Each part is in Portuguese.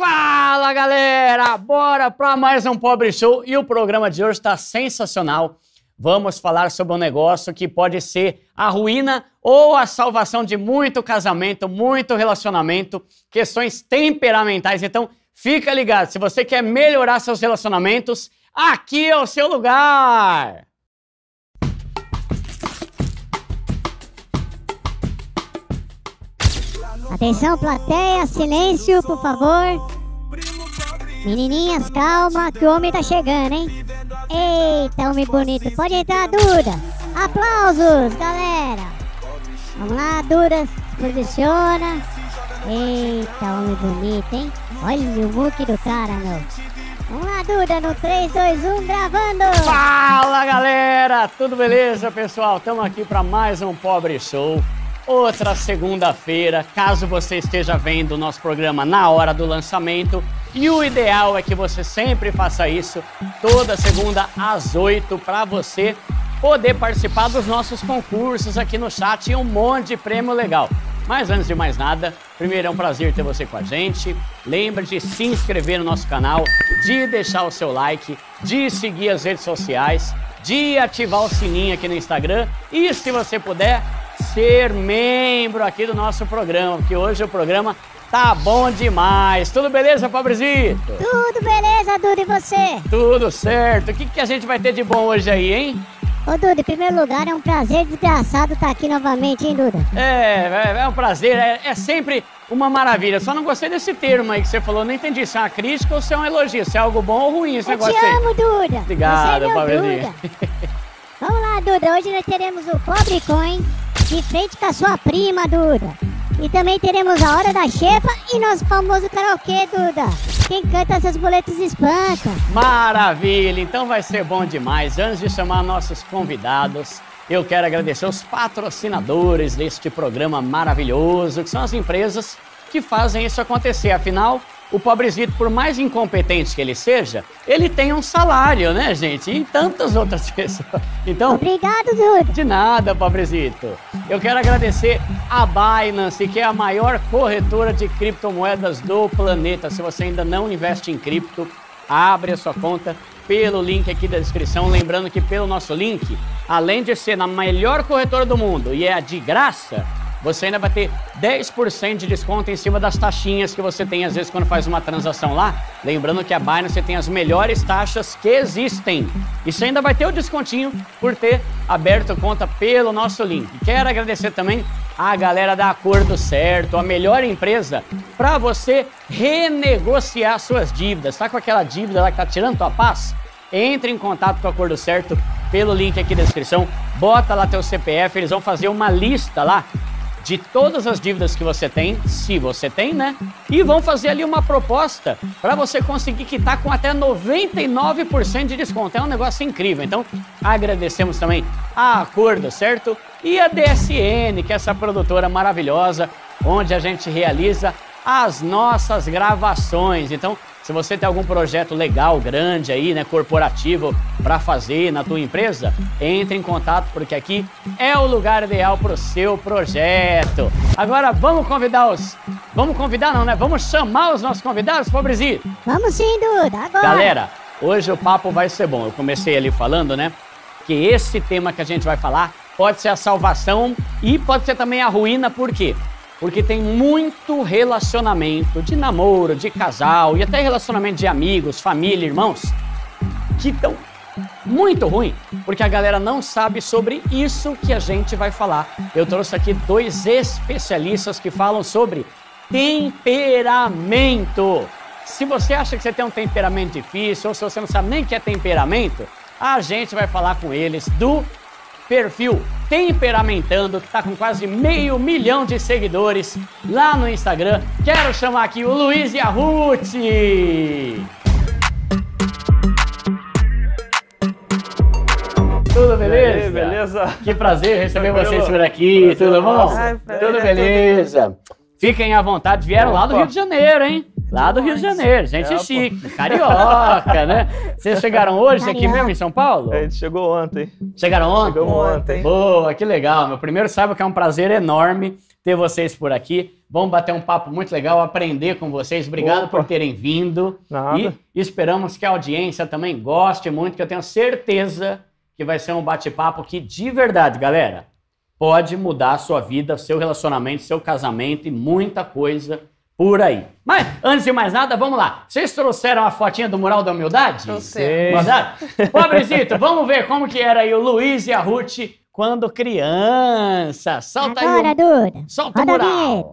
Fala galera, bora para mais um Pobre Show e o programa de hoje está sensacional. Vamos falar sobre um negócio que pode ser a ruína ou a salvação de muito casamento, muito relacionamento, questões temperamentais. Então, fica ligado, se você quer melhorar seus relacionamentos, aqui é o seu lugar. Atenção, plateia, silêncio, por favor. Menininhas, calma, que o homem tá chegando, hein? Eita, homem bonito. Pode entrar, Duda. Aplausos, galera. Vamos lá, Duda. posiciona. Eita, homem bonito, hein? Olha o look do cara, meu. Vamos lá, Duda, no 3, 2, 1, gravando! Fala, galera! Tudo beleza, pessoal? Estamos aqui para mais um Pobre Show outra segunda-feira, caso você esteja vendo o nosso programa na hora do lançamento. E o ideal é que você sempre faça isso toda segunda às 8 para você poder participar dos nossos concursos aqui no chat e um monte de prêmio legal. Mas antes de mais nada, primeiro é um prazer ter você com a gente. Lembre de se inscrever no nosso canal, de deixar o seu like, de seguir as redes sociais de ativar o sininho aqui no Instagram e, se você puder, ser membro aqui do nosso programa, porque hoje o programa tá bom demais. Tudo beleza, pobrezito? Tudo beleza, Dudu, e você? Tudo certo. O que, que a gente vai ter de bom hoje aí, hein? Ô Duda, em primeiro lugar, é um prazer desgraçado estar tá aqui novamente, hein, Duda? É, é, é um prazer, é, é, sempre uma maravilha. Só não gostei desse termo aí que você falou, não entendi se é uma crítica ou se é um elogio, se é algo bom ou ruim esse Eu negócio te aí. amo, Duda! Obrigado, é Duda. Vamos lá, Duda, hoje nós teremos o Pobre Coin de frente com a sua prima, Duda. E também teremos a Hora da chefa e nosso famoso karaokê, Duda. Quem canta seus boletos espanta. Maravilha, então vai ser bom demais. Antes de chamar nossos convidados, eu quero agradecer os patrocinadores deste programa maravilhoso, que são as empresas que fazem isso acontecer. Afinal, o pobrezito, por mais incompetente que ele seja, ele tem um salário, né, gente? E tantas outras pessoas. Então. Obrigado, Júlio. De nada, pobrezito. Eu quero agradecer a Binance, que é a maior corretora de criptomoedas do planeta. Se você ainda não investe em cripto, abre a sua conta pelo link aqui da descrição. Lembrando que pelo nosso link, além de ser na melhor corretora do mundo e é a de graça, você ainda vai ter 10% de desconto em cima das taxinhas que você tem às vezes quando faz uma transação lá. Lembrando que a Binance tem as melhores taxas que existem. E você ainda vai ter o descontinho por ter aberto conta pelo nosso link. Quero agradecer também a galera da Acordo Certo, a melhor empresa para você renegociar suas dívidas. Tá com aquela dívida lá que tá tirando tua paz? Entre em contato com o Acordo Certo pelo link aqui na descrição. Bota lá teu CPF, eles vão fazer uma lista lá de todas as dívidas que você tem, se você tem, né? E vão fazer ali uma proposta para você conseguir quitar com até 99% de desconto. É um negócio incrível. Então, agradecemos também a Acorda, certo? E a DSN, que é essa produtora maravilhosa, onde a gente realiza as nossas gravações. Então, se você tem algum projeto legal, grande aí, né, corporativo para fazer na tua empresa, entre em contato porque aqui é o lugar ideal para o seu projeto. Agora vamos convidar os, vamos convidar não, né? Vamos chamar os nossos convidados, pobrezinho. Vamos sim, Duda. Agora. Galera, hoje o papo vai ser bom. Eu comecei ali falando, né, que esse tema que a gente vai falar pode ser a salvação e pode ser também a ruína, por quê? Porque tem muito relacionamento de namoro, de casal e até relacionamento de amigos, família, irmãos que estão muito ruim, porque a galera não sabe sobre isso que a gente vai falar. Eu trouxe aqui dois especialistas que falam sobre temperamento. Se você acha que você tem um temperamento difícil ou se você não sabe nem que é temperamento, a gente vai falar com eles do perfil Temperamentando, que está com quase meio milhão de seguidores lá no Instagram. Quero chamar aqui o Luiz Ruth Tudo beleza? Aí, beleza? Que prazer receber vocês por aqui. Prazer, Tudo bom? Ai, Tudo beleza? Fiquem à vontade. Vieram Opa. lá do Rio de Janeiro, hein? Lá do Rio de Janeiro, gente é, chique, pô. carioca, né? Vocês chegaram hoje aqui mesmo em São Paulo? A gente chegou ontem. Chegaram ontem? Chegamos ontem. Boa, que legal. Meu primeiro saiba que é um prazer enorme ter vocês por aqui. Vamos bater um papo muito legal, aprender com vocês. Obrigado Opa. por terem vindo. Nada. E esperamos que a audiência também goste muito, que eu tenho certeza que vai ser um bate-papo que, de verdade, galera, pode mudar a sua vida, seu relacionamento, seu casamento e muita coisa por aí. Mas, antes de mais nada, vamos lá. Vocês trouxeram a fotinha do mural da humildade? Trouxeram. Pobrezito, vamos ver como que era aí o Luiz e a Ruth quando criança. Solta Agora, aí. O... Solta Roda o mural.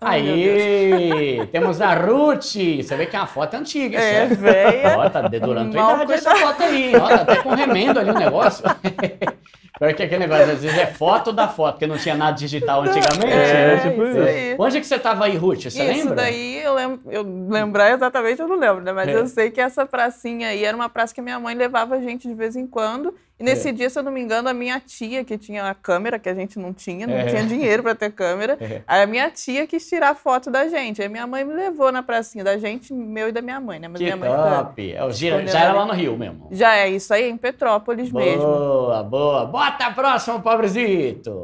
Aí, temos a Ruth. Você vê que é uma foto antiga, é, é velha. Ó, tá dedurando tua idade essa foto aí. Ó, tá até com remendo ali o negócio. Pior que aquele negócio, às vezes é foto da foto, porque não tinha nada digital antigamente. É, né? tipo isso. Aí. Onde é que você tava aí, Ruth? Você isso lembra? Isso daí, eu, lem eu lembrar exatamente, eu não lembro, né? Mas é. eu sei que essa pracinha aí era uma praça que minha mãe levava a gente de vez em quando. E nesse é. dia, se eu não me engano, a minha tia, que tinha a câmera, que a gente não tinha, não é. tinha dinheiro para ter câmera, é. aí a minha tia quis tirar foto da gente. Aí minha mãe me levou na pracinha da gente, meu e da minha mãe, né? Mas que minha mãe é top! já, é já era lá no Rio mesmo. Já é, isso aí, em Petrópolis boa, mesmo. Boa, boa. Bota a próxima, pobrezito!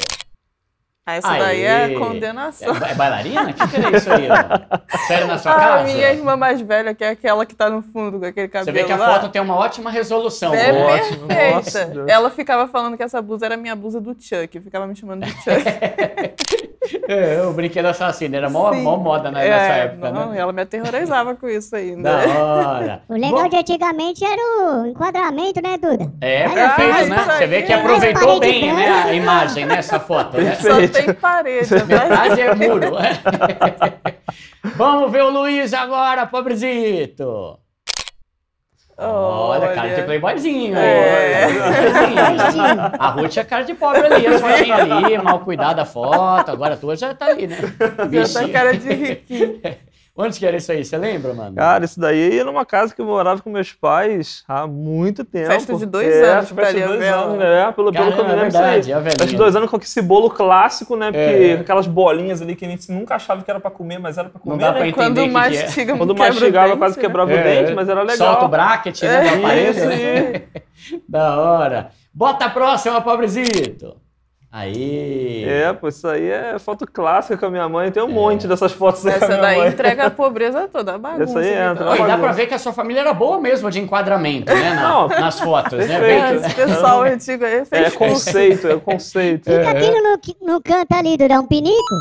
Ah, isso Aê. daí é condenação. É, é bailarina? O que, que é isso aí? Sério na sua ah, casa? A minha irmã mais velha, que é aquela que tá no fundo com aquele cabelo Você vê que a lá. foto tem uma ótima resolução. É ótimo. perfeita. Nossa, ela ficava falando que essa blusa era minha blusa do Chuck. Ficava me chamando de Chuck. É, o brinquedo assassino era mó, mó moda né, é, nessa é, época, não, né? Ela me aterrorizava com isso ainda. Da hora. O legal Bom... de antigamente era o enquadramento, né, Duda? É, Aí, perfeito, né? Você vê que aproveitou bem né, a imagem, né, foto. Né? Só tem parede. Metade né? é muro. Vamos ver o Luiz agora, pobrezito. Olha, cara de playboyzinho. É. a Ruth tinha é cara de pobre ali, a fotinha ali, mal cuidada a foto, agora a tua já tá ali, né? Já tá cara de riquinho. Onde que era isso aí? Você lembra, mano? Cara, isso daí era numa casa que eu morava com meus pais há muito tempo. Festa de dois é, anos, festa de dois anos, né? É, pelo, pelo que eu me é lembro, verdade, é Festa de dois anos com esse bolo clássico, né? Porque é. aquelas bolinhas ali que a gente nunca achava que era pra comer, mas era pra comer. Não dá né? pra Quando mastiga, é. Quando mastigava, dente, quase quebrava né? o dente, mas era legal. Solta o bracket, né? É, isso, parede, né? da hora. Bota a próxima, pobrezito. Aí. É, pô, isso aí é foto clássica com a minha mãe. Tem um é. monte dessas fotos Essa daí mãe. entrega a pobreza toda, a bagunça. Essa aí né, entra. Então. Dá pra ver que a sua família era boa mesmo de enquadramento, né? Na, Não, nas fotos, né? perfeito. né? Esse pessoal antigo aí fez. É conceito, é conceito. Fica é. aquilo no, no canto ali do um pinico.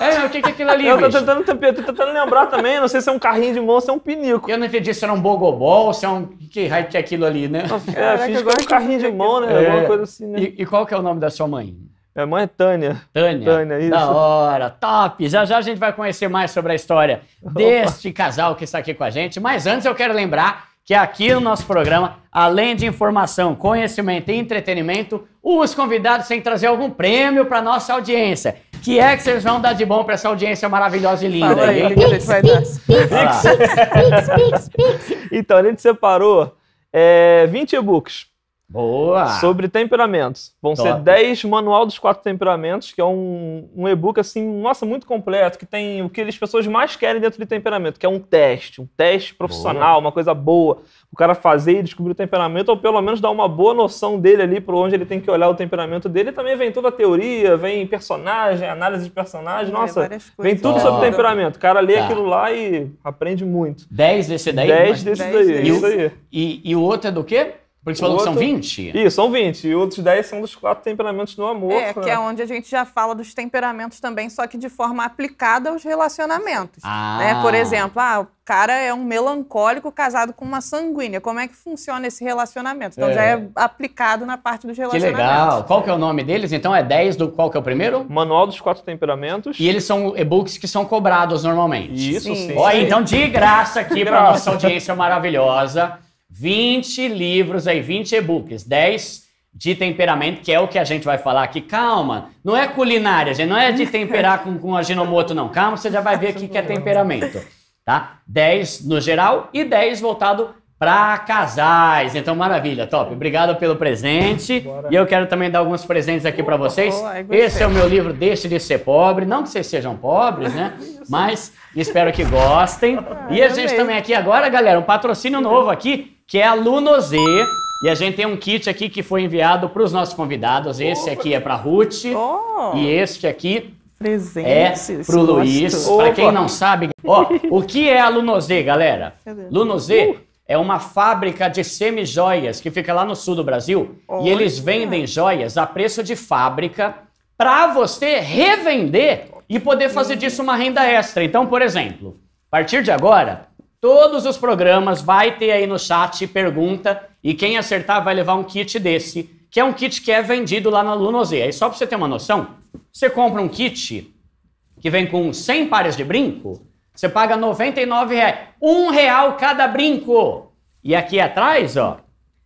É, o que é aquilo ali? Eu tô tentando, tô tentando lembrar também, não sei se é um carrinho de mão ou se é um pinico. Eu não entendi se era um bogobol ou se é um. Que raio que é aquilo ali, né? É, Caraca, fiz que é um carrinho de mão, né? É. Alguma coisa assim, né? E, e qual que é o nome da sua mãe? Minha é mãe é Tânia. Tânia. Tânia, isso. Da hora, top! Já já a gente vai conhecer mais sobre a história Opa. deste casal que está aqui com a gente. Mas antes eu quero lembrar que aqui no nosso programa, além de informação, conhecimento e entretenimento, os convidados têm que trazer algum prêmio para nossa audiência. Que é que vocês vão dar de bom para essa audiência maravilhosa e linda? aí, pix, pix, pix, pix, pix, pix, pix, pix. Então, a gente separou é, 20 e-books Boa! Sobre temperamentos. Vão Top. ser 10 Manual dos Quatro Temperamentos, que é um, um e-book, assim, nossa, muito completo, que tem o que as pessoas mais querem dentro de temperamento, que é um teste, um teste profissional, boa. uma coisa boa. O cara fazer e descobrir o temperamento, ou pelo menos dar uma boa noção dele ali, por onde ele tem que olhar o temperamento dele. E também vem toda a teoria, vem personagem, análise de personagem, é, nossa, é, vem tudo sobre temperamento. O cara lê tá. aquilo lá e aprende muito. 10 desse daí? 10 desse daí, 10 isso aí. E, e o outro é do quê? Porque você falou outro... que são 20? Isso, são 20. E outros 10 são dos quatro temperamentos do amor. É, né? que é onde a gente já fala dos temperamentos também, só que de forma aplicada aos relacionamentos. Né? Ah. Né? Por exemplo, ah, o cara é um melancólico casado com uma sanguínea. Como é que funciona esse relacionamento? Então é. já é aplicado na parte dos relacionamentos. Que legal. Qual que é o nome deles? Então é 10 do qual que é o primeiro? Manual dos Quatro Temperamentos. E eles são e-books que são cobrados normalmente. Isso, sim. sim. Olha, então de graça aqui para nossa audiência maravilhosa. 20 livros aí, 20 e-books, 10 de temperamento, que é o que a gente vai falar aqui. Calma, não é culinária, gente, não é de temperar com, com aginomoto, não. Calma, você já vai ver aqui que é temperamento, tá? 10 no geral e 10 voltado para casais. Então, maravilha, top. Obrigado pelo presente. Bora. E eu quero também dar alguns presentes aqui para vocês. Boa, é Esse é o meu livro Deixe de Ser Pobre. Não que vocês sejam pobres, né? Mas espero que gostem. Ah, e a gente também aqui agora, galera, um patrocínio novo aqui que é aluno Z. E a gente tem um kit aqui que foi enviado para os nossos convidados. Esse Opa. aqui é para Ruth oh. e este aqui Presentes, é para o Luiz. Para quem não sabe, ó, o que é a Lunose, galera? Lunose uh. é uma fábrica de semi-joias que fica lá no sul do Brasil e eles vendem joias a preço de fábrica para você revender e poder fazer disso uma renda extra. Então, por exemplo, a partir de agora, Todos os programas vai ter aí no chat pergunta e quem acertar vai levar um kit desse, que é um kit que é vendido lá na Lunoseia. aí só para você ter uma noção, você compra um kit que vem com 100 pares de brinco, você paga R$ 99,00, um real cada brinco. E aqui atrás, ó,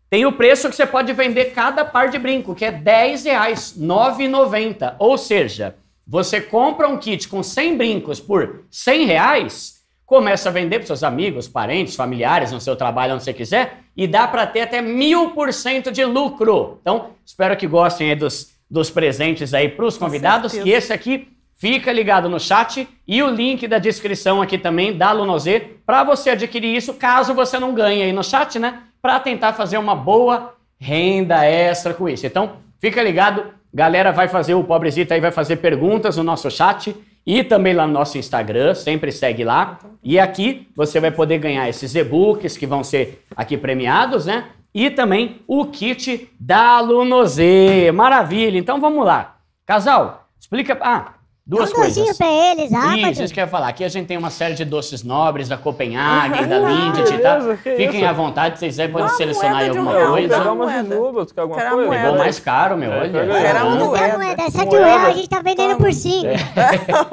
tem o preço que você pode vender cada par de brinco, que é R$ 10,00, Ou seja, você compra um kit com 100 brincos por R$ 100,00, Começa a vender para seus amigos, parentes, familiares, no seu trabalho, onde você quiser, e dá para ter até mil por cento de lucro. Então, espero que gostem dos, dos presentes aí para os convidados. E esse aqui Fica ligado no chat e o link da descrição aqui também da Lunozê para você adquirir isso, caso você não ganhe aí no chat, né? Para tentar fazer uma boa renda extra com isso. Então, fica ligado, galera vai fazer o pobrezito tá aí vai fazer perguntas no nosso chat e também lá no nosso Instagram, sempre segue lá. E aqui você vai poder ganhar esses e-books que vão ser aqui premiados, né? E também o kit da Aluno Z. Maravilha! Então vamos lá. Casal, explica. Ah, Duas um coisas. pra eles, ah, Isso, isso que eu ia falar. Aqui a gente tem uma série de doces nobres da Copenhague, ah, da Lindt tá? e tal. Fiquem isso. à vontade, vocês aí podem selecionar aí alguma real, coisa. Pegar umas luvas, pegar alguma coisa. Moeda. Pegou mais caro, meu. É, olha. Era uma moeda. moeda. Só que o real a gente tá vendendo por cinco. É.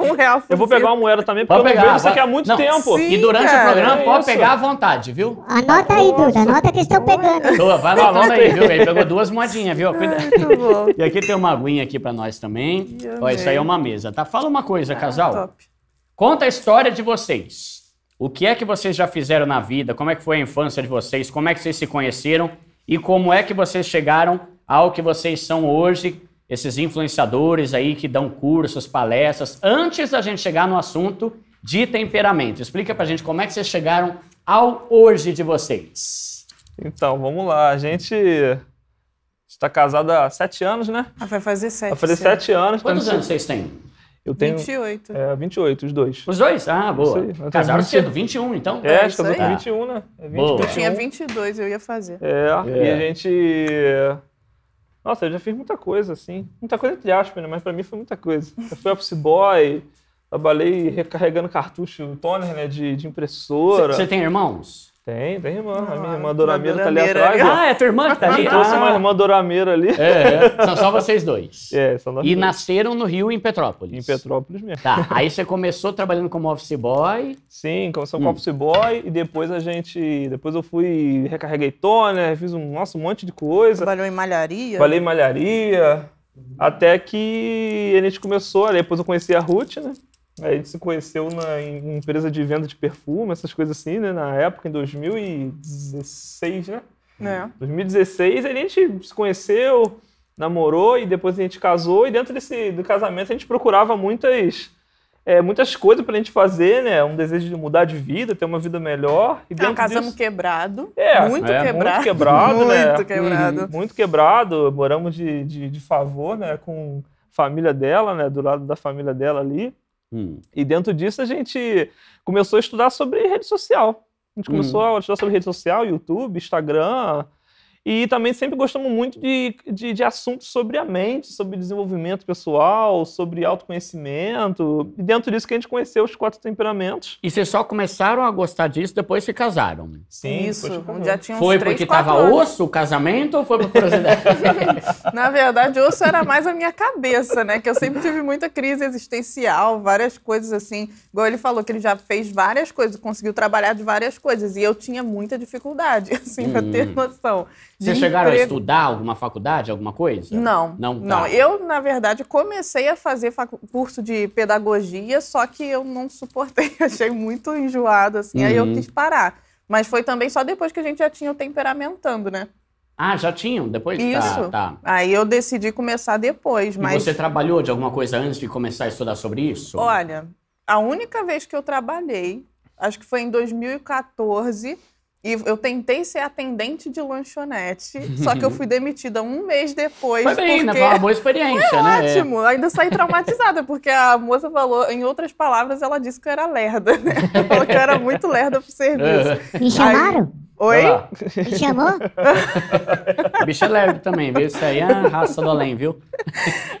um real. Eu vou pegar uma moeda também, porque pode eu pegar, vejo isso aqui há muito não. tempo. Sim, e durante cara, o programa é pode pegar à vontade, viu? Anota aí, Duda. Anota que estão pegando. vai lá, anota aí, viu? Ele pegou duas moedinhas, viu? Ah, tá bom. E aqui tem uma aguinha aqui pra nós também. Ó, isso aí é uma mesa, tá? Tá, fala uma coisa, ah, casal. Ah, Conta a história de vocês. O que é que vocês já fizeram na vida? Como é que foi a infância de vocês? Como é que vocês se conheceram? E como é que vocês chegaram ao que vocês são hoje, esses influenciadores aí que dão cursos, palestras, antes da gente chegar no assunto de temperamento. Explica pra gente como é que vocês chegaram ao hoje de vocês. Então, vamos lá. A gente está casado há sete anos, né? Ah, vai fazer sete. Vai fazer sete anos. Quantos anos vocês têm? Eu tenho. 28. É, 28, os dois. Os dois? Ah, boa. Casaram cedo, 21, então? É, é casou com 21, né? É 20, boa. 21. Eu tinha 22, eu ia fazer. É, e é. a gente. Nossa, eu já fiz muita coisa, assim. Muita coisa entre aspas, né? Mas pra mim foi muita coisa. Eu fui office boy, trabalhei recarregando cartucho, toner, né? De, de impressora. Você tem irmãos? Tem, tem irmã. Ah, a minha ah, irmã Dorameira tá ali atrás. É ah, é tua irmã que tá ali? Trouxe ah. uma irmã Dorameira ali. É, é, são só vocês dois. É, são nós E dois. nasceram no Rio, em Petrópolis. Em Petrópolis mesmo. Tá, aí você começou trabalhando como office boy. Sim, começou como hum. office boy e depois a gente... Depois eu fui, recarreguei toner, fiz um, nossa, um monte de coisa. Trabalhou em malharia. Trabalhei em malharia. Até que a gente começou, depois eu conheci a Ruth, né? A gente se conheceu na empresa de venda de perfume, essas coisas assim, né? Na época, em 2016, né? É. 2016, a gente se conheceu, namorou e depois a gente casou. E dentro desse do casamento a gente procurava muitas é, muitas coisas pra gente fazer, né? Um desejo de mudar de vida, ter uma vida melhor. E ah, casamos disso... quebrado. É, muito é, quebrado. Muito quebrado, né? Muito uhum, quebrado. Uhum. Muito quebrado. Moramos de, de, de favor, né? Com família dela, né? Do lado da família dela ali. Hum. E dentro disso a gente começou a estudar sobre rede social. A gente começou hum. a estudar sobre rede social, YouTube, Instagram, e também sempre gostamos muito de, de, de assuntos sobre a mente, sobre desenvolvimento pessoal, sobre autoconhecimento. E dentro disso que a gente conheceu os quatro temperamentos. E vocês só começaram a gostar disso depois se casaram? Né? Sim, isso. Um dia tinha uns foi três, porque estava osso o casamento ou foi por curiosidade? Na verdade, osso era mais a minha cabeça, né? Que eu sempre tive muita crise existencial, várias coisas assim. Igual ele falou que ele já fez várias coisas, conseguiu trabalhar de várias coisas. E eu tinha muita dificuldade, assim, hum. pra ter hum. noção. Vocês chegaram a estudar alguma faculdade, alguma coisa? Não. Não, tá. não. Eu, na verdade, comecei a fazer curso de pedagogia, só que eu não suportei, achei muito enjoado, assim, uhum. aí eu uhum. quis parar. Mas foi também só depois que a gente já tinha o temperamentando, né? Ah, já tinham depois? Tá, isso. Tá, tá. Aí eu decidi começar depois, mas... E você trabalhou de alguma coisa antes de começar a estudar sobre isso? Olha, a única vez que eu trabalhei, acho que foi em 2014 e eu tentei ser atendente de lanchonete, só que eu fui demitida um mês depois. Foi bem, né? porque... né? Foi uma boa experiência, Foi né? Ótimo. Ainda saí traumatizada, porque a moça falou, em outras palavras, ela disse que eu era lerda, né? falou que eu era muito lerda pro serviço. Me chamaram? Aí... Oi? Me chamou? bicho é leve também, viu? Isso aí é a raça do além, viu?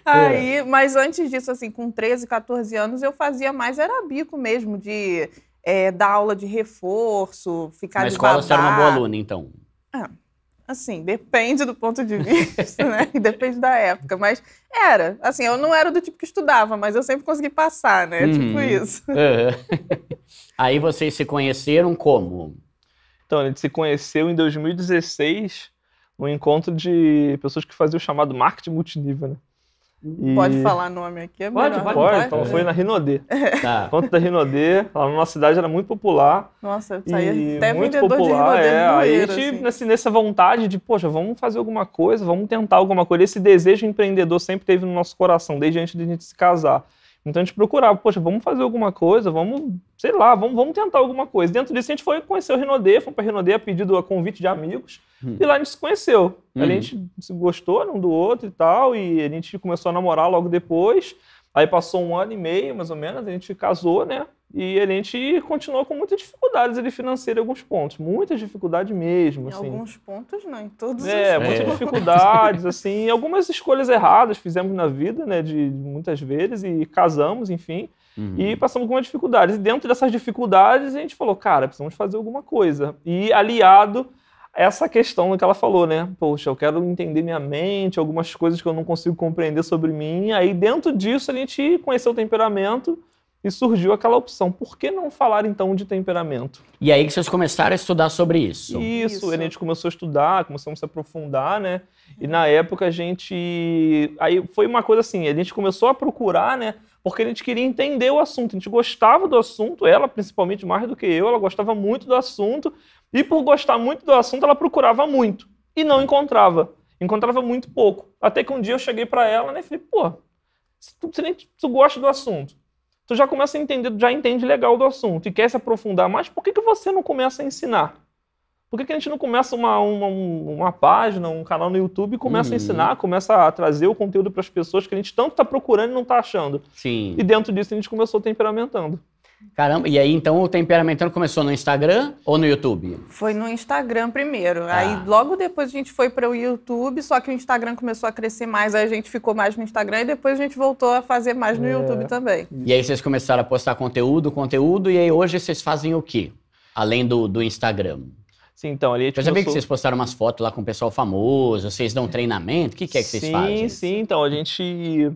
Aí, mas antes disso, assim, com 13, 14 anos, eu fazia mais era bico mesmo, de é, dar aula de reforço, ficar Na de escola babá. você era uma boa aluna, então? Ah, assim, depende do ponto de vista, né? E depende da época. Mas era. Assim, eu não era do tipo que estudava, mas eu sempre consegui passar, né? Hum, tipo uhum. isso. Aí vocês se conheceram como? Então, a gente se conheceu em 2016 num encontro de pessoas que faziam o chamado marketing multinível, né? E... Pode falar nome aqui, é pode, melhor. Pode, pode. Então, foi na Rinodê. Tá. Conto da Rinodê, lá na nossa cidade era muito popular. Nossa, saía é até muito vendedor popular, de Rinodê é, Aí a gente, assim. nessa vontade de, poxa, vamos fazer alguma coisa, vamos tentar alguma coisa. Esse desejo empreendedor sempre teve no nosso coração, desde antes de a gente se casar. Então a gente procurava, poxa, vamos fazer alguma coisa, vamos, sei lá, vamos, vamos tentar alguma coisa. Dentro disso a gente foi conhecer o Renaudet, fomos para Renaudet a pedido, a convite de amigos, hum. e lá a gente se conheceu. Hum. a gente se gostou um do outro e tal, e a gente começou a namorar logo depois. Aí passou um ano e meio, mais ou menos, a gente casou, né? E a gente continuou com muitas dificuldades ele financeira em alguns pontos. Muitas dificuldades mesmo. Em assim. alguns pontos, não, em todos é, os É, muitas dificuldades, assim, algumas escolhas erradas fizemos na vida, né? De muitas vezes, e casamos, enfim. Uhum. E passamos algumas dificuldades. E dentro dessas dificuldades, a gente falou, cara, precisamos fazer alguma coisa. E aliado essa questão que ela falou, né? Poxa, eu quero entender minha mente, algumas coisas que eu não consigo compreender sobre mim. Aí dentro disso a gente conheceu o temperamento e surgiu aquela opção. Por que não falar então de temperamento? E aí que vocês começaram a estudar sobre isso. Isso, isso. a gente começou a estudar, começamos a se aprofundar, né? E na uhum. época a gente. Aí foi uma coisa assim, a gente começou a procurar, né? Porque a gente queria entender o assunto, a gente gostava do assunto, ela principalmente mais do que eu, ela gostava muito do assunto, e por gostar muito do assunto, ela procurava muito e não encontrava. Encontrava muito pouco. Até que um dia eu cheguei para ela né, e falei, pô, você nem, tu gosta do assunto, tu já começa a entender, já entende legal do assunto e quer se aprofundar mais, por que, que você não começa a ensinar? Por que, que a gente não começa uma, uma, uma página, um canal no YouTube e começa uhum. a ensinar, começa a trazer o conteúdo para as pessoas que a gente tanto está procurando e não está achando? Sim. E dentro disso a gente começou temperamentando. Caramba, e aí então o Temperamentando começou no Instagram ou no YouTube? Foi no Instagram primeiro. Ah. Aí logo depois a gente foi para o YouTube, só que o Instagram começou a crescer mais, aí a gente ficou mais no Instagram e depois a gente voltou a fazer mais no é. YouTube também. E aí vocês começaram a postar conteúdo, conteúdo, e aí hoje vocês fazem o quê? Além do, do Instagram? Sim, então ali. É Eu começou... Tipo, que vocês postaram umas fotos lá com o pessoal famoso, vocês dão treinamento, o que, que é que vocês fazem? Sim, sim, então a gente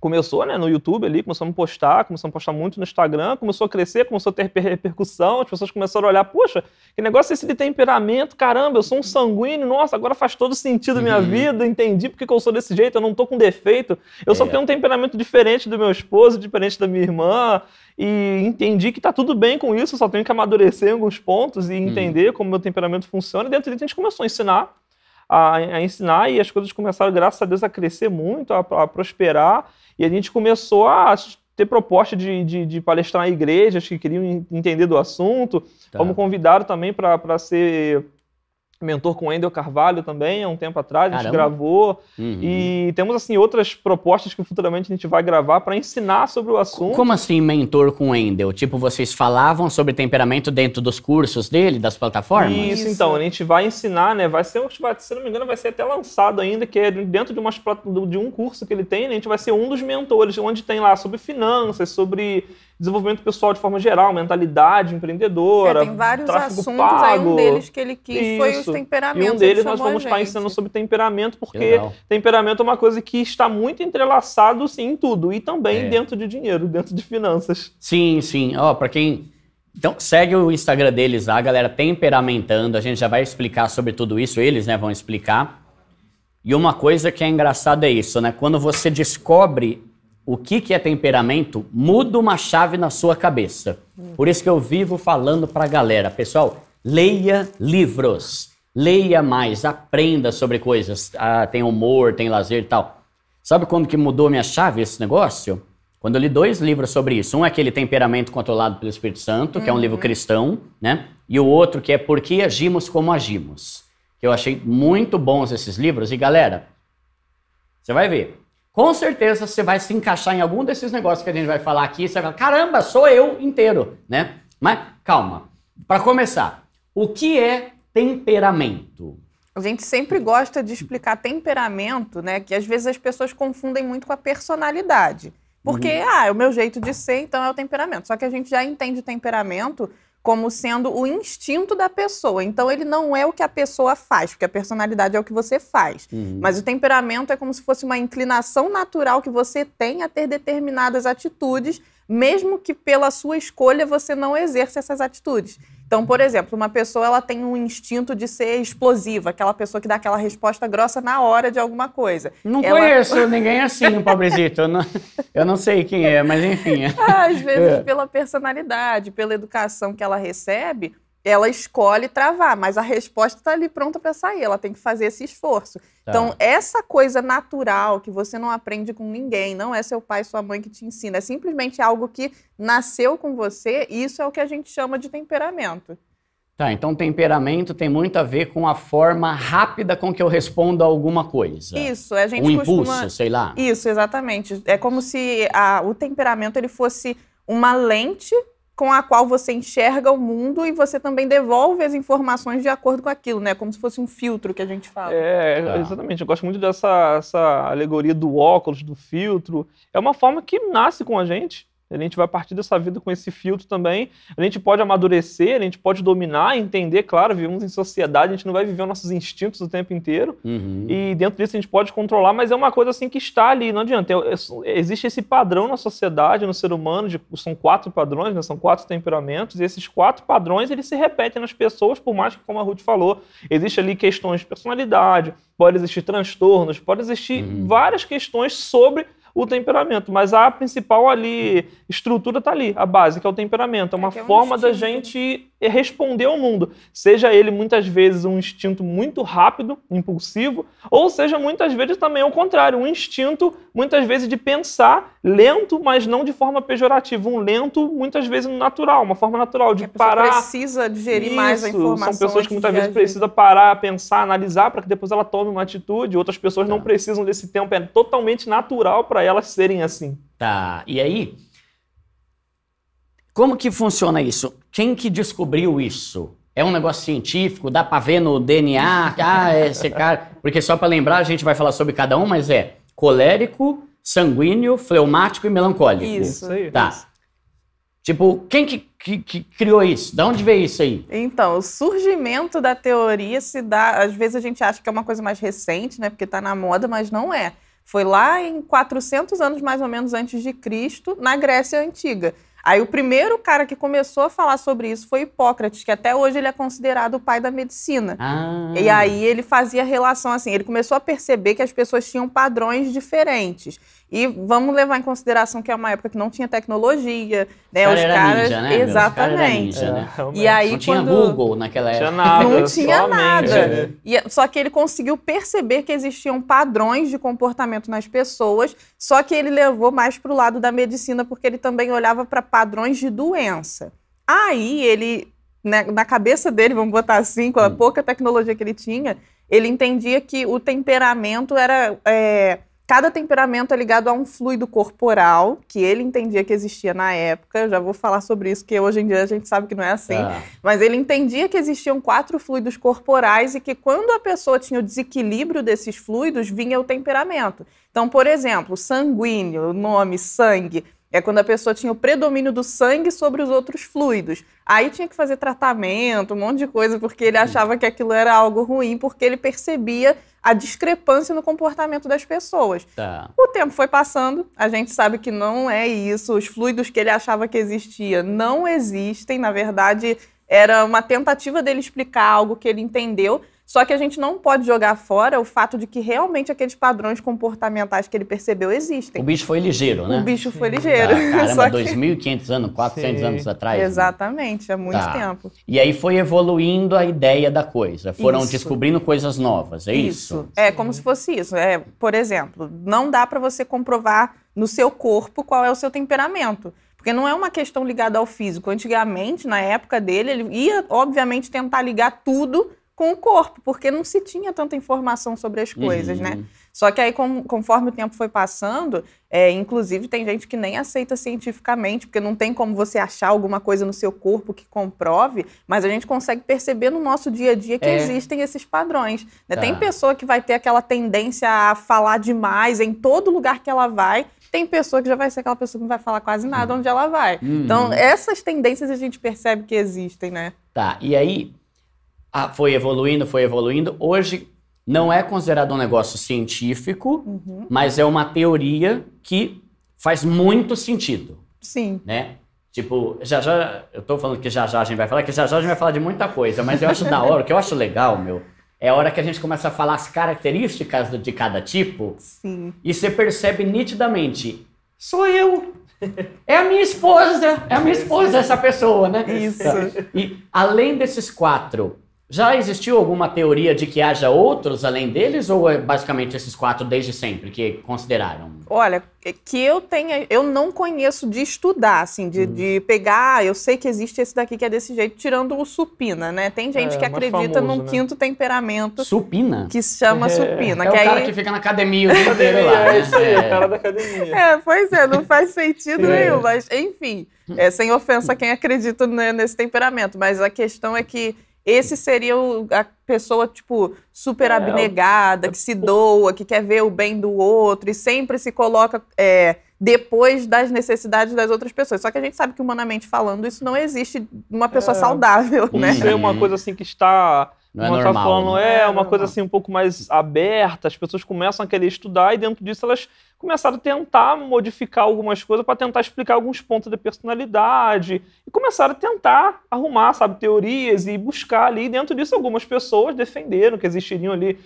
começou né, no YouTube ali, começamos a postar, começamos a postar muito no Instagram, começou a crescer, começou a ter repercussão, as pessoas começaram a olhar, poxa, que negócio é esse de temperamento, caramba, eu sou um sanguíneo, nossa, agora faz todo sentido minha uhum. vida, entendi porque que eu sou desse jeito, eu não tô com defeito, eu é. só tenho um temperamento diferente do meu esposo, diferente da minha irmã, e entendi que tá tudo bem com isso, só tenho que amadurecer em alguns pontos e uhum. entender uhum. como meu temperamento funciona, e dentro disso a gente começou a ensinar a, a, ensinar e as coisas começaram, graças a Deus, a crescer muito, a, a prosperar. E a gente começou a ter proposta de, de, de, palestrar em igrejas que queriam entender do assunto. Tá. Fomos convidados também para ser mentor com o Endel Carvalho também, há um tempo atrás, Caramba. a gente gravou. Uhum. E temos, assim, outras propostas que futuramente a gente vai gravar para ensinar sobre o assunto. Como assim mentor com o Endel? Tipo, vocês falavam sobre temperamento dentro dos cursos dele, das plataformas? Isso, Isso. então, a gente vai ensinar, né? Vai ser, se não me engano, vai ser até lançado ainda, que é dentro de, umas, de um curso que ele tem, né? a gente vai ser um dos mentores, onde tem lá sobre finanças, sobre desenvolvimento pessoal de forma geral, mentalidade empreendedora. É, tem vários assuntos, pago. aí um deles que ele quis Isso. foi os temperamentos. E um deles nós vamos estar ensinando sobre temperamento, porque temperamento é uma coisa que está muito entrelaçado sim, em tudo, e também é. dentro de dinheiro, dentro de finanças. Sim, sim. Ó, oh, para quem. Então segue o Instagram deles lá, galera, temperamentando. A gente já vai explicar sobre tudo isso, eles né, vão explicar. E uma coisa que é engraçada é isso, né? Quando você descobre o que, que é temperamento muda uma chave na sua cabeça. Por isso que eu vivo falando para a galera, pessoal, leia livros, leia mais, aprenda sobre coisas. Ah, tem humor, tem lazer e tal. Sabe quando que mudou minha chave esse negócio? Quando eu li dois livros sobre isso. Um é aquele Temperamento Controlado pelo Espírito Santo, que uhum. é um livro uhum. cristão, né? E o outro que é Por que Agimos Como Agimos. Que eu achei muito bons esses livros. E galera, você vai ver, com certeza você vai se encaixar em algum desses negócios que a gente vai falar aqui. Você vai falar, caramba, sou eu inteiro, né? Mas calma. Para começar, o que é temperamento? A gente sempre gosta de explicar temperamento, né? Que às vezes as pessoas confundem muito com a personalidade. Porque, uhum. ah, é o meu jeito de ser, então é o temperamento. Só que a gente já entende temperamento como sendo o instinto da pessoa. Então ele não é o que a pessoa faz, porque a personalidade é o que você faz. Uhum. Mas o temperamento é como se fosse uma inclinação natural que você tem a ter determinadas atitudes, mesmo que pela sua escolha você não exerça essas atitudes. Então, por exemplo, uma pessoa ela tem um instinto de ser explosiva, aquela pessoa que dá aquela resposta grossa na hora de alguma coisa. Não ela... conheço ninguém assim, um pobrezito. Eu não, eu não sei quem é, mas enfim. Às vezes, é. pela personalidade, pela educação que ela recebe, ela escolhe travar, mas a resposta está ali pronta para sair, ela tem que fazer esse esforço. Tá. Então, essa coisa natural que você não aprende com ninguém, não é seu pai, sua mãe que te ensina, é simplesmente algo que nasceu com você, isso é o que a gente chama de temperamento. Tá, então temperamento tem muito a ver com a forma rápida com que eu respondo a alguma coisa. Isso, a gente um costuma... impulso, sei lá. Isso, exatamente. É como se a, o temperamento ele fosse uma lente com a qual você enxerga o mundo e você também devolve as informações de acordo com aquilo, né? Como se fosse um filtro que a gente fala. É, tá. exatamente. Eu gosto muito dessa essa alegoria do óculos, do filtro. É uma forma que nasce com a gente. A gente vai partir dessa vida com esse filtro também. A gente pode amadurecer, a gente pode dominar, entender, claro, vivemos em sociedade, a gente não vai viver nossos instintos o tempo inteiro. Uhum. E dentro disso a gente pode controlar, mas é uma coisa assim que está ali, não adianta. existe esse padrão na sociedade, no ser humano, de, são quatro padrões, né, são quatro temperamentos, e esses quatro padrões eles se repetem nas pessoas, por mais que, como a Ruth falou, existe ali questões de personalidade, pode existir transtornos, pode existir uhum. várias questões sobre o temperamento. Mas a principal ali estrutura está ali, a base, que é o temperamento. É uma é, é forma um da gente responder ao mundo, seja ele muitas vezes um instinto muito rápido, impulsivo, ou seja muitas vezes também ao contrário, um instinto muitas vezes de pensar lento, mas não de forma pejorativa, um lento muitas vezes natural, uma forma natural de é, parar. Precisa digerir Isso, mais a informação. São pessoas que muitas vezes precisa parar, pensar, analisar para que depois ela tome uma atitude. Outras pessoas tá. não precisam desse tempo, é totalmente natural para elas serem assim. Tá. E aí, como que funciona isso? Quem que descobriu isso? É um negócio científico, dá para ver no DNA, ah, esse cara. Porque só para lembrar, a gente vai falar sobre cada um, mas é colérico, sanguíneo, fleumático e melancólico. Isso, aí. Tá. Tipo, quem que, que, que, criou isso? Da onde veio isso aí? Então, o surgimento da teoria se dá. Às vezes a gente acha que é uma coisa mais recente, né? Porque está na moda, mas não é. Foi lá em 400 anos mais ou menos antes de Cristo, na Grécia Antiga. Aí o primeiro cara que começou a falar sobre isso foi Hipócrates, que até hoje ele é considerado o pai da medicina. Ah. E aí ele fazia relação assim, ele começou a perceber que as pessoas tinham padrões diferentes. E vamos levar em consideração que é uma época que não tinha tecnologia, né? os caras, ninja, né, exatamente. Né? É, e aí não tinha Google naquela época. Tinha nada, não tinha nada. né? E é, só que ele conseguiu perceber que existiam padrões de comportamento nas pessoas, só que ele levou mais para o lado da medicina porque ele também olhava para padrões de doença. Aí ele né, na cabeça dele, vamos botar assim, com a hum. pouca tecnologia que ele tinha, ele entendia que o temperamento era é, Cada temperamento é ligado a um fluido corporal que ele entendia que existia na época. Eu já vou falar sobre isso, que hoje em dia a gente sabe que não é assim. Tá. Mas ele entendia que existiam quatro fluidos corporais e que quando a pessoa tinha o desequilíbrio desses fluidos, vinha o temperamento. Então, por exemplo, sanguíneo, o nome sangue, é quando a pessoa tinha o predomínio do sangue sobre os outros fluidos. Aí tinha que fazer tratamento, um monte de coisa, porque ele achava que aquilo era algo ruim, porque ele percebia a discrepância no comportamento das pessoas. Tá. O tempo foi passando, a gente sabe que não é isso, os fluidos que ele achava que existia não existem, na verdade, era uma tentativa dele explicar algo que ele entendeu, só que a gente não pode jogar fora o fato de que realmente aqueles padrões comportamentais que ele percebeu existem. O bicho foi ligeiro, né? O bicho Sim. foi ligeiro. Ah, caramba, que... 2.500 anos, 400 Sim. anos atrás. Né? Exatamente, né? há muito tá. tempo. E aí foi evoluindo a ideia da coisa. Foram isso. descobrindo coisas novas, é isso? Isso. É Sim. como se fosse isso. É, por exemplo, não dá para você comprovar no seu corpo qual é o seu temperamento. Porque não é uma questão ligada ao físico. Antigamente, na época dele, ele ia, obviamente, tentar ligar tudo com o corpo, porque não se tinha tanta informação sobre as coisas, né? uhum. né? Só que aí, com, conforme o tempo foi passando, é, inclusive tem gente que nem aceita cientificamente, porque não tem como você achar alguma coisa no seu corpo que comprove, mas a gente consegue perceber no nosso dia a dia que é. existem esses padrões. Né? Tá. Tem pessoa que vai ter aquela tendência a falar demais em todo lugar que ela vai, tem pessoa que já vai ser aquela pessoa que não vai falar quase nada uhum. onde ela vai. Então, uhum. Então, essas tendências a gente percebe que existem, né? Tá, e aí, a, ah, foi evoluindo, foi evoluindo. Hoje não é considerado um negócio científico, uhum. mas é uma teoria que faz muito sentido. Sim. Né? Tipo, já já, eu tô falando que já já a gente vai falar, que já já a gente vai falar de muita coisa, mas eu acho da hora, o que eu acho legal, meu, é a hora que a gente começa a falar as características de cada tipo. Sim. E você percebe nitidamente, sou eu. É a minha esposa, é a minha esposa essa pessoa, né? Isso. E além desses quatro, já existiu alguma teoria de que haja outros além deles, ou é basicamente esses quatro desde sempre que consideraram? Olha, é que eu tenha, eu não conheço de estudar, assim, de, hum. de pegar, ah, eu sei que existe esse daqui que é desse jeito, tirando o supina, né? Tem gente é, que é acredita famoso, num né? quinto temperamento. Supina? Que se chama é, supina. É que é o aí... cara que fica na academia o dia inteiro lá. É né? isso aí, é. o cara da academia. É, pois é, não faz sentido é. nenhum, mas enfim, é, sem ofensa a quem acredita né, nesse temperamento, mas a questão é que esse seria o, a pessoa, tipo, super é, abnegada, que se doa, que quer ver o bem do outro e sempre se coloca é, depois das necessidades das outras pessoas. Só que a gente sabe que, humanamente falando, isso não existe uma pessoa é, saudável, né? Isso é uma uhum. coisa assim que está não é normal. Falando, né? é, é uma coisa assim um pouco mais aberta, as pessoas começam a querer estudar e dentro disso elas começaram a tentar modificar algumas coisas para tentar explicar alguns pontos da personalidade e começaram a tentar arrumar, sabe, teorias e buscar ali. dentro disso algumas pessoas defenderam que existiriam ali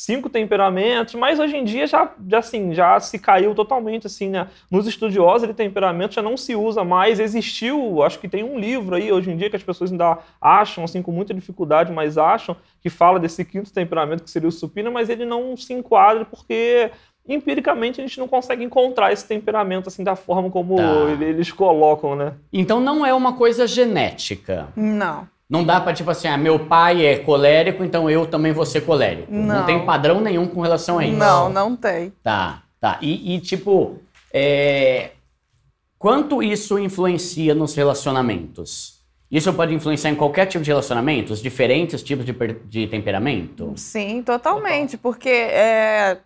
cinco temperamentos, mas hoje em dia já, já, assim, já se caiu totalmente, assim, né? Nos estudiosos de temperamento já não se usa mais, existiu, acho que tem um livro aí hoje em dia que as pessoas ainda acham, assim, com muita dificuldade, mas acham, que fala desse quinto temperamento que seria o supino, mas ele não se enquadra porque empiricamente a gente não consegue encontrar esse temperamento assim da forma como tá. eles colocam, né? Então não é uma coisa genética. Não. Não dá para tipo assim, ah, meu pai é colérico, então eu também vou ser colérico. Não, não tem padrão nenhum com relação a isso. Não, não tem. Tá, tá. E, e tipo, é... quanto isso influencia nos relacionamentos? Isso pode influenciar em qualquer tipo de relacionamento? Os diferentes tipos de, de temperamento? Sim, totalmente. Total. Porque é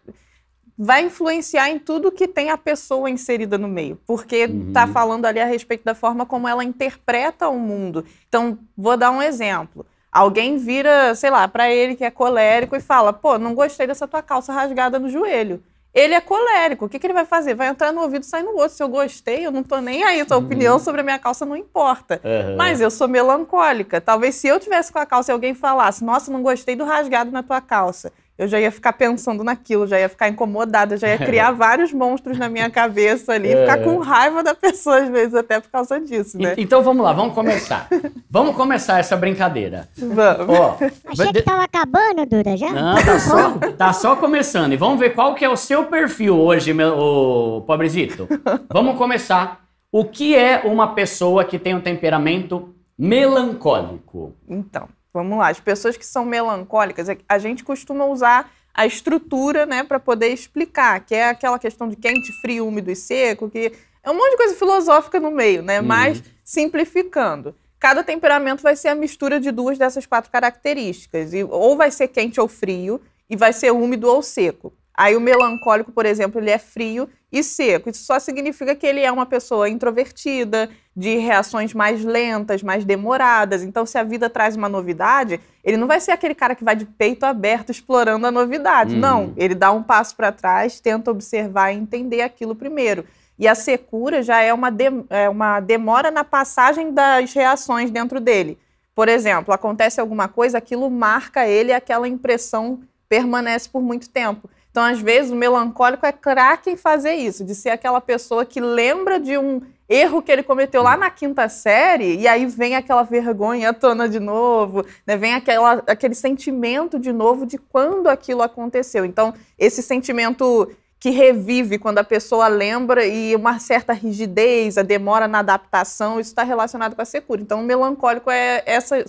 vai influenciar em tudo que tem a pessoa inserida no meio, porque está uhum. falando ali a respeito da forma como ela interpreta o mundo. Então, vou dar um exemplo. Alguém vira, sei lá, para ele que é colérico e fala: pô, não gostei dessa tua calça rasgada no joelho. Ele é colérico, o que, que ele vai fazer? Vai entrar no ouvido e sair no outro. Se eu gostei, eu não tô nem aí. Tua uhum. opinião sobre a minha calça não importa. Uhum. Mas eu sou melancólica. Talvez se eu tivesse com a calça e alguém falasse: nossa, não gostei do rasgado na tua calça eu já ia ficar pensando naquilo, já ia ficar incomodada, já ia criar é. vários monstros na minha cabeça ali, é. ficar com raiva da pessoa às vezes até por causa disso, né? E, então vamos lá, vamos começar. vamos começar essa brincadeira. Vamos. Ó, Achei que tava acabando, Duda, já? Não, tá só, tá só começando. E vamos ver qual que é o seu perfil hoje, meu ô, pobrezito. Vamos começar. O que é uma pessoa que tem um temperamento melancólico? Então, Vamos lá, as pessoas que são melancólicas, é a gente costuma usar a estrutura, né, para poder explicar, que é aquela questão de quente, frio, úmido e seco, que é um monte de coisa filosófica no meio, né? Uhum. Mas simplificando, cada temperamento vai ser a mistura de duas dessas quatro características, e ou vai ser quente ou frio, e vai ser úmido ou seco. Aí o melancólico, por exemplo, ele é frio e seco. Isso só significa que ele é uma pessoa introvertida, de reações mais lentas, mais demoradas. Então, se a vida traz uma novidade, ele não vai ser aquele cara que vai de peito aberto explorando a novidade. Hum. Não, uhum. ele dá um passo para trás, tenta observar e entender aquilo primeiro. E a secura já é uma, de, é uma demora na passagem das reações dentro dele. Por exemplo, acontece alguma coisa, aquilo marca ele, aquela impressão permanece por muito tempo. Então, às vezes, o melancólico é craque em fazer isso, de ser aquela pessoa que lembra de um erro que ele cometeu lá na quinta série, e aí vem aquela vergonha à tona de novo, né? vem aquela, aquele sentimento de novo de quando aquilo aconteceu. Então, esse sentimento que revive quando a pessoa lembra e uma certa rigidez, a demora na adaptação, isso está relacionado com a secura. Então, o melancólico é essa, é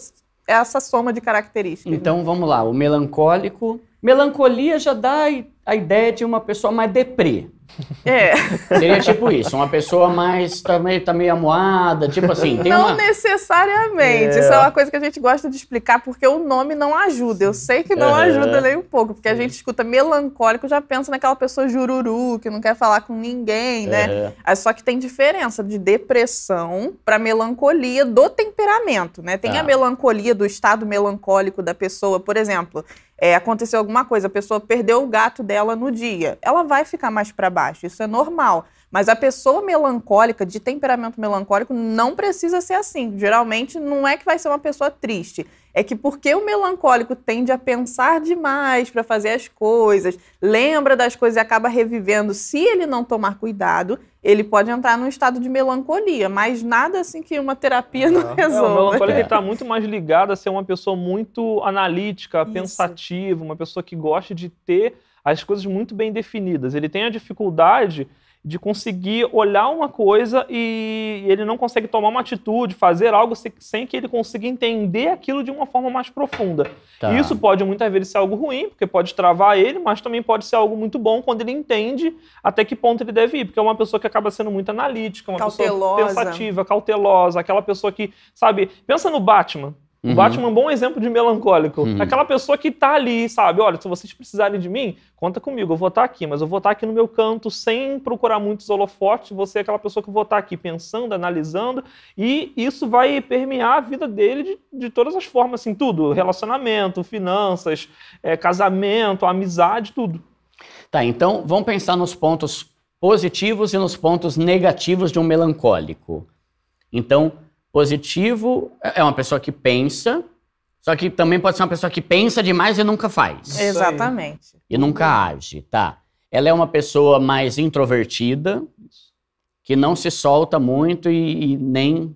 essa soma de características. Então, vamos lá, o melancólico Melancolia já dá a ideia de uma pessoa mais deprê. É. Seria tipo isso, uma pessoa mais também tá, tá meio amuada, tipo assim. não uma... necessariamente. É. Isso é uma é. coisa que a gente gosta de explicar, porque o nome não ajuda. Eu sei que não é. ajuda nem um pouco, porque a gente escuta melancólico, já pensa naquela pessoa jururu, que não quer falar com ninguém, né? É. é só que tem diferença de depressão para melancolia do temperamento, né? Tem ah. a melancolia do estado melancólico da pessoa, por exemplo é, aconteceu alguma coisa, a pessoa perdeu o gato dela no dia, ela vai ficar mais para baixo, isso é normal. Mas a pessoa melancólica, de temperamento melancólico, não precisa ser assim. Geralmente não é que vai ser uma pessoa triste é que porque o melancólico tende a pensar demais para fazer as coisas, lembra das coisas e acaba revivendo, se ele não tomar cuidado, ele pode entrar num estado de melancolia, mas nada assim que uma terapia uhum. não resolva. É, o melancólico está é. muito mais ligado a ser uma pessoa muito analítica, Isso. pensativa, uma pessoa que gosta de ter as coisas muito bem definidas. Ele tem a dificuldade de conseguir olhar uma coisa e ele não consegue tomar uma atitude, fazer algo sem que ele consiga entender aquilo de uma forma mais profunda. Tá. Isso pode muitas vezes ser algo ruim, porque pode travar ele, mas também pode ser algo muito bom quando ele entende até que ponto ele deve ir, porque é uma pessoa que acaba sendo muito analítica, uma cautelosa. pessoa pensativa, cautelosa, aquela pessoa que, sabe, pensa no Batman. O uhum. Batman é um bom exemplo de melancólico. Uhum. Aquela pessoa que tá ali, sabe? Olha, se vocês precisarem de mim, conta comigo, eu vou estar tá aqui, mas eu vou estar tá aqui no meu canto sem procurar muitos holofotes. Você é aquela pessoa que eu vou estar tá aqui pensando, analisando, e isso vai permear a vida dele de, de todas as formas, assim, tudo: relacionamento, finanças, é, casamento, amizade, tudo. Tá, então vamos pensar nos pontos positivos e nos pontos negativos de um melancólico. Então, Positivo é, é uma pessoa que pensa, só que também pode ser uma pessoa que pensa demais e nunca faz. Exatamente. E nunca age, tá? Ela é uma pessoa mais introvertida, que não se solta muito e, e nem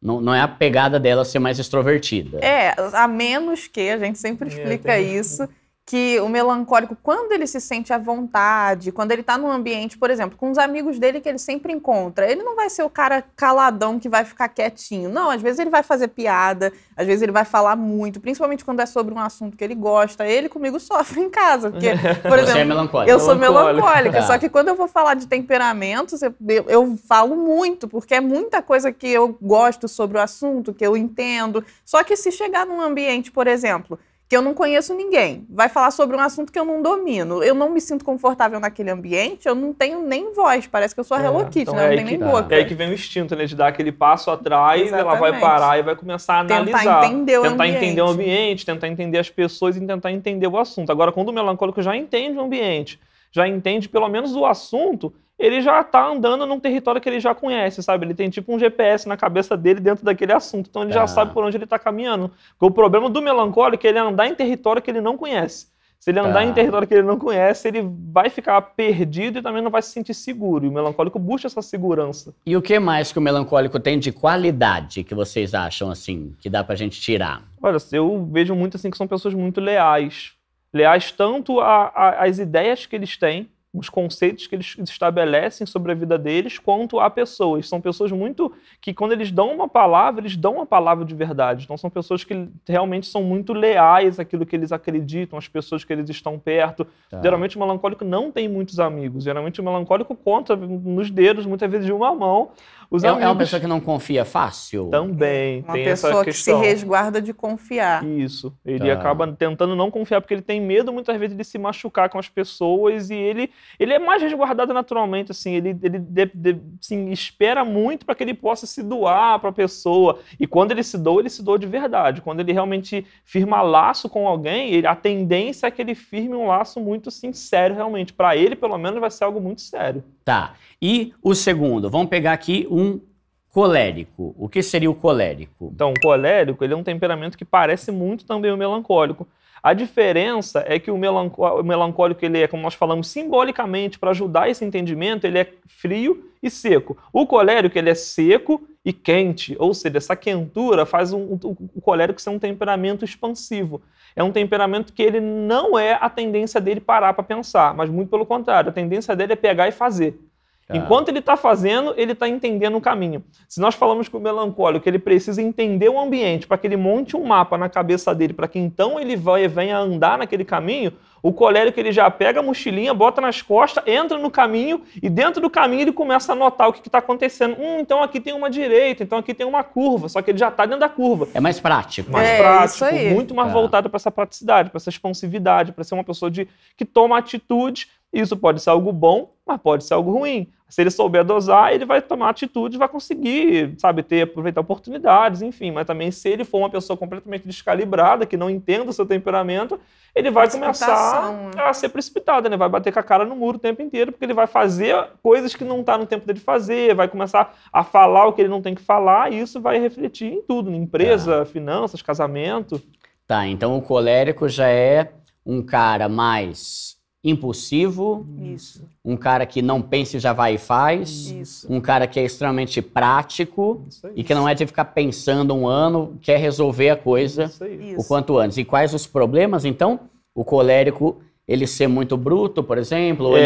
não, não, é a pegada dela ser mais extrovertida. É, a menos que, a gente sempre é, explica é, isso, que o melancólico, quando ele se sente à vontade, quando ele está num ambiente, por exemplo, com os amigos dele que ele sempre encontra, ele não vai ser o cara caladão que vai ficar quietinho. Não, às vezes ele vai fazer piada, às vezes ele vai falar muito, principalmente quando é sobre um assunto que ele gosta. Ele comigo sofre em casa, porque, por é exemplo, é eu sou melancólica, tá. só que quando eu vou falar de temperamentos, eu, eu falo muito, porque é muita coisa que eu gosto sobre o assunto, que eu entendo. Só que se chegar num ambiente, por exemplo, que eu não conheço ninguém, vai falar sobre um assunto que eu não domino, eu não me sinto confortável naquele ambiente, eu não tenho nem voz, parece que eu sou a é, Hello então Kitty, então né? é não tenho nem tá. boca. É aí que vem o instinto, né, de dar aquele passo atrás, Exatamente. ela vai parar e vai começar a analisar. Tentar entender o tentar ambiente. entender o ambiente, tentar entender as pessoas e tentar entender o assunto. Agora, quando o melancólico já entende o ambiente, já entende pelo menos o assunto, ele já está andando num território que ele já conhece, sabe? Ele tem tipo um GPS na cabeça dele dentro daquele assunto, então ele já tá. sabe por onde ele está caminhando. Porque o problema do melancólico é ele andar em território que ele não conhece. Se ele andar tá. em território que ele não conhece, ele vai ficar perdido e também não vai se sentir seguro. E o melancólico busca essa segurança. E o que mais que o melancólico tem de qualidade que vocês acham, assim, que dá pra gente tirar? Olha, eu vejo muito, assim, que são pessoas muito leais leais tanto às as ideias que eles têm, os conceitos que eles estabelecem sobre a vida deles, quanto a pessoas. São pessoas muito que, quando eles dão uma palavra, eles dão uma palavra de verdade. Então, são pessoas que realmente são muito leais àquilo que eles acreditam, às pessoas que eles estão perto. Tá. Geralmente, o melancólico não tem muitos amigos. Geralmente, o melancólico conta nos dedos, muitas vezes de uma mão, os é, amigos... é uma pessoa que não confia fácil? Também. Uma tem pessoa que se resguarda de confiar. Isso. Ele tá. acaba tentando não confiar porque ele tem medo muitas vezes de se machucar com as pessoas e ele, ele é mais resguardado naturalmente, assim. Ele, ele de, de, assim, espera muito para que ele possa se doar para a pessoa. E quando ele se doa, ele se doa de verdade. Quando ele realmente firma laço com alguém, ele, a tendência é que ele firme um laço muito sincero, realmente. Para ele, pelo menos, vai ser algo muito sério. Tá. E o segundo, vamos pegar aqui um um colérico. O que seria o colérico? Então, o colérico ele é um temperamento que parece muito também o melancólico. A diferença é que o, melancólico ele é, como nós falamos, simbolicamente para ajudar esse entendimento, ele é frio e seco. O colérico ele é seco e quente, ou seja, essa quentura faz um, o, o colérico ser um temperamento expansivo. É um temperamento que ele não é a tendência dele parar para pensar, mas muito pelo contrário, a tendência dele é pegar e fazer. Tá. Enquanto ele está fazendo, ele está entendendo o caminho. Se nós falamos com o melancólico, ele precisa entender o ambiente para que ele monte um mapa na cabeça dele, para que então ele vai, venha andar naquele caminho, o colérico ele já pega a mochilinha, bota nas costas, entra no caminho e dentro do caminho ele começa a notar o que está acontecendo. Hum, então aqui tem uma direita, então aqui tem uma curva, só que ele já está dentro da curva. É mais prático. Mais é, prático, muito mais tá. voltado para essa praticidade, para essa expansividade, para ser uma pessoa de, que toma atitudes. Isso pode ser algo bom mas pode ser algo ruim. Se ele souber dosar, ele vai tomar atitude, vai conseguir, sabe, ter, aproveitar oportunidades, enfim. Mas também, se ele for uma pessoa completamente descalibrada, que não entenda o seu temperamento, ele vai começar né? a ser precipitado, né? Vai bater com a cara no muro o tempo inteiro, porque ele vai fazer coisas que não está no tempo dele fazer, vai começar a falar o que ele não tem que falar, e isso vai refletir em tudo, em empresa, tá. finanças, casamento. Tá, então o colérico já é um cara mais impulsivo, Isso. um cara que não pensa e já vai e faz, Isso. um cara que é extremamente prático e que não é de ficar pensando um ano, quer resolver a coisa o quanto antes. E quais os problemas, então? O colérico ele ser muito bruto, por exemplo, ou é,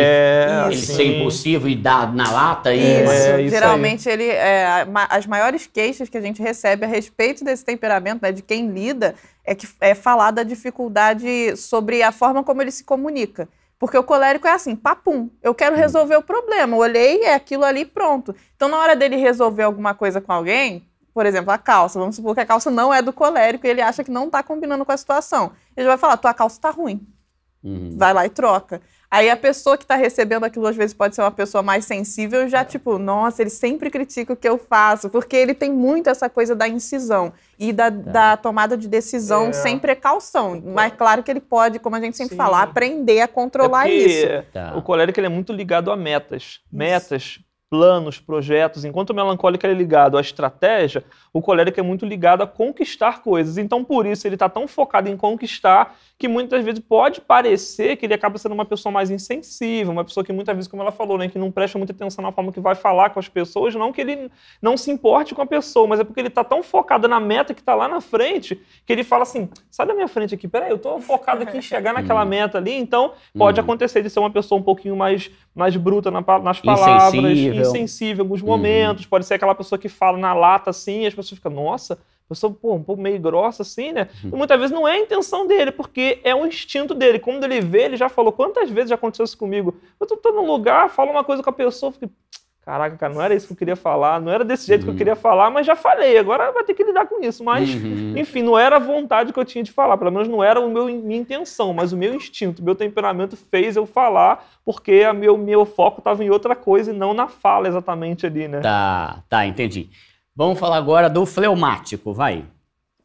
ele, ele, assim. ser impulsivo e dar na lata. É, isso. É, isso Geralmente, ele, é, as maiores queixas que a gente recebe a respeito desse temperamento, né, de quem lida, é, que, é falar da dificuldade sobre a forma como ele se comunica. Porque o colérico é assim, papum, eu quero hum. resolver o problema. Olhei, é aquilo ali, pronto. Então, na hora dele resolver alguma coisa com alguém, por exemplo, a calça, vamos supor que a calça não é do colérico e ele acha que não está combinando com a situação. Ele vai falar, tua calça está ruim. Uhum. Vai lá e troca. Aí a pessoa que está recebendo aquilo, às vezes, pode ser uma pessoa mais sensível, já é. tipo, nossa, ele sempre critica o que eu faço, porque ele tem muito essa coisa da incisão e da, é. da tomada de decisão é. sem precaução. Mas claro que ele pode, como a gente sempre Sim. fala, aprender a controlar é isso. Tá. O colérico ele é muito ligado a metas. Isso. Metas planos, projetos. Enquanto o melancólico é ligado à estratégia, o colérico é muito ligado a conquistar coisas. Então, por isso, ele está tão focado em conquistar que muitas vezes pode parecer que ele acaba sendo uma pessoa mais insensível, uma pessoa que muitas vezes, como ela falou, né, que não presta muita atenção na forma que vai falar com as pessoas, não que ele não se importe com a pessoa, mas é porque ele está tão focado na meta que está lá na frente que ele fala assim, sai da minha frente aqui, peraí, eu estou focado aqui em chegar naquela hum. meta ali, então pode hum. acontecer de ser uma pessoa um pouquinho mais, mais bruta nas palavras, insensível, insensível em alguns uhum. momentos, uhum. pode ser aquela pessoa que fala na lata assim, e as pessoas ficam, nossa, pessoa pô, um pouco meio grossa assim, né? Uhum. E muitas vezes não é a intenção dele, porque é um instinto dele. Quando ele vê, ele já falou, quantas vezes já aconteceu isso comigo? Eu tô, tô num lugar, falo uma coisa com a pessoa, fico, Caraca, cara, não era isso que eu queria falar, não era desse jeito uhum. que eu queria falar, mas já falei, agora vai ter que lidar com isso. Mas, uhum. enfim, não era a vontade que eu tinha de falar, pelo menos não era o meu, minha intenção, mas o meu instinto, meu temperamento fez eu falar, porque a meu, meu foco estava em outra coisa e não na fala exatamente ali, né? Tá, tá, entendi. Vamos falar agora do fleumático, vai.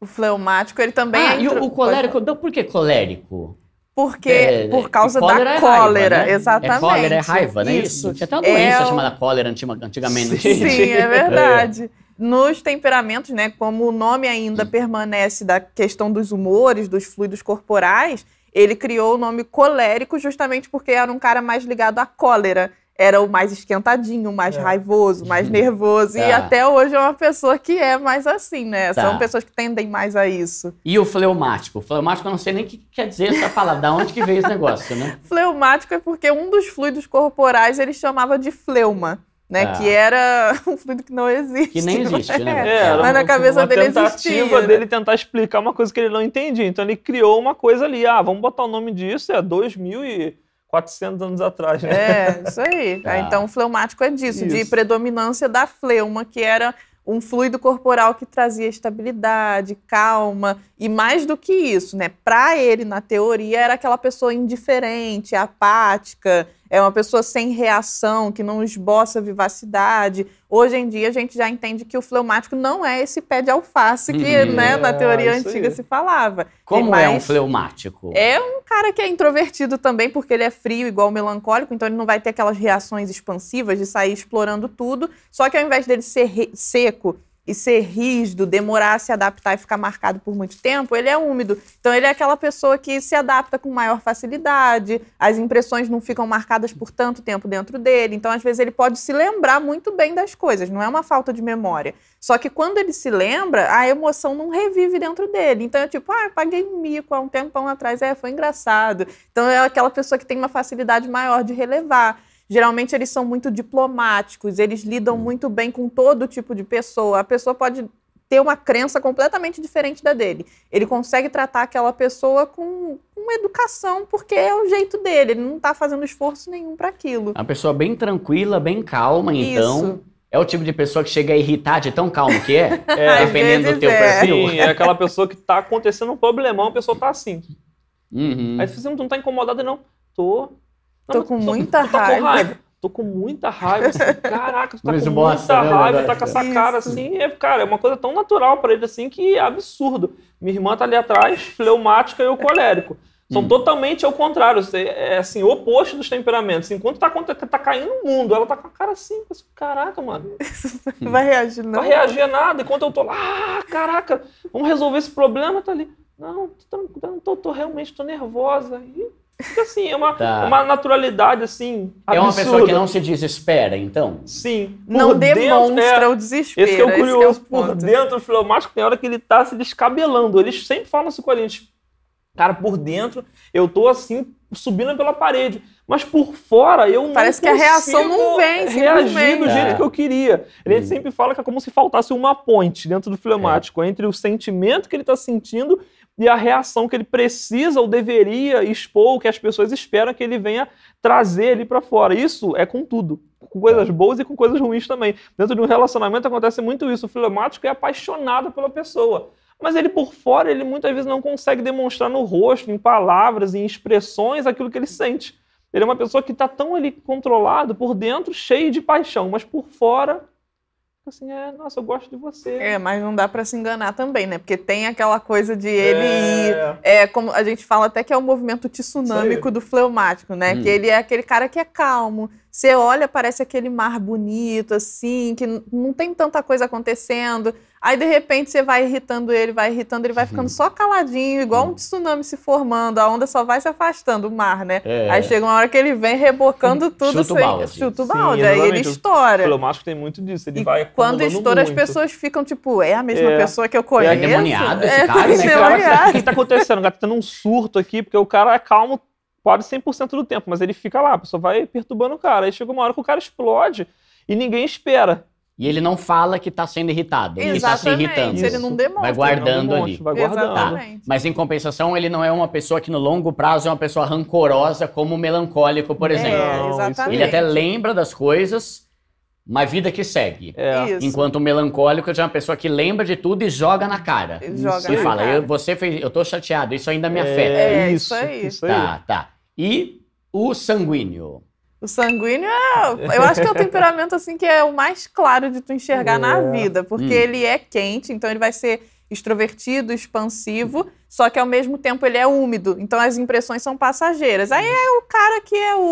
O fleumático, ele também. Ah, é e o, o colérico, por que colérico? porque é, por é, causa cólera da cólera, é raiva, né? É, exatamente. É cólera é raiva, né? Isso. Tinha até uma doença chamada cólera antigamente. Sim, é verdade. Nos temperamentos, né, como o nome ainda permanece da questão dos humores, dos fluidos corporais, ele criou o nome colérico justamente porque era um cara mais ligado à cólera era o mais esquentadinho, mais é. raivoso, mais uhum. nervoso. Tá. E até hoje é uma pessoa que é mais assim, né? Tá. São pessoas que tendem mais a isso. E o fleumático? O fleumático eu não sei nem o que quer dizer essa palavra, da onde que veio esse negócio, né? fleumático é porque um dos fluidos corporais ele chamava de fleuma. Né, é. Que era um fluido que não existe. Que nem existe, mas, né? É, é mas na cabeça uma dele tentativa existia. Né? dele tentar explicar uma coisa que ele não entendia. Então ele criou uma coisa ali. Ah, vamos botar o nome disso, é 2000 e... 400 anos atrás, né? É, isso aí. Ah. Então, o fleumático é disso, isso. de predominância da fleuma, que era um fluido corporal que trazia estabilidade, calma, e mais do que isso, né? Para ele, na teoria, era aquela pessoa indiferente, apática, é uma pessoa sem reação, que não esboça vivacidade. Hoje em dia a gente já entende que o fleumático não é esse pé de alface que, uhum. né, na é, teoria antiga se falava. Como é um fleumático? É um cara que é introvertido também, porque ele é frio, igual melancólico, então ele não vai ter aquelas reações expansivas de sair explorando tudo. Só que ao invés dele ser seco e ser rígido, demorar a se adaptar e ficar marcado por muito tempo, ele é úmido. Então ele é aquela pessoa que se adapta com maior facilidade, as impressões não ficam marcadas por tanto tempo dentro dele. Então às vezes ele pode se lembrar muito bem das coisas, não é uma falta de memória. Só que quando ele se lembra, a emoção não revive dentro dele. Então é tipo, ah, eu paguei mico há um tempão atrás, é, foi engraçado. Então é aquela pessoa que tem uma facilidade maior de relevar. Geralmente eles são muito diplomáticos, eles lidam hum. muito bem com todo tipo de pessoa. A pessoa pode ter uma crença completamente diferente da dele. Ele consegue tratar aquela pessoa com uma educação, porque é o jeito dele, ele não está fazendo esforço nenhum para aquilo. É uma pessoa bem tranquila, bem calma, Isso. então. É o tipo de pessoa que chega a irritar de tão calmo que é, é dependendo do teu é. perfil. Sim, é aquela pessoa que está acontecendo um problemão, a pessoa está assim. Uhum. Aí você não está incomodada, não. Tô tô tá, com muita tá raiva. Tô com muita raiva, assim, caraca, tu tá Luiz com muita tá raiva, tá com essa Isso. cara assim, é, cara, é uma coisa tão natural para ele assim que é absurdo. Minha irmã tá ali atrás, fleumática e eu colérico. São hum. totalmente ao contrário, assim, é, é assim, o oposto dos temperamentos. Enquanto tá, tá caindo o mundo, ela tá com a cara assim, assim caraca, mano. Vai reagir não. Vai reagir a nada, enquanto eu tô lá, ah, caraca, vamos resolver esse problema, tá ali. Não, tô, não tô, tô realmente tô nervosa. E assim, é uma, tá. uma naturalidade assim. Absurda. É uma pessoa que não se desespera, então? Sim. Não demonstra é, o desespero. Esse que é o curioso. É o por dentro, o filomático tem hora que ele tá se descabelando. Eles sempre falam assim com a gente. Cara, por dentro eu tô assim, subindo pela parede. Mas por fora eu não Parece que a reação não vem, reagir do jeito é. que eu queria. Ele hum. sempre fala que é como se faltasse uma ponte dentro do filomático é. entre o sentimento que ele está sentindo e a reação que ele precisa ou deveria expor, o que as pessoas esperam que ele venha trazer ali para fora. Isso é com tudo, com coisas é. boas e com coisas ruins também. Dentro de um relacionamento acontece muito isso. O filomático é apaixonado pela pessoa mas ele por fora, ele muitas vezes não consegue demonstrar no rosto, em palavras, em expressões, aquilo que ele sente. Ele é uma pessoa que está tão ali controlado por dentro, cheio de paixão, mas por fora Tipo assim, é, nossa, eu gosto de você. É, mas não dá para se enganar também, né? Porque tem aquela coisa de é. ele é... ir. É, como a gente fala até que é o um movimento tsunâmico do fleumático, né? Hum. Que ele é aquele cara que é calmo. Você olha, parece aquele mar bonito, assim, que não tem tanta coisa acontecendo. Aí, de repente, você vai irritando ele, vai irritando, ele vai ficando uhum. só caladinho, igual um uhum. tsunami se formando, a onda só vai se afastando, o mar, né? É. Aí chega uma hora que ele vem rebocando tudo, chuta o balde. Chuta o balde, Sim, aí ele estoura. O filomático tem muito disso, ele e vai quando estoura, muito. as pessoas ficam tipo, é a mesma é. pessoa que eu é conheço? É demoniado esse é, cara, é né? O que tá acontecendo? O gato tá um surto aqui, porque o cara é calmo pode 100% do tempo, mas ele fica lá, a pessoa vai perturbando o cara. Aí chega uma hora que o cara explode e ninguém espera. E ele não fala que está sendo irritado, tá Exatamente. ele está se irritando. Isso. Ele não demonstra. Vai guardando demonstra, ali. Vai guardando. Tá. Mas em compensação, ele não é uma pessoa que no longo prazo é uma pessoa rancorosa, como o melancólico, por é, exemplo. É, exatamente. Ele até lembra das coisas, mas vida que segue. É. Enquanto o melancólico já é uma pessoa que lembra de tudo e joga na cara. isso. e fala, Eu, você fez, eu tô chateado, isso ainda me é, afeta. É, isso, isso aí. Tá, tá. E o sanguíneo? O sanguíneo, é, eu acho que é o temperamento assim que é o mais claro de tu enxergar é. na vida, porque hum. ele é quente, então ele vai ser extrovertido, expansivo. Hum só que ao mesmo tempo ele é úmido, então as impressões são passageiras. Aí uhum. é o cara que é o,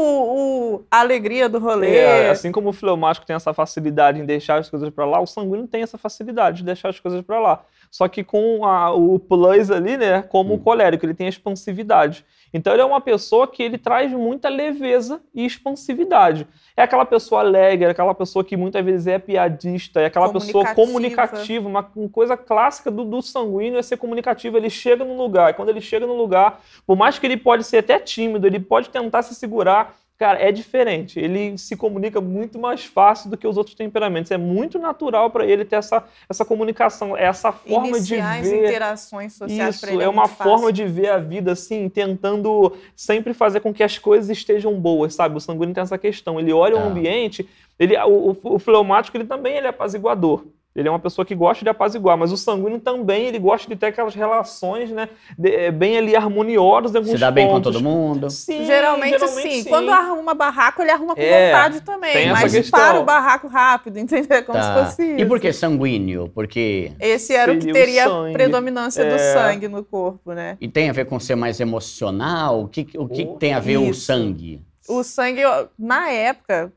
o a alegria do rolê. É, assim como o fleumático tem essa facilidade em deixar as coisas para lá, o sanguíneo tem essa facilidade de deixar as coisas para lá. Só que com a, o plus ali, né, como o hum. colérico, ele tem expansividade. Então ele é uma pessoa que ele traz muita leveza e expansividade. É aquela pessoa alegre, é aquela pessoa que muitas vezes é piadista, é aquela comunicativa. pessoa comunicativa. Uma coisa clássica do, do sanguíneo é ser comunicativo. Ele chega no lugar. E quando ele chega no lugar, por mais que ele pode ser até tímido, ele pode tentar se segurar, cara, é diferente. Ele se comunica muito mais fácil do que os outros temperamentos. É muito natural para ele ter essa, essa comunicação, é essa forma Iniciar de ver. interações sociais Isso, ele é, é uma fácil. forma de ver a vida assim, tentando sempre fazer com que as coisas estejam boas, sabe? O sanguíneo tem essa questão. Ele olha o tá. ambiente, ele, o, o, o fleumático ele também ele é apaziguador. Ele é uma pessoa que gosta de apaziguar, mas o sanguíneo também, ele gosta de ter aquelas relações, né, de, eh, bem ali harmoniosas em alguns Se dá pontos. bem com todo mundo. Sim, geralmente, geralmente sim. sim. Quando arruma barraco, ele arruma com é, vontade também, mas questão. para o barraco rápido, entendeu? É como tá. se fosse isso. E por que sanguíneo? Porque esse era o que teria o predominância é. do sangue no corpo, né? E tem a ver com ser mais emocional? O que o que oh, tem a ver isso. o sangue? O sangue, na época,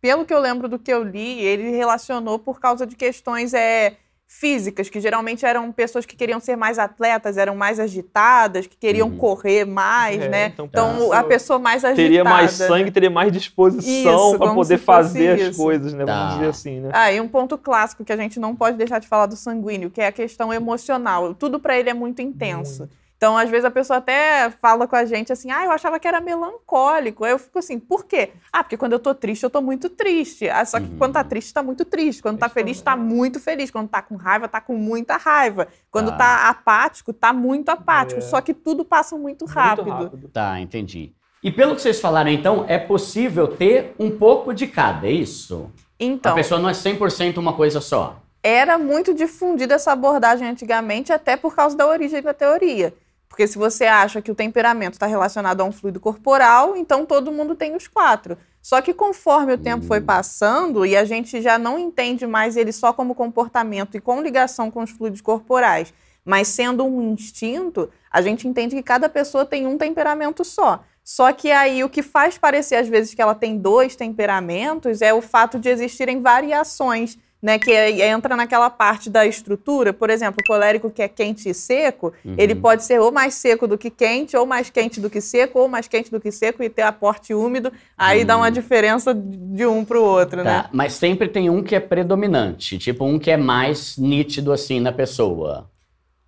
pelo que eu lembro do que eu li, ele relacionou por causa de questões é, físicas, que geralmente eram pessoas que queriam ser mais atletas, eram mais agitadas, que queriam uhum. correr mais, é, né? Então, então a pessoa mais agitada. Teria mais sangue, teria mais disposição para poder fazer isso. as coisas, né? Tá. Vamos dizer assim, né? Ah, e um ponto clássico que a gente não pode deixar de falar do sanguíneo, que é a questão emocional. Tudo para ele é muito intenso. Muito. Então, às vezes, a pessoa até fala com a gente assim, ah, eu achava que era melancólico. Aí eu fico assim, por quê? Ah, porque quando eu tô triste, eu tô muito triste. Ah, só que uhum. quando tá uhum. triste, tá muito triste. Quando tá feliz, tá muito feliz. Quando tá com raiva, tá com muita raiva. Quando tá, tá apático, tá muito apático. É. Só que tudo passa muito rápido. muito rápido. Tá, entendi. E pelo que vocês falaram, então, é possível ter um pouco de cada, é isso? Então. A pessoa não é 100% uma coisa só. Era muito difundida essa abordagem antigamente, até por causa da origem da teoria. Porque se você acha que o temperamento está relacionado a um fluido corporal, então todo mundo tem os quatro. Só que conforme o tempo foi hum. passando e a gente já não entende mais ele só como comportamento e com ligação com os fluidos corporais, mas sendo um instinto, a gente entende que cada pessoa tem um temperamento só. Só que aí o que faz parecer às vezes que ela tem dois temperamentos é o fato de existirem variações né? Que é, entra naquela parte da estrutura. Por exemplo, o colérico que é quente e seco, uhum. ele pode ser ou mais seco do que quente, ou mais quente do que seco, ou mais quente do que seco e ter aporte úmido. Aí uhum. dá uma uhum. diferença de um para o outro, tá. né? Mas sempre tem um que é predominante, tipo um que é mais nítido assim na pessoa.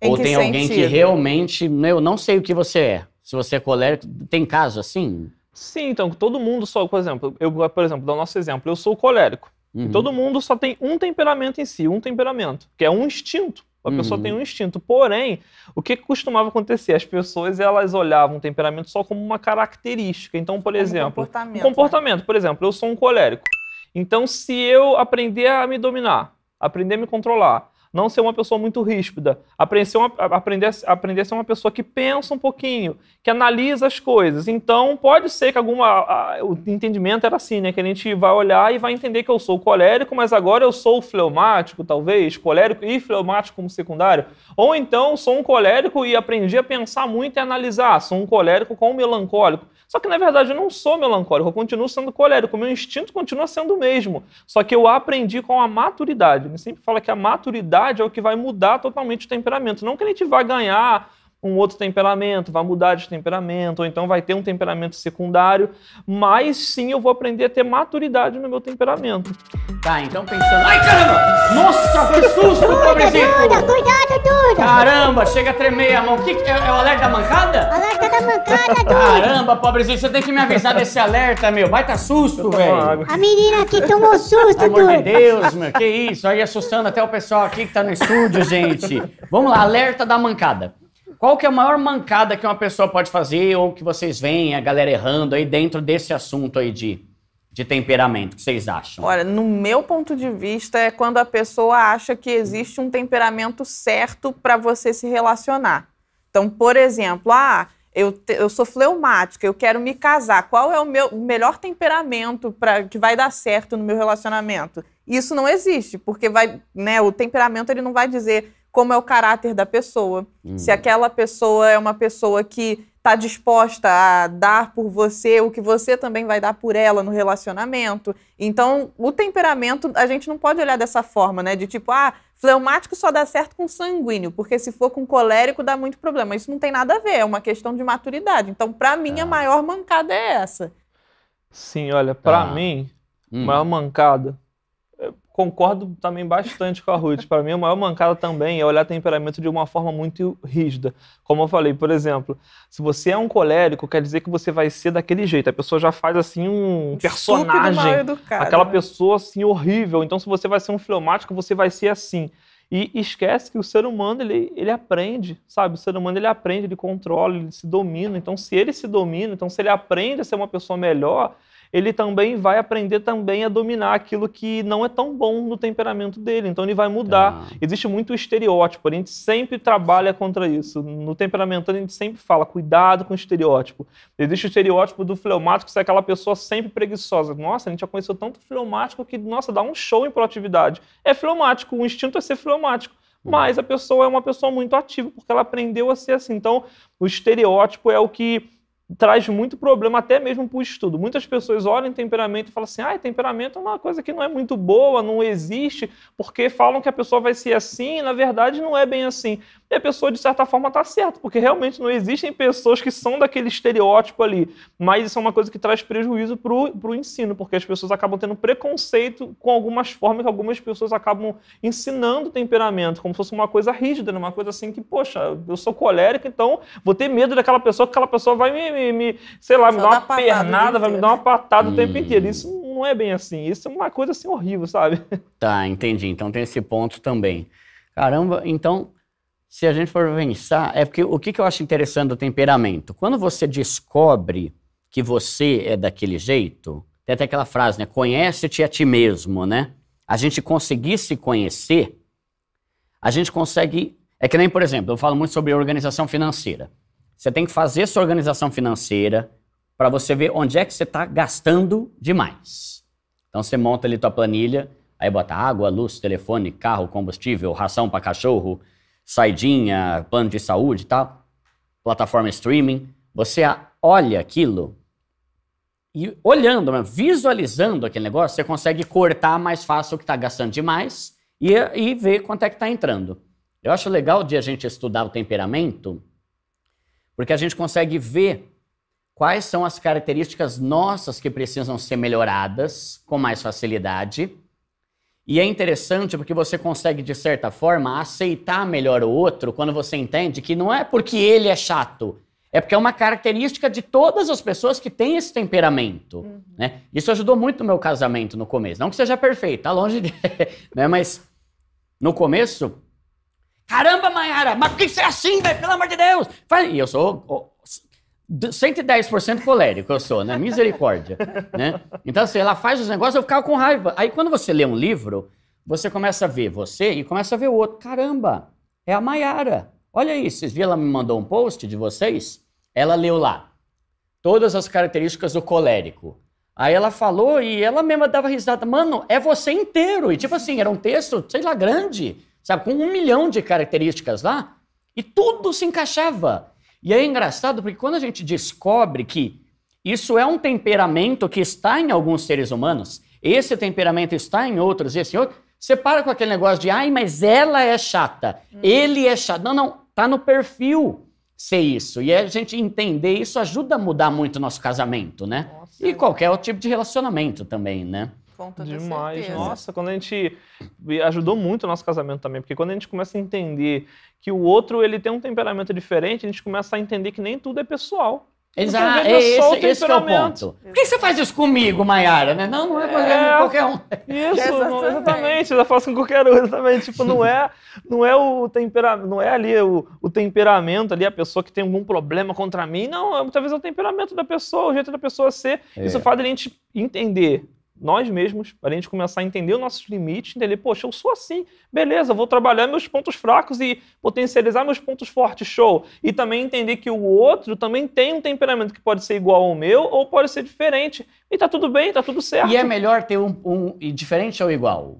Em ou tem sentido? alguém que realmente, eu não sei o que você é. Se você é colérico, tem caso assim? Sim, então todo mundo só, por exemplo, eu, por exemplo, dá o nosso exemplo, eu sou colérico. Uhum. E todo mundo só tem um temperamento em si, um temperamento, que é um instinto. A uhum. pessoa tem um instinto. Porém, o que costumava acontecer? As pessoas elas olhavam o temperamento só como uma característica. Então, por como exemplo, comportamento, um comportamento. Né? Por exemplo, eu sou um colérico. Então, se eu aprender a me dominar, aprender a me controlar, não ser uma pessoa muito ríspida, aprender, aprender, aprender a ser uma pessoa que pensa um pouquinho, que analisa as coisas. Então, pode ser que alguma. A, o entendimento era assim, né? Que a gente vai olhar e vai entender que eu sou colérico, mas agora eu sou fleumático, talvez, colérico e fleumático como secundário. Ou então sou um colérico e aprendi a pensar muito e analisar. Sou um colérico com um melancólico. Só que, na verdade, eu não sou melancólico, eu continuo sendo colérico, meu instinto continua sendo o mesmo. Só que eu aprendi com a maturidade. Ele sempre fala que a maturidade é o que vai mudar totalmente o temperamento. Não que a gente vá ganhar um outro temperamento, vai mudar de temperamento, ou então vai ter um temperamento secundário, mas sim eu vou aprender a ter maturidade no meu temperamento. Tá, então pensando. Ai caramba! Nossa, que susto, Duda, pobrezinho! Duda, cuidado, Duda! Caramba, chega a tremer a mão. O que é, é, o alerta da mancada? Alerta da mancada, Duda! Caramba, pobrezinho, você tem que me avisar desse alerta, meu. Vai tá susto, velho. A menina aqui tomou susto, Duda. Amor de Deus, meu, que isso. Aí assustando até o pessoal aqui que tá no estúdio, gente. Vamos lá, alerta da mancada. Qual que é a maior mancada que uma pessoa pode fazer ou que vocês veem a galera errando aí dentro desse assunto aí de, de temperamento? O que vocês acham? Olha, no meu ponto de vista é quando a pessoa acha que existe um temperamento certo para você se relacionar. Então, por exemplo, ah, eu, te, eu sou fleumática, eu quero me casar. Qual é o meu o melhor temperamento para que vai dar certo no meu relacionamento? Isso não existe, porque vai, né, o temperamento ele não vai dizer como é o caráter da pessoa. Se uhum. aquela pessoa é uma pessoa que está disposta a dar por você o que você também vai dar por ela no relacionamento. Então, o temperamento a gente não pode olhar dessa forma, né? De tipo, ah, fleumático só dá certo com sanguíneo, porque se for com colérico dá muito problema. Isso não tem nada a ver, é uma questão de maturidade. Então, para mim, a ah. maior mancada é essa. Sim, olha, para ah. mim, a hum. maior mancada concordo também bastante com a Ruth. Para mim, a maior mancada também é olhar temperamento de uma forma muito rígida. Como eu falei, por exemplo, se você é um colérico, quer dizer que você vai ser daquele jeito. A pessoa já faz assim um personagem, aquela né? pessoa assim horrível. Então, se você vai ser um filomático, você vai ser assim. E esquece que o ser humano ele, ele aprende, sabe? O ser humano ele aprende, ele controla, ele se domina. Então, se ele se domina, então se ele aprende a ser uma pessoa melhor, ele também vai aprender também a dominar aquilo que não é tão bom no temperamento dele. Então ele vai mudar. Ah. Existe muito estereótipo, a gente sempre trabalha contra isso. No temperamento a gente sempre fala, cuidado com o estereótipo. Existe o estereótipo do fleumático, que é aquela pessoa sempre preguiçosa. Nossa, a gente já conheceu tanto fleumático que, nossa, dá um show em proatividade. É fleumático, o instinto é ser fleumático mas a pessoa é uma pessoa muito ativa porque ela aprendeu a ser assim. Então, o estereótipo é o que traz muito problema até mesmo para o estudo. Muitas pessoas olham temperamento e falam assim, ah, temperamento é uma coisa que não é muito boa, não existe, porque falam que a pessoa vai ser assim e, na verdade, não é bem assim. E a pessoa, de certa forma, está certa, porque realmente não existem pessoas que são daquele estereótipo ali. Mas isso é uma coisa que traz prejuízo para o ensino, porque as pessoas acabam tendo preconceito com algumas formas que algumas pessoas acabam ensinando temperamento, como se fosse uma coisa rígida, né? uma coisa assim que, poxa, eu sou colérico, então vou ter medo daquela pessoa, que aquela pessoa vai me, me, me sei lá, Só me dar uma pernada, vai me dar uma patada hum. o tempo inteiro. Hum. Isso não é bem assim. Isso é uma coisa assim horrível, sabe? Tá, entendi. Então tem esse ponto também. Caramba, então se a gente for pensar, é porque o que, que eu acho interessante do temperamento? Quando você descobre que você é daquele jeito, tem até aquela frase, né? Conhece-te a ti mesmo, né? A gente conseguir se conhecer, a gente consegue. É que nem, por exemplo, eu falo muito sobre organização financeira. Você tem que fazer sua organização financeira para você ver onde é que você está gastando demais. Então você monta ali tua planilha, aí bota água, luz, telefone, carro, combustível, ração para cachorro, saidinha, plano de saúde e tal, plataforma streaming, você olha aquilo e olhando, né, visualizando aquele negócio, você consegue cortar mais fácil o que está gastando demais e, e ver quanto é que está entrando. Eu acho legal de a gente estudar o temperamento, porque a gente consegue ver quais são as características nossas que precisam ser melhoradas com mais facilidade e é interessante porque você consegue, de certa forma, aceitar melhor o outro quando você entende que não é porque ele é chato, é porque é uma característica de todas as pessoas que têm esse temperamento. Uhum. Né? Isso ajudou muito no meu casamento no começo. Não que seja perfeito, tá longe de. né? Mas no começo. Caramba, Mayara, mas por que você é assim, velho? Pelo amor de Deus! E eu sou 110% colérico eu sou, né? Misericórdia. né? Então, assim, ela faz os negócios, eu ficava com raiva. Aí, quando você lê um livro, você começa a ver você e começa a ver o outro. Caramba, é a Maiara. Olha aí, vocês viram, ela me mandou um post de vocês? Ela leu lá todas as características do colérico. Aí ela falou e ela mesma dava risada. Mano, é você inteiro. E tipo assim, era um texto, sei lá, grande, sabe, com um milhão de características lá. E tudo se encaixava. E é engraçado porque quando a gente descobre que isso é um temperamento que está em alguns seres humanos, esse temperamento está em outros, esse outro, você para com aquele negócio de, ai, mas ela é chata, hum. ele é chato. Não, não, tá no perfil ser isso. E a gente entender isso ajuda a mudar muito o nosso casamento, né? Nossa. E qualquer outro tipo de relacionamento também, né? com toda Demais. certeza. Nossa, quando a gente ajudou muito o nosso casamento também, porque quando a gente começa a entender que o outro ele tem um temperamento diferente, a gente começa a entender que nem tudo é pessoal. Exato, é esse, esse é o ponto. Por que você faz isso comigo, Mayara? Né? Não, não é com é, qualquer um. Isso, exatamente. exatamente. Eu faço com qualquer um, exatamente. Tipo, não é, não é o temperamento, não é ali o, o, temperamento ali, a pessoa que tem algum problema contra mim. Não, muitas é, vezes é o temperamento da pessoa, o jeito da pessoa ser. É. Isso faz a gente entender nós mesmos, para a gente começar a entender os nossos limites, entender, poxa, eu sou assim, beleza, vou trabalhar meus pontos fracos e potencializar meus pontos fortes, show. E também entender que o outro também tem um temperamento que pode ser igual ao meu ou pode ser diferente. E tá tudo bem, tá tudo certo. E é melhor ter um, um diferente ou igual?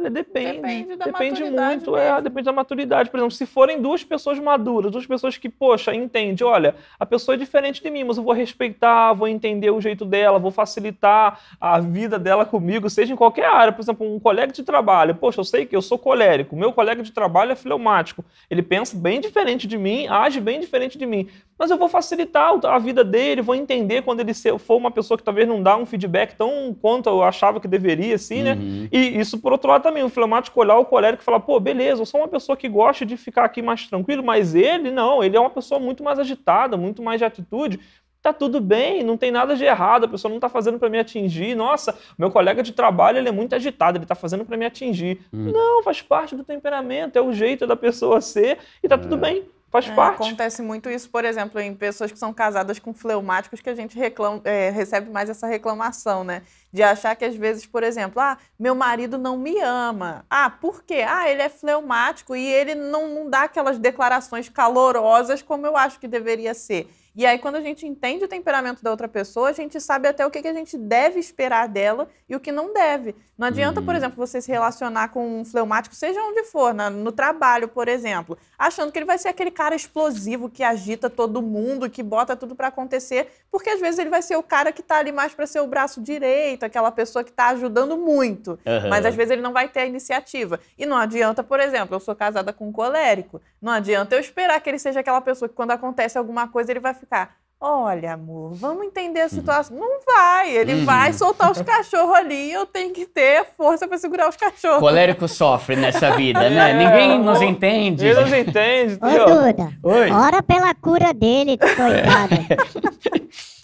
Olha, depende. Depende, da depende muito, é, depende da maturidade. Por exemplo, se forem duas pessoas maduras, duas pessoas que, poxa, entende, olha, a pessoa é diferente de mim, mas eu vou respeitar, vou entender o jeito dela, vou facilitar a vida dela comigo, seja em qualquer área. Por exemplo, um colega de trabalho, poxa, eu sei que eu sou colérico, meu colega de trabalho é fleumático, ele pensa bem diferente de mim, age bem diferente de mim, mas eu vou facilitar a vida dele, vou entender quando ele for uma pessoa que talvez não dá um feedback tão quanto eu achava que deveria, assim, né? Uhum. E isso, por outro lado, também, o inflamático olhar o colérico e falar, pô, beleza, eu sou uma pessoa que gosta de ficar aqui mais tranquilo, mas ele não, ele é uma pessoa muito mais agitada, muito mais de atitude. Tá tudo bem, não tem nada de errado, a pessoa não tá fazendo para me atingir. Nossa, meu colega de trabalho, ele é muito agitado, ele tá fazendo para me atingir. Hum. Não, faz parte do temperamento, é o jeito da pessoa ser e tá é. tudo bem. Faz é, parte. Acontece muito isso, por exemplo, em pessoas que são casadas com fleumáticos, que a gente reclama, é, recebe mais essa reclamação, né? De achar que às vezes, por exemplo, ah, meu marido não me ama. Ah, por quê? Ah, ele é fleumático e ele não, não dá aquelas declarações calorosas como eu acho que deveria ser. E aí, quando a gente entende o temperamento da outra pessoa, a gente sabe até o que, a gente deve esperar dela e o que não deve. Não adianta, uhum. por exemplo, você se relacionar com um fleumático, seja onde for, na, no trabalho, por exemplo, achando que ele vai ser aquele cara explosivo que agita todo mundo, que bota tudo para acontecer, porque às vezes ele vai ser o cara que tá ali mais para ser o braço direito, aquela pessoa que tá ajudando muito, uhum. mas às vezes ele não vai ter a iniciativa. E não adianta, por exemplo, eu sou casada com um colérico, não adianta eu esperar que ele seja aquela pessoa que quando acontece alguma coisa ele vai ficar ficar. Olha, amor, vamos entender a hum. situação. Uhum. Não vai, ele uhum. vai soltar os cachorros ali e eu tenho que ter força para segurar os cachorros. Colérico sofre nessa vida, né? É, Ninguém amor. nos entende. Ninguém nos entende. Ô, Duda, Oi. ora pela cura dele, coitado.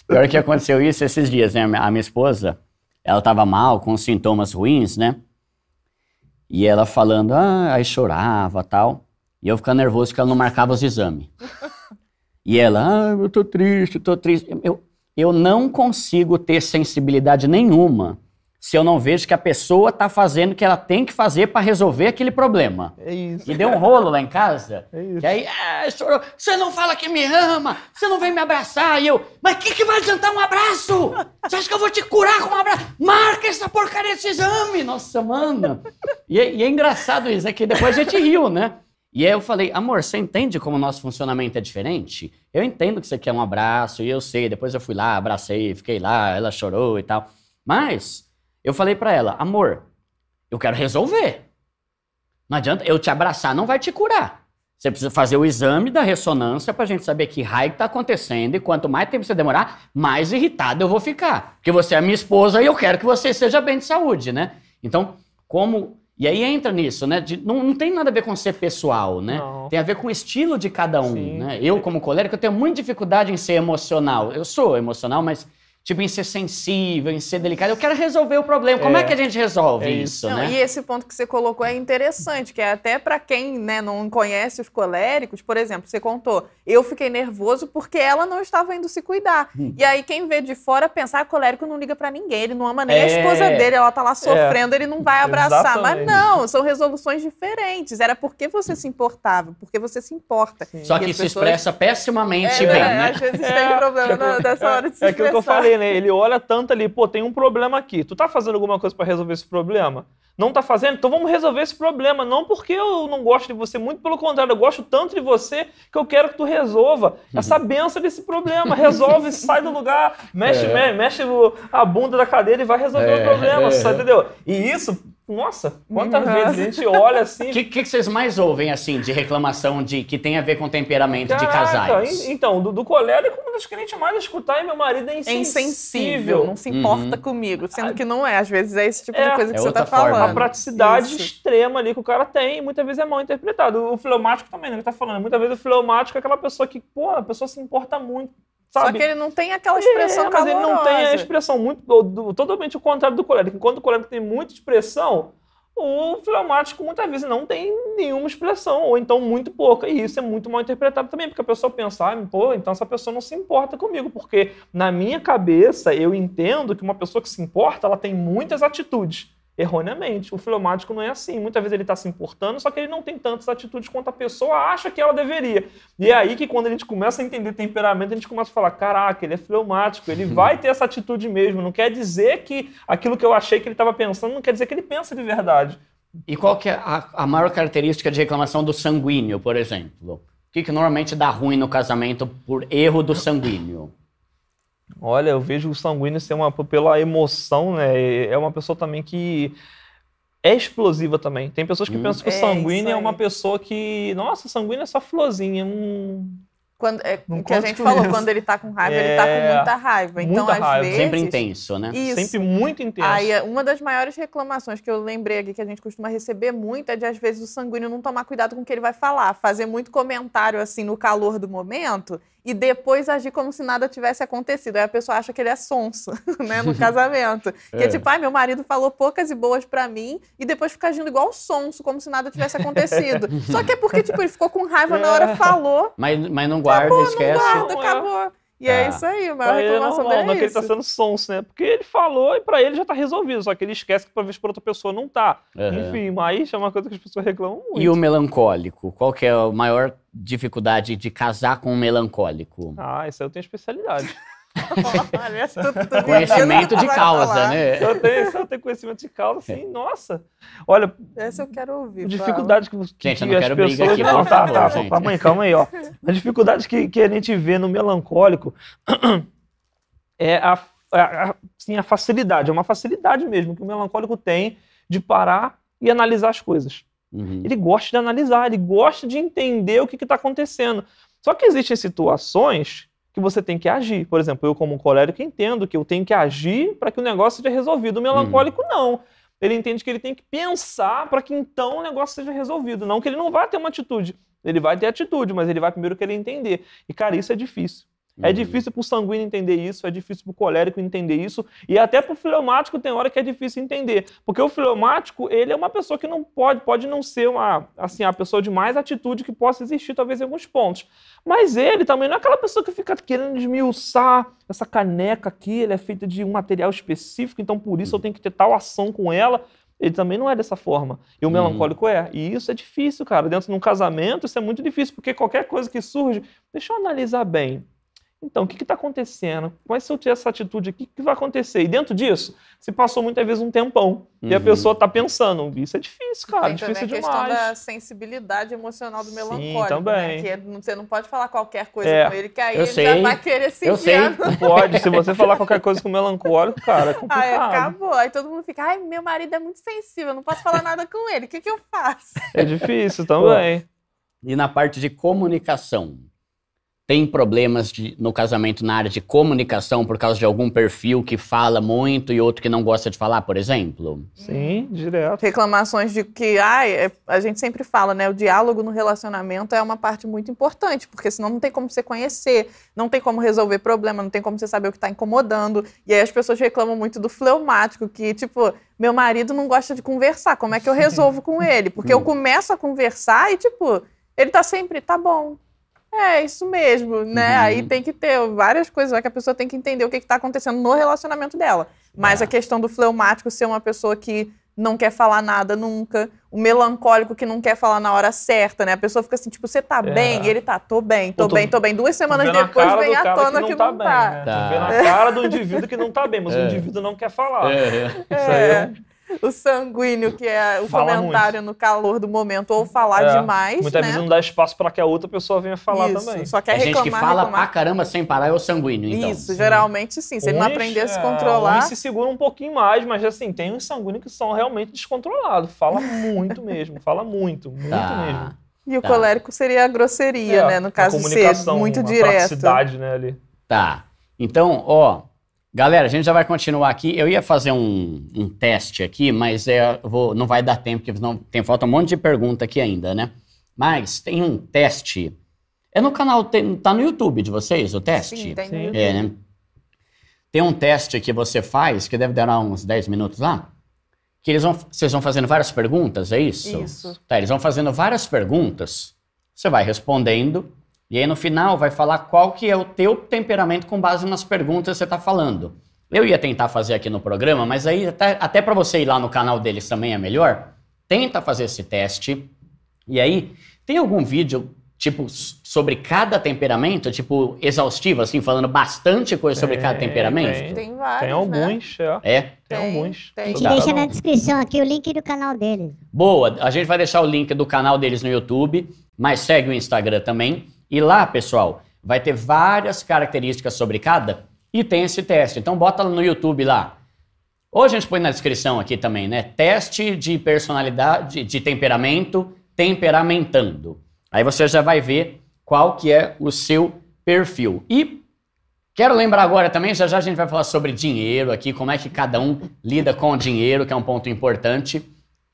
Pior que aconteceu isso esses dias, né? A minha esposa, ela estava mal, com sintomas ruins, né? E ela falando, ah, aí chorava tal. E eu ficando nervoso que ela não marcava os exames. E ela, ah, eu tô triste, tô triste. Eu, eu não consigo ter sensibilidade nenhuma se eu não vejo que a pessoa tá fazendo o que ela tem que fazer para resolver aquele problema. É isso. E deu um rolo lá em casa. É isso. E aí, ah, chorou. Você não fala que me ama, você não vem me abraçar. E eu, mas o que, que vai adiantar um abraço? Você acha que eu vou te curar com um abraço? Marca essa porcaria desse exame! Nossa, mano. E, é, e é engraçado isso, é que depois a gente riu, né? E aí eu falei, amor, você entende como o nosso funcionamento é diferente? Eu entendo que você quer um abraço, e eu sei. Depois eu fui lá, abracei, fiquei lá, ela chorou e tal. Mas eu falei para ela, amor, eu quero resolver. Não adianta eu te abraçar, não vai te curar. Você precisa fazer o exame da ressonância para a gente saber que raio está acontecendo e quanto mais tempo você demorar, mais irritado eu vou ficar. Porque você é minha esposa e eu quero que você seja bem de saúde, né? Então, como e aí entra nisso, né? De, não, não, tem nada a ver com ser pessoal, né? Não. Tem a ver com o estilo de cada um, né? Eu, como colérico, eu tenho muita dificuldade em ser emocional. Eu sou emocional, mas tipo, em ser sensível, em ser delicado. Eu quero resolver o problema. Como é, é que a gente resolve é isso, não, né? E esse ponto que você colocou é interessante, que é até para quem né, não conhece os coléricos, por exemplo, você contou, eu fiquei nervoso porque ela não estava indo se cuidar. Hum. E aí quem vê de fora pensar, ah, colérico não liga para ninguém, ele não ama nem é... a esposa dele, ela tá lá é. sofrendo, ele não vai abraçar. Exatamente. Mas não, são resoluções diferentes. Era porque você se importava, porque você se importa. Só que se pessoas... expressa pessimamente é, bem, né? né? Às vezes tem problema é. na, dessa hora de se É que eu falei, falei, né? Ele olha tanto ali, pô, tem um problema aqui. Tu tá fazendo alguma coisa para resolver esse problema? Não tá fazendo? Então vamos resolver esse problema. Não porque eu não gosto de você, muito pelo contrário, eu gosto tanto de você que eu quero que tu resolva uhum. essa benção desse problema. Resolve, sai do lugar, mexe, é. mexe, mexe a bunda da cadeira e vai resolver é, o problema, é. entendeu? E isso nossa, quantas uhum. vezes a gente olha assim. O que, que, vocês mais ouvem, assim, de reclamação de que tem a ver com temperamento Caraca, de casais? Então, do, do colérico, é uma das que a gente mais escutar é meu marido é, é insensível. É insensível, não se importa uhum. comigo. Sendo ah, que não é. Às vezes é esse tipo é, de coisa que é você está falando. A praticidade Isso. extrema ali que o cara tem, muitas vezes é mal interpretado. O fleumático também, né? Ele tá falando. Muitas vezes o fleumático é aquela pessoa que, pô, a pessoa se importa muito Sabe? Só que ele não tem aquela expressão é, mas ele não tem a expressão muito do, do, totalmente o contrário do colérico. Enquanto o colérico tem muita expressão, o fleumático muitas vezes não tem nenhuma expressão, ou então muito pouca. E isso é muito mal interpretado também, porque a pessoa pensa, ah, pô, então essa pessoa não se importa comigo, porque na minha cabeça eu entendo que uma pessoa que se importa, ela tem muitas atitudes erroneamente. O filomático não é assim. Muitas vezes ele está se importando, só que ele não tem tantas atitudes quanto a pessoa acha que ela deveria. E é aí que quando a gente começa a entender temperamento, a gente começa a falar: caraca, ele é filomático, ele vai ter essa atitude mesmo. Não quer dizer que aquilo que eu achei que ele estava pensando, não quer dizer que ele pensa de verdade. E qual que é a, a maior característica de reclamação do sanguíneo, por exemplo? O que, que normalmente dá ruim no casamento por erro do sanguíneo? Olha, eu vejo o Sanguíneo ser uma pela emoção, né? É uma pessoa também que é explosiva também. Tem pessoas que hum. pensam que o é, Sanguíneo é, é uma pessoa que, nossa, Sanguíneo é só florzinha, hum. Quando, é, o que a gente falou, isso. quando ele tá com raiva, é, ele tá com é, muita raiva. Então, muita então, raiva. às vezes. Sempre intenso, né? Isso. Sempre muito intenso. Aí, é, uma das maiores reclamações que eu lembrei aqui, que a gente costuma receber muito, é de, às vezes, o sanguíneo não tomar cuidado com o que ele vai falar, fazer muito comentário, assim, no calor do momento e depois agir como se nada tivesse acontecido. Aí a pessoa acha que ele é sonso, né, no casamento. é. Que é tipo, ai, ah, meu marido falou poucas e boas para mim e depois fica agindo igual sonso, como se nada tivesse acontecido. Só que é porque, tipo, ele ficou com raiva na hora, é. falou. Mas, mas não guarda, acabou, esquece. Não guarda, acabou. E é, é isso aí, a maior é reclamação não, dele não, é que ele tá sendo sonso, né? Porque ele falou e para ele já tá resolvido, só que ele esquece que se para outra pessoa não tá. Uhum. Enfim, mas é uma coisa que as pessoas reclamam muito. E o melancólico? Qual que é a maior dificuldade de casar com um melancólico? Ah, isso aí eu tenho especialidade. Olha, tô, tô né? conhecimento de causa, né? Só tem, só tem conhecimento de causa, sim. Nossa. Olha. Essa eu quero ouvir. Dificuldades que, que, gente, eu não quero pessoas. Briga aqui, não, tá, tá, tá, calma aí, calma aí, ó. As dificuldades que, que a gente vê no melancólico é a, a, a facilidade, é uma facilidade mesmo que o melancólico tem de parar e analisar as coisas. Uhum. Ele gosta de analisar, ele gosta de entender o que está acontecendo. Só que existem situações que você tem que agir. Por exemplo, eu como colérico entendo que eu tenho que agir para que o negócio seja resolvido. O melancólico uhum. não. Ele entende que ele tem que pensar para que então o negócio seja resolvido. Não que ele não vá ter uma atitude. Ele vai ter atitude, mas ele vai primeiro querer entender. E, cara, isso é difícil. É uhum. difícil para o sanguíneo entender isso, é difícil para o colérico entender isso, e até para o filomático tem hora que é difícil entender. Porque o filomático, ele é uma pessoa que não pode, pode não ser uma, assim, a pessoa de mais atitude que possa existir, talvez em alguns pontos. Mas ele também não é aquela pessoa que fica querendo esmiuçar essa caneca aqui, ele é feita de um material específico, então por isso eu tenho que ter tal ação com ela. Ele também não é dessa forma. E o uhum. melancólico uhum. é. E isso é difícil, cara. Dentro de um casamento, isso é muito difícil, porque qualquer coisa que surge, deixa eu analisar bem então, o que está acontecendo? Mas se eu tiver essa atitude aqui, o que vai acontecer? E dentro disso, se passou muitas vezes um tempão uhum. e a uhum. pessoa está pensando, isso é difícil, cara, Tem difícil demais. Tem a questão da sensibilidade emocional do melancólico, Sim, né, também. Né? Que é, você não pode falar qualquer coisa é. com ele, que aí eu ele sei. já vai querer se eu sei. Não pode, se você falar qualquer coisa com o melancólico, cara, é complicado. Aí acabou, aí todo mundo fica, ai, meu marido é muito sensível, eu não posso falar nada com ele, o que, que eu faço? É difícil também. Pô. E na parte de comunicação, tem problemas de, no casamento na área de comunicação por causa de algum perfil que fala muito e outro que não gosta de falar, por exemplo? Sim, direto. Reclamações de que, ai, é, a gente sempre fala, né? O diálogo no relacionamento é uma parte muito importante, porque senão não tem como você conhecer, não tem como resolver problema, não tem como você saber o que está incomodando. E aí as pessoas reclamam muito do fleumático, que, tipo, meu marido não gosta de conversar, como é que eu resolvo com ele? Porque eu hum. começo a conversar e, tipo, ele tá sempre, tá bom, é, isso mesmo, né? Uhum. Aí tem que ter várias coisas que a pessoa tem que entender o que está acontecendo no relacionamento dela. Mas é. a questão do fleumático ser uma pessoa que não quer falar nada nunca, o melancólico que não quer falar na hora certa, né? A pessoa fica assim, tipo, você tá é. bem? E ele tá, tô bem, tô, tô bem, tô bem. Duas semanas depois vem à tona que não, que não tá. Não bem, tá. Né? tá. vendo a cara do indivíduo que não tá bem, mas é. o indivíduo não quer falar. É, é. Isso aí é, é. um o sanguíneo, que é o Fala comentário muito. no calor do momento, ou falar é, demais. Muitas né? vezes não dá espaço para que a outra pessoa venha falar Isso, também. Só quer a é reclamar, gente que fala reclamar. pra caramba sem parar é o sanguíneo. Então. Isso, sim. geralmente sim. Se ele não aprender a se é, controlar. É, se segura um pouquinho mais, mas assim, tem uns sanguíneos que são realmente descontrolados. Fala muito mesmo, fala muito, muito tá. mesmo. E o tá. colérico seria a grosseria, é, né? No caso de ser muito uma direto. né, ali. Tá. Então, ó, Galera, a gente já vai continuar aqui. Eu ia fazer um, um teste aqui, mas é, vou, não vai dar tempo, porque não, tem, falta um monte de pergunta aqui ainda, né? Mas tem um teste. É no canal, tem, tá no YouTube de vocês o teste? Sim, tem É, né? Tem um teste que você faz, que deve dar uns 10 minutos lá, que eles vão, vocês vão fazendo várias perguntas, é isso? Isso. Tá, eles vão fazendo várias perguntas, você vai respondendo, e aí no final vai falar qual que é o teu temperamento com base nas perguntas que você está falando. Eu ia tentar fazer aqui no programa, mas aí até, até para você ir lá no canal deles também é melhor. Tenta fazer esse teste. E aí, tem algum vídeo, tipo, sobre cada temperamento, tipo, exaustivo, assim, falando bastante coisa sobre cada temperamento? Tem, tem vários. Tem né? alguns, né? é. é. Tem, tem, alguns. Tem. A gente deixa na descrição aqui o link do canal deles. Boa, a gente vai deixar o link do canal deles no YouTube, mas segue o Instagram também. E lá, pessoal, vai ter várias características sobre cada e tem esse teste. Então bota no YouTube lá. Ou a gente põe na descrição aqui também, né? Teste de personalidade, de temperamento, temperamentando. Aí você já vai ver qual que é o seu perfil. E quero lembrar agora também, já já a gente vai falar sobre dinheiro aqui, como é que cada um lida com o dinheiro, que é um ponto importante.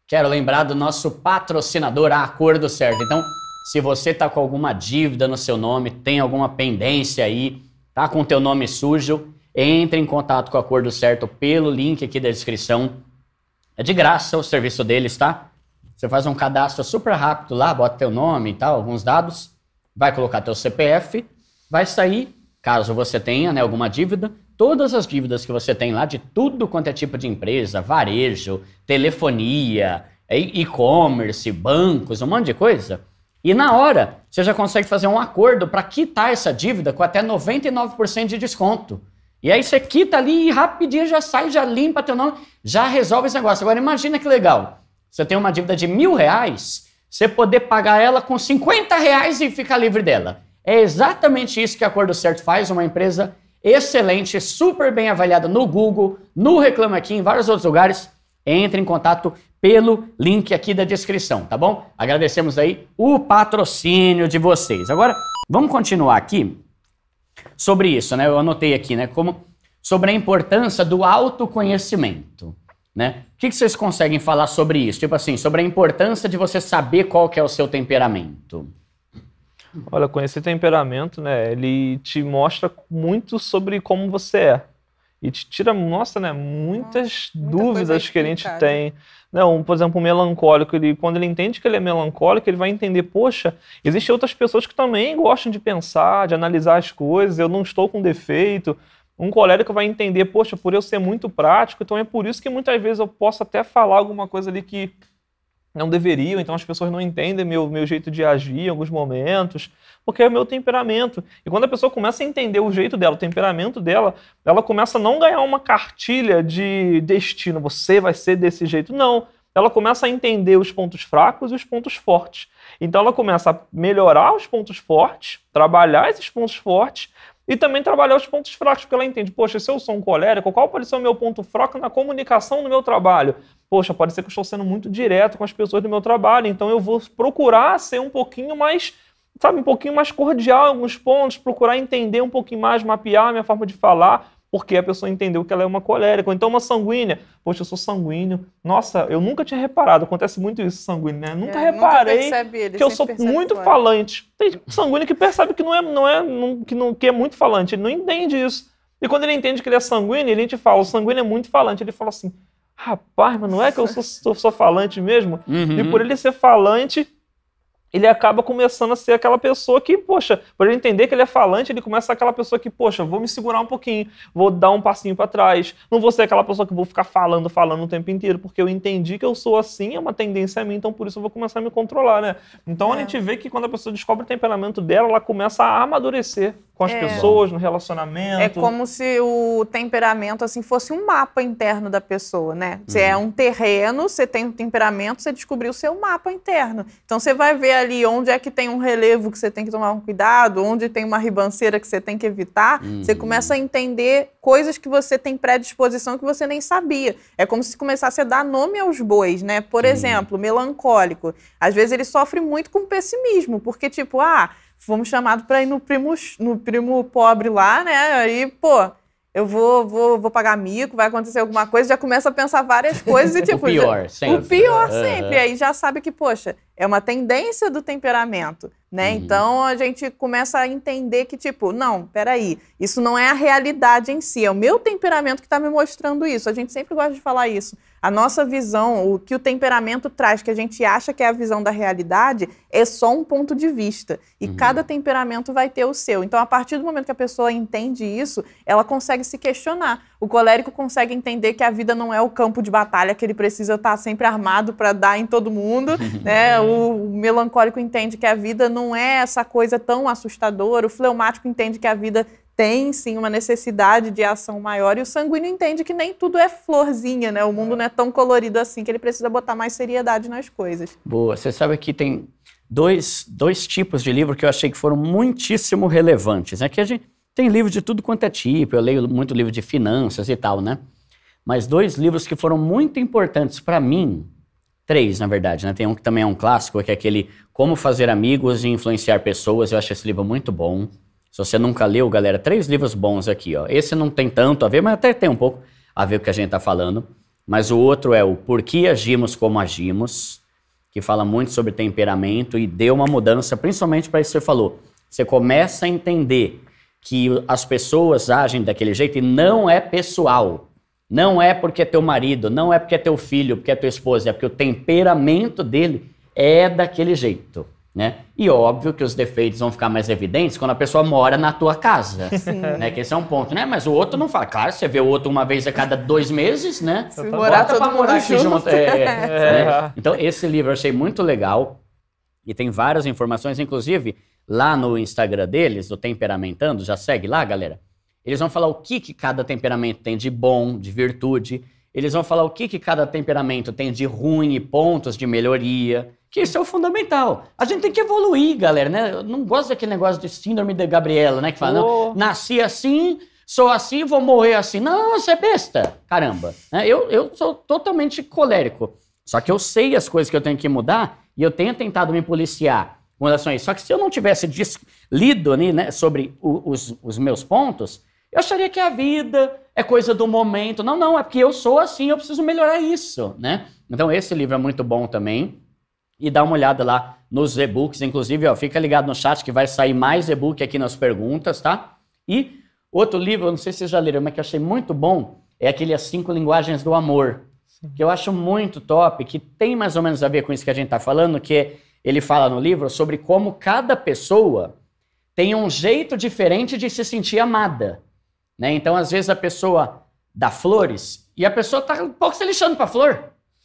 Quero lembrar do nosso patrocinador, a Acordo Certo. Então, se você está com alguma dívida no seu nome, tem alguma pendência aí, tá com o teu nome sujo, entre em contato com o acordo Certo pelo link aqui da descrição. É de graça o serviço deles, tá? Você faz um cadastro super rápido lá, bota teu nome e tal, alguns dados, vai colocar teu CPF, vai sair, caso você tenha né, alguma dívida, todas as dívidas que você tem lá de tudo quanto é tipo de empresa, varejo, telefonia, e-commerce, bancos, um monte de coisa, e na hora, você já consegue fazer um acordo para quitar essa dívida com até 99% de desconto. E aí você quita ali e rapidinho já sai, já limpa teu nome, já resolve esse negócio. Agora imagina que legal. Você tem uma dívida de mil reais, você poder pagar ela com 50 reais e ficar livre dela. É exatamente isso que a Acordo Certo faz, uma empresa excelente, super bem avaliada no Google, no Reclame Aqui, em vários outros lugares. Entre em contato pelo link aqui da descrição, tá bom? Agradecemos aí o patrocínio de vocês. Agora, vamos continuar aqui sobre isso, né? Eu anotei aqui, né? Como sobre a importância do autoconhecimento, né? O que, que vocês conseguem falar sobre isso? Tipo assim, sobre a importância de você saber qual que é o seu temperamento. Olha, conhecer temperamento, né? Ele te mostra muito sobre como você é e te tira, nossa, né, muitas dúvidas que a gente tem. Né? Não, por exemplo, um melancólico, ele, quando ele entende que ele é melancólico, ele vai entender, poxa, existem outras pessoas que também gostam de pensar, de analisar as coisas, eu não estou com defeito. Um colérico vai entender, poxa, por eu ser muito prático, então é por isso que muitas vezes eu posso até falar alguma coisa ali que não deveriam, então as pessoas não entendem meu, meu jeito de agir em alguns momentos, porque é o meu temperamento. E quando a pessoa começa a entender o jeito dela, o temperamento dela, ela começa a não ganhar uma cartilha de destino, você vai ser desse jeito. Não. Ela começa a entender os pontos fracos e os pontos fortes. Então ela começa a melhorar os pontos fortes, trabalhar esses pontos fortes e também trabalhar os pontos fracos, porque ela entende, poxa, se eu sou um colérico, qual pode ser o meu ponto fraco na comunicação no meu trabalho? poxa, pode ser que eu estou sendo muito direto com as pessoas do meu trabalho, então eu vou procurar ser um pouquinho mais, sabe, um pouquinho mais cordial em alguns pontos, procurar entender um pouquinho mais, mapear a minha forma de falar, porque a pessoa entendeu que ela é uma colérica, ou então uma sanguínea. Poxa, eu sou sanguíneo. Nossa, eu nunca tinha reparado, acontece muito isso, sanguíneo, né? Nunca é, reparei nunca percebi, que eu sou muito falante. Tem sanguíneo que percebe que não é, não é, não, que, não, que é muito falante, ele não entende isso. E quando ele entende que ele é sanguíneo, ele te fala, o sanguíneo é muito falante, ele fala assim, rapaz, mas não é que eu sou, sou, sou falante mesmo? Uhum. E por ele ser falante, ele acaba começando a ser aquela pessoa que, poxa, para ele entender que ele é falante, ele começa a ser aquela pessoa que, poxa, vou me segurar um pouquinho, vou dar um passinho para trás, não vou ser aquela pessoa que vou ficar falando, falando o tempo inteiro, porque eu entendi que eu sou assim, é uma tendência minha, então por isso eu vou começar a me controlar, né? Então é. a gente vê que quando a pessoa descobre o temperamento dela, ela começa a amadurecer com as é. pessoas, no relacionamento. É como se o temperamento assim fosse um mapa interno da pessoa, né? Você uhum. é um terreno, você tem um temperamento, você descobriu o seu mapa interno. Então você vai ver ali onde é que tem um relevo que você tem que tomar um cuidado, onde tem uma ribanceira que você tem que evitar, uhum. você começa a entender coisas que você tem predisposição que você nem sabia. É como se começasse a dar nome aos bois, né? Por uhum. exemplo, melancólico. Às vezes ele sofre muito com pessimismo, porque tipo, ah, fomos chamados para ir no primo, no primo pobre lá, né? Aí, pô, eu vou, vou, vou pagar mico, vai acontecer alguma coisa, já começa a pensar várias coisas e tipo. o pior, sempre. O pior né? sempre. Uhum. Aí já sabe que, poxa, é uma tendência do temperamento, né? Uhum. Então a gente começa a entender que, tipo, não, peraí, isso não é a realidade em si, é o meu temperamento que está me mostrando isso. A gente sempre gosta de falar isso. A nossa visão, o que o temperamento traz, que a gente acha que é a visão da realidade, é só um ponto de vista. E uhum. cada temperamento vai ter o seu. Então, a partir do momento que a pessoa entende isso, ela consegue se questionar. O colérico consegue entender que a vida não é o campo de batalha que ele precisa estar sempre armado para dar em todo mundo. né? O melancólico entende que a vida não é essa coisa tão assustadora. O fleumático entende que a vida tem sim uma necessidade de ação maior e o sanguíneo entende que nem tudo é florzinha, né? O mundo é. não é tão colorido assim que ele precisa botar mais seriedade nas coisas. Boa, você sabe que tem dois, dois tipos de livro que eu achei que foram muitíssimo relevantes. É né? que a gente tem livro de tudo quanto é tipo, eu leio muito livro de finanças e tal, né? Mas dois livros que foram muito importantes para mim, três, na verdade, né? Tem um que também é um clássico, que é aquele Como Fazer Amigos e Influenciar Pessoas, eu acho esse livro muito bom. Se você nunca leu, galera, três livros bons aqui, ó. Esse não tem tanto a ver, mas até tem um pouco a ver com o que a gente está falando. Mas o outro é o Por que agimos como agimos, que fala muito sobre temperamento e deu uma mudança, principalmente para isso que você falou. Você começa a entender que as pessoas agem daquele jeito e não é pessoal. Não é porque é teu marido, não é porque é teu filho, porque é tua esposa, é porque o temperamento dele é daquele jeito. Né? E óbvio que os defeitos vão ficar mais evidentes quando a pessoa mora na tua casa. Sim. Né? Que esse é um ponto, né? Mas o outro não fala. Claro, você vê o outro uma vez a cada dois meses, né? Se então tá morar todo mundo morar junto. junto. É, é, né? É. Então, esse livro eu achei muito legal e tem várias informações, inclusive lá no Instagram deles, do Temperamentando, já segue lá, galera? Eles vão falar o que, que cada temperamento tem de bom, de virtude. Eles vão falar o que, que cada temperamento tem de ruim e pontos de melhoria que isso é o fundamental. A gente tem que evoluir, galera, né? Eu não gosto daquele negócio de síndrome de Gabriela, né? Que fala, oh. não, nasci assim, sou assim, vou morrer assim. Não, você é besta, caramba. Né? Eu, eu sou totalmente colérico. Só que eu sei as coisas que eu tenho que mudar e eu tenho tentado me policiar com relação a isso. Só que se eu não tivesse lido né, sobre o, os, os meus pontos, eu acharia que é a vida é coisa do momento. Não, não, é porque eu sou assim, eu preciso melhorar isso, né? Então esse livro é muito bom também e dá uma olhada lá nos e-books. Inclusive, ó, fica ligado no chat que vai sair mais e-book aqui nas perguntas, tá? E outro livro, eu não sei se vocês já leram, mas que eu achei muito bom, é aquele As Cinco Linguagens do Amor, Sim. que eu acho muito top, que tem mais ou menos a ver com isso que a gente está falando, que ele fala no livro sobre como cada pessoa tem um jeito diferente de se sentir amada. Né? Então, às vezes, a pessoa dá flores e a pessoa está um pouco se lixando para a flor.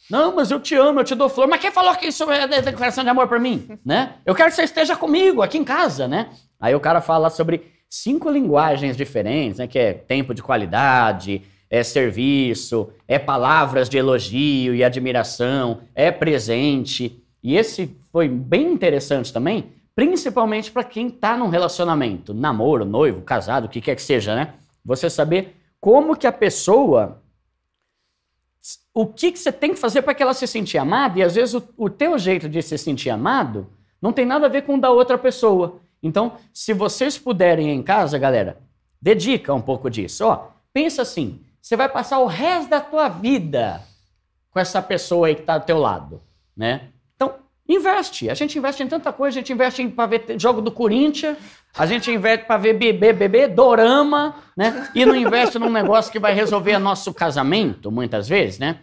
Não, mas eu te amo, eu te dou flor. Mas quem falou que isso é declaração de amor para mim? né? Eu quero que você esteja comigo, aqui em casa, né? Aí o cara fala sobre cinco linguagens diferentes, né? Que é tempo de qualidade, é serviço, é palavras de elogio e admiração, é presente. E esse foi bem interessante também, principalmente para quem está num relacionamento, namoro, noivo, casado, o que quer que seja, né? Você saber como que a pessoa o que, que você tem que fazer para que ela se sentir amada, e às vezes o, o teu jeito de se sentir amado não tem nada a ver com o da outra pessoa. Então, se vocês puderem em casa, galera, dedica um pouco disso. Ó, pensa assim, você vai passar o resto da tua vida com essa pessoa aí que está do teu lado, né? Então, investe. A gente investe em tanta coisa, a gente investe em ver jogo do Corinthians, a gente investe para ver bebê, bebê, dorama, né? E não investe num negócio que vai resolver nosso casamento, muitas vezes, né?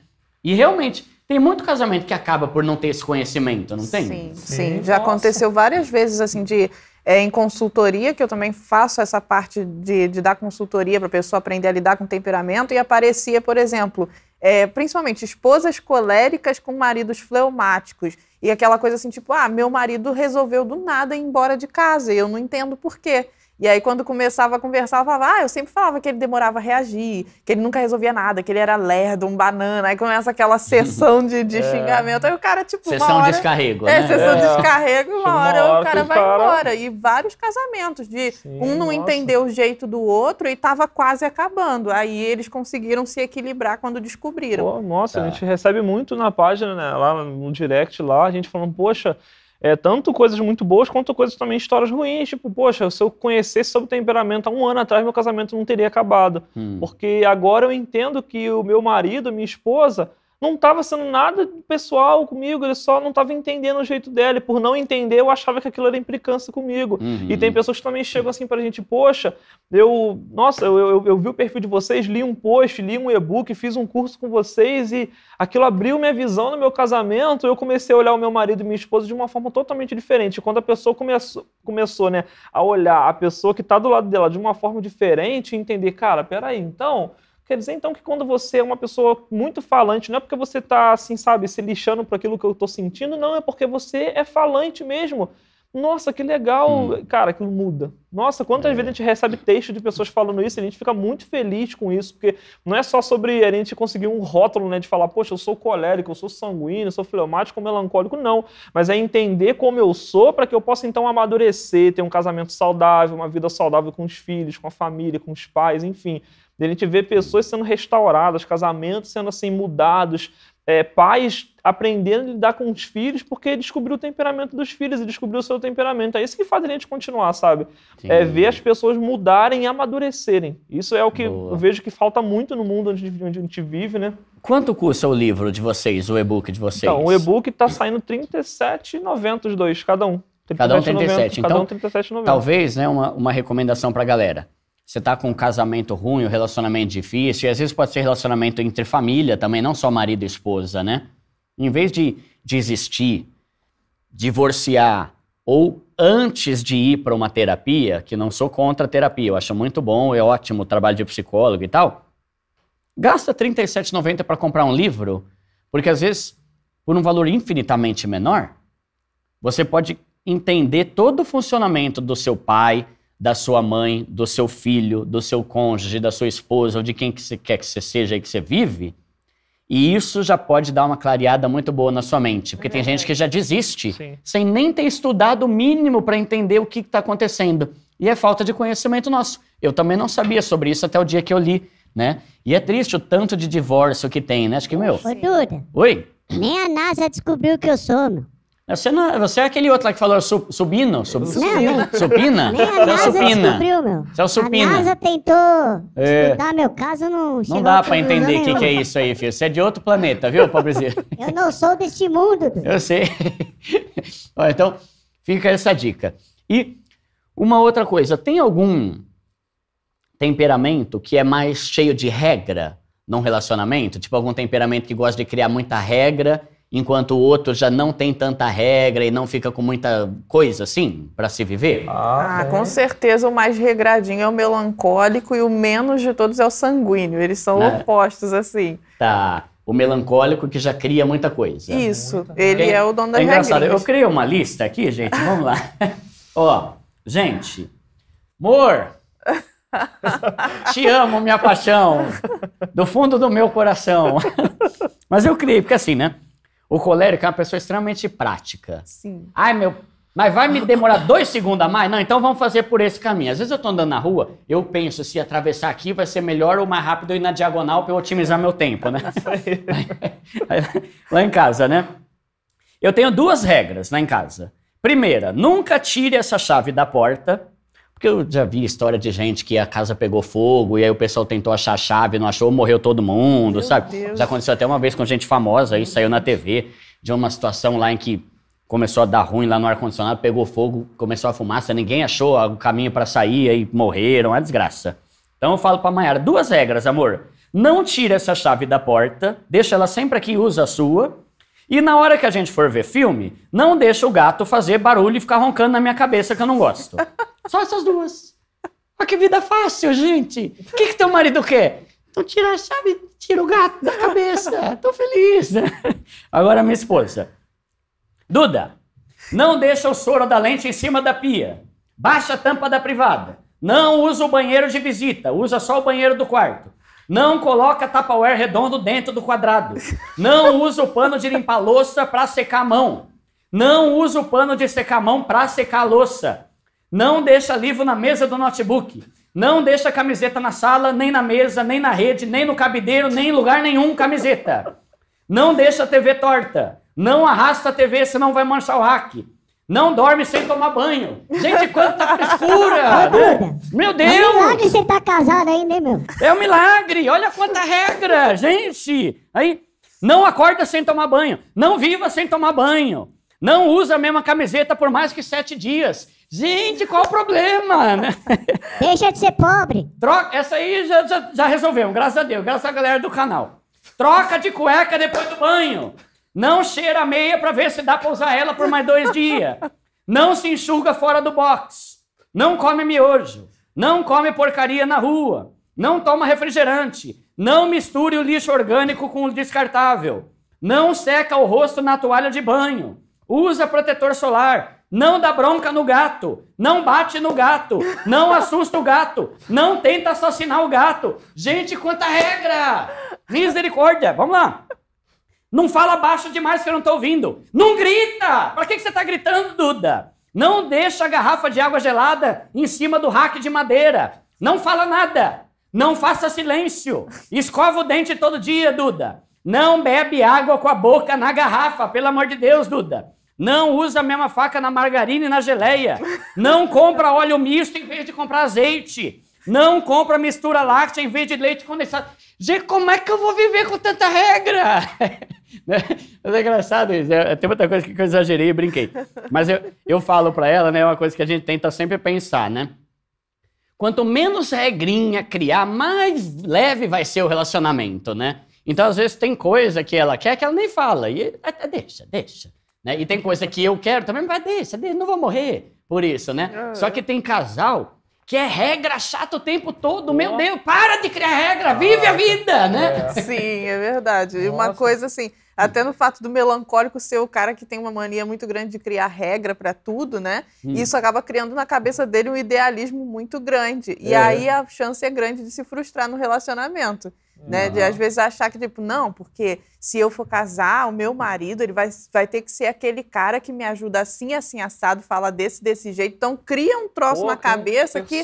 E realmente, tem muito casamento que acaba por não ter esse conhecimento, não tem? Sim, sim. Já aconteceu várias vezes, assim, de. É, em consultoria, que eu também faço essa parte de, de dar consultoria para a pessoa aprender a lidar com temperamento, e aparecia, por exemplo, é, principalmente esposas coléricas com maridos fleumáticos. E aquela coisa assim, tipo, ah, meu marido resolveu do nada ir embora de casa e eu não entendo por quê. E aí, quando começava a conversar, eu falava, ah, eu sempre falava que ele demorava a reagir, que ele nunca resolvia nada, que ele era lerdo, um banana. Aí começa aquela sessão de, de é. xingamento. Aí o cara, tipo, sessão uma hora... descarrego, é, né? É, sessão é. descarrego, uma, uma hora, hora, o cara vai cara... embora. E vários casamentos de Sim, um não nossa. entender o jeito do outro e tava quase acabando. Aí eles conseguiram se equilibrar quando descobriram. Pô, nossa, tá. a gente recebe muito na página, né? Lá no direct, lá, a gente falando, poxa... É, tanto coisas muito boas quanto coisas também histórias ruins, tipo, poxa, se eu conhecesse sobre temperamento há um ano atrás, meu casamento não teria acabado. Hum. Porque agora eu entendo que o meu marido, minha esposa, não estava sendo nada pessoal comigo, ele só não estava entendendo o jeito dela. E por não entender, eu achava que aquilo era implicância comigo. Uhum. E tem uhum. pessoas que também chegam assim para a gente, poxa, eu, nossa, eu, eu, eu vi o perfil de vocês, li um post, li um e-book, fiz um curso com vocês e aquilo abriu minha visão no meu casamento. Eu comecei a olhar o meu marido e minha esposa de uma forma totalmente diferente. E quando a pessoa começou, começou né, a olhar a pessoa que está do lado dela de uma forma diferente entender, cara, peraí, então Quer dizer, então, que quando você é uma pessoa muito falante, não é porque você está, assim, sabe, se lixando para aquilo que eu estou sentindo, não, é porque você é falante mesmo. Nossa, que legal, hum. cara, aquilo muda. Nossa, quantas é. vezes a gente recebe texto de pessoas falando isso e a gente fica muito feliz com isso, porque não é só sobre a gente conseguir um rótulo, né, de falar, poxa, eu sou colérico, eu sou sanguíneo, eu sou fleumático, melancólico, não. Mas é entender como eu sou para que eu possa então amadurecer, ter um casamento saudável, uma vida saudável com os filhos, com a família, com os pais, enfim. A gente ver pessoas sendo restauradas, casamentos sendo assim mudados, é, pais aprendendo a lidar com os filhos porque descobriu o temperamento dos filhos e descobriu o seu temperamento. É isso que faz a gente continuar, sabe? Sim. É ver as pessoas mudarem e amadurecerem. Isso é o que Boa. eu vejo que falta muito no mundo onde, onde a gente vive, né? Quanto custa o livro de vocês, o e-book de vocês? Então, o e-book está saindo R$ 37,90 os dois, cada um. 37, cada um R$ 37,90. então, um 37, talvez, né, uma, uma recomendação a galera você está com um casamento ruim, um relacionamento difícil, e às vezes pode ser relacionamento entre família também, não só marido e esposa, né? Em vez de desistir, divorciar, ou antes de ir para uma terapia, que não sou contra a terapia, eu acho muito bom, é ótimo o trabalho de psicólogo e tal, gasta R$ 37,90 para comprar um livro, porque às vezes, por um valor infinitamente menor, você pode entender todo o funcionamento do seu pai, da sua mãe, do seu filho, do seu cônjuge, da sua esposa ou de quem que você quer que você seja e que você vive. E isso já pode dar uma clareada muito boa na sua mente, porque tem gente que já desiste Sim. sem nem ter estudado o mínimo para entender o que está acontecendo. E é falta de conhecimento nosso. Eu também não sabia sobre isso até o dia que eu li, né? E é triste o tanto de divórcio que tem, né? Acho que, meu... Oi, Duda. Oi? Nem a NASA descobriu o que eu sou, meu. Você, não, é, você é aquele outro lá que falou su, subino? Sub, não, supina? Nem a é NASA supina. descobriu, meu. Você é o supina. A NASA tentou é... estudar meu caso, não Não dá pra entender o que, que, é isso aí, filho. Você é de outro planeta, viu, pobrezinho? Eu não sou deste mundo. Filho. Eu sei. Olha, então, fica essa dica. E uma outra coisa, tem algum temperamento que é mais cheio de regra num relacionamento? Tipo, algum temperamento que gosta de criar muita regra enquanto o outro já não tem tanta regra e não fica com muita coisa assim para se viver? Ah, ah é. com certeza o mais regradinho é o melancólico e o menos de todos é o sanguíneo. Eles são né? opostos assim. Tá. O melancólico que já cria muita coisa. Isso, né? ele é, é o dono da é engraçado, eu criei uma lista aqui, gente, vamos lá. Ó, gente, amor, te amo, minha paixão, do fundo do meu coração. Mas eu criei, porque assim, né? O colérico é uma pessoa extremamente prática. Sim. Ai, meu. Mas vai me demorar dois segundos a mais? Não, então vamos fazer por esse caminho. Às vezes eu tô andando na rua, eu penso se atravessar aqui vai ser melhor ou mais rápido eu ir na diagonal para eu otimizar meu tempo, né? lá em casa, né? Eu tenho duas regras lá em casa. Primeira, nunca tire essa chave da porta porque eu já vi história de gente que a casa pegou fogo e aí o pessoal tentou achar a chave, não achou, morreu todo mundo, Meu sabe? Deus. Já aconteceu até uma vez com gente famosa, aí saiu na TV de uma situação lá em que começou a dar ruim lá no ar-condicionado, pegou fogo, começou a fumaça, ninguém achou o caminho para sair, aí morreram, é desgraça. Então eu falo pra Mayara, duas regras, amor. Não tira essa chave da porta, deixa ela sempre aqui, usa a sua e na hora que a gente for ver filme, não deixa o gato fazer barulho e ficar roncando na minha cabeça que eu não gosto. Só essas duas. Mas que vida fácil, gente. O que, que teu marido quer? Tu então tira a chave, tira o gato da cabeça. Tô feliz. Agora minha esposa. Duda, não deixa o soro da lente em cima da pia. Baixa a tampa da privada. Não usa o banheiro de visita, usa só o banheiro do quarto. Não coloca tapaware redondo dentro do quadrado. Não usa o pano de limpar louça para secar a mão. Não usa o pano de secar a mão para secar a louça. Não deixa livro na mesa do notebook. Não deixa camiseta na sala, nem na mesa, nem na rede, nem no cabideiro, nem em lugar nenhum camiseta. Não deixa a TV torta. Não arrasta a TV, senão vai manchar o rack. Não dorme sem tomar banho. Gente, quanta frescura! Tá meu Deus! É um milagre você estar tá casado aí, né, meu? É um milagre! Olha quanta regra, gente! Aí, não acorda sem tomar banho. Não viva sem tomar banho. Não usa a mesma camiseta por mais que sete dias. Gente, qual o problema? Né? Deixa de ser pobre. Troca, essa aí já, já, já resolveu, graças a Deus, graças à galera do canal. Troca de cueca depois do banho. Não cheira a meia para ver se dá para usar ela por mais dois dias. Não se enxuga fora do box. Não come miojo. Não come porcaria na rua. Não toma refrigerante. Não misture o lixo orgânico com o descartável. Não seca o rosto na toalha de banho. Usa protetor solar. Não dá bronca no gato. Não bate no gato. Não assusta o gato. Não tenta assassinar o gato. Gente, quanta regra! Misericórdia! Vamos lá! Não fala baixo demais que eu não estou ouvindo. Não grita! Para que, que você está gritando, Duda? Não deixa a garrafa de água gelada em cima do rack de madeira. Não fala nada. Não faça silêncio. Escova o dente todo dia, Duda. Não bebe água com a boca na garrafa, pelo amor de Deus, Duda. Não usa a mesma faca na margarina e na geleia. Não compra óleo misto em vez de comprar azeite. Não compra mistura láctea em vez de leite condensado. Gente, como é que eu vou viver com tanta regra? Né? Mas é engraçado isso. É, tem muita coisa que eu exagerei e brinquei. Mas eu, eu falo para ela, né? Uma coisa que a gente tenta sempre pensar, né? Quanto menos regrinha criar, mais leve vai ser o relacionamento, né? Então, às vezes, tem coisa que ela quer que ela nem fala. E ah, ah deixa, deixa. Né? E tem coisa que eu quero também, mas deixa, deixa, não vou morrer por isso, né? Ah. Só que tem casal que é regra chata o tempo todo. Nossa. Meu Deus, para de criar regra, vive a ah. vida, né? É. Sim, é verdade. E uma coisa assim, até no fato do melancólico ser o cara que tem uma mania muito grande de criar regra para tudo, né? Hum. E isso acaba criando na cabeça dele um idealismo muito grande. E é. aí a chance é grande de se frustrar no relacionamento né? De às vezes achar que, tipo, não, porque se eu for casar, o meu marido, ele vai, vai ter que ser aquele cara que me ajuda assim, assim, assado, fala desse, desse jeito. Então cria um troço Pô, na cabeça um que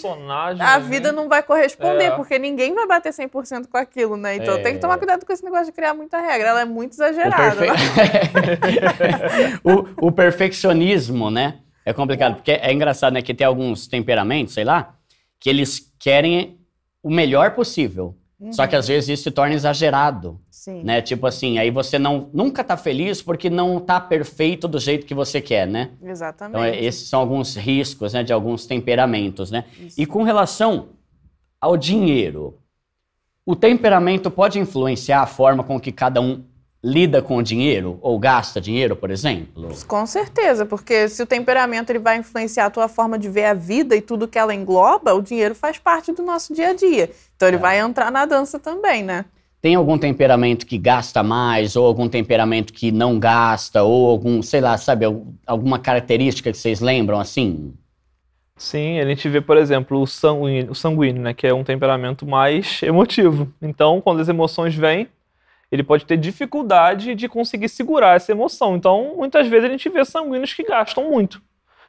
a vida não vai corresponder, é. porque ninguém vai bater 100% com aquilo, né? Então é. tem que é. tomar cuidado com esse negócio de criar muita regra. Ela é muito exagerada. O, perfe... Né? o, o perfeccionismo, né? É complicado, é. porque é engraçado, né? Que tem alguns temperamentos, sei lá, que eles querem o melhor possível. Uhum. Só que às vezes isso se torna exagerado, Sim. né? Tipo assim, aí você não nunca tá feliz porque não tá perfeito do jeito que você quer, né? Exatamente. Então é, esses são alguns riscos, né, de alguns temperamentos, né? Isso. E com relação ao dinheiro, o temperamento pode influenciar a forma com que cada um lida com dinheiro ou gasta dinheiro, por exemplo? Com certeza, porque se o temperamento ele vai influenciar a tua forma de ver a vida e tudo que ela engloba, o dinheiro faz parte do nosso dia a dia. Então ele é. vai entrar na dança também, né? Tem algum temperamento que gasta mais, ou algum temperamento que não gasta, ou algum, sei lá, sabe, alguma característica que vocês lembram assim? Sim, a gente vê, por exemplo, o sanguíneo, o sanguíneo, né, que é um temperamento mais emotivo. Então, quando as emoções vêm, ele pode ter dificuldade de conseguir segurar essa emoção. Então, muitas vezes a gente vê sanguíneos que gastam muito.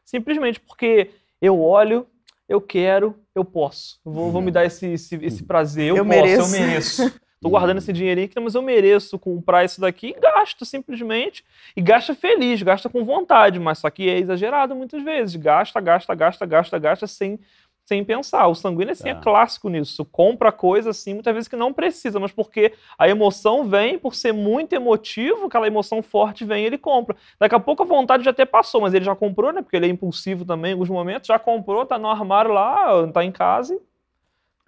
Simplesmente porque eu olho, eu quero, eu posso. Vou, vou me uhum. dar esse, esse, esse prazer, eu, eu posso, mereço. eu mereço. Tô uhum. guardando esse dinheirinho aqui, mas eu mereço comprar isso daqui e gasto simplesmente. E gasta feliz, gasta com vontade, mas só que é exagerado muitas vezes. Gasta, gasta, gasta, gasta, gasta, sem sem pensar. O sanguíneo é assim, é tá. é clássico nisso. Compra coisa assim, muitas vezes que não precisa, mas porque a emoção vem, por ser muito emotivo, aquela emoção forte vem, ele compra. Daqui a pouco a vontade já até passou, mas ele já comprou, né? Porque ele é impulsivo também em alguns momentos, já comprou, tá no armário lá, tá em casa e...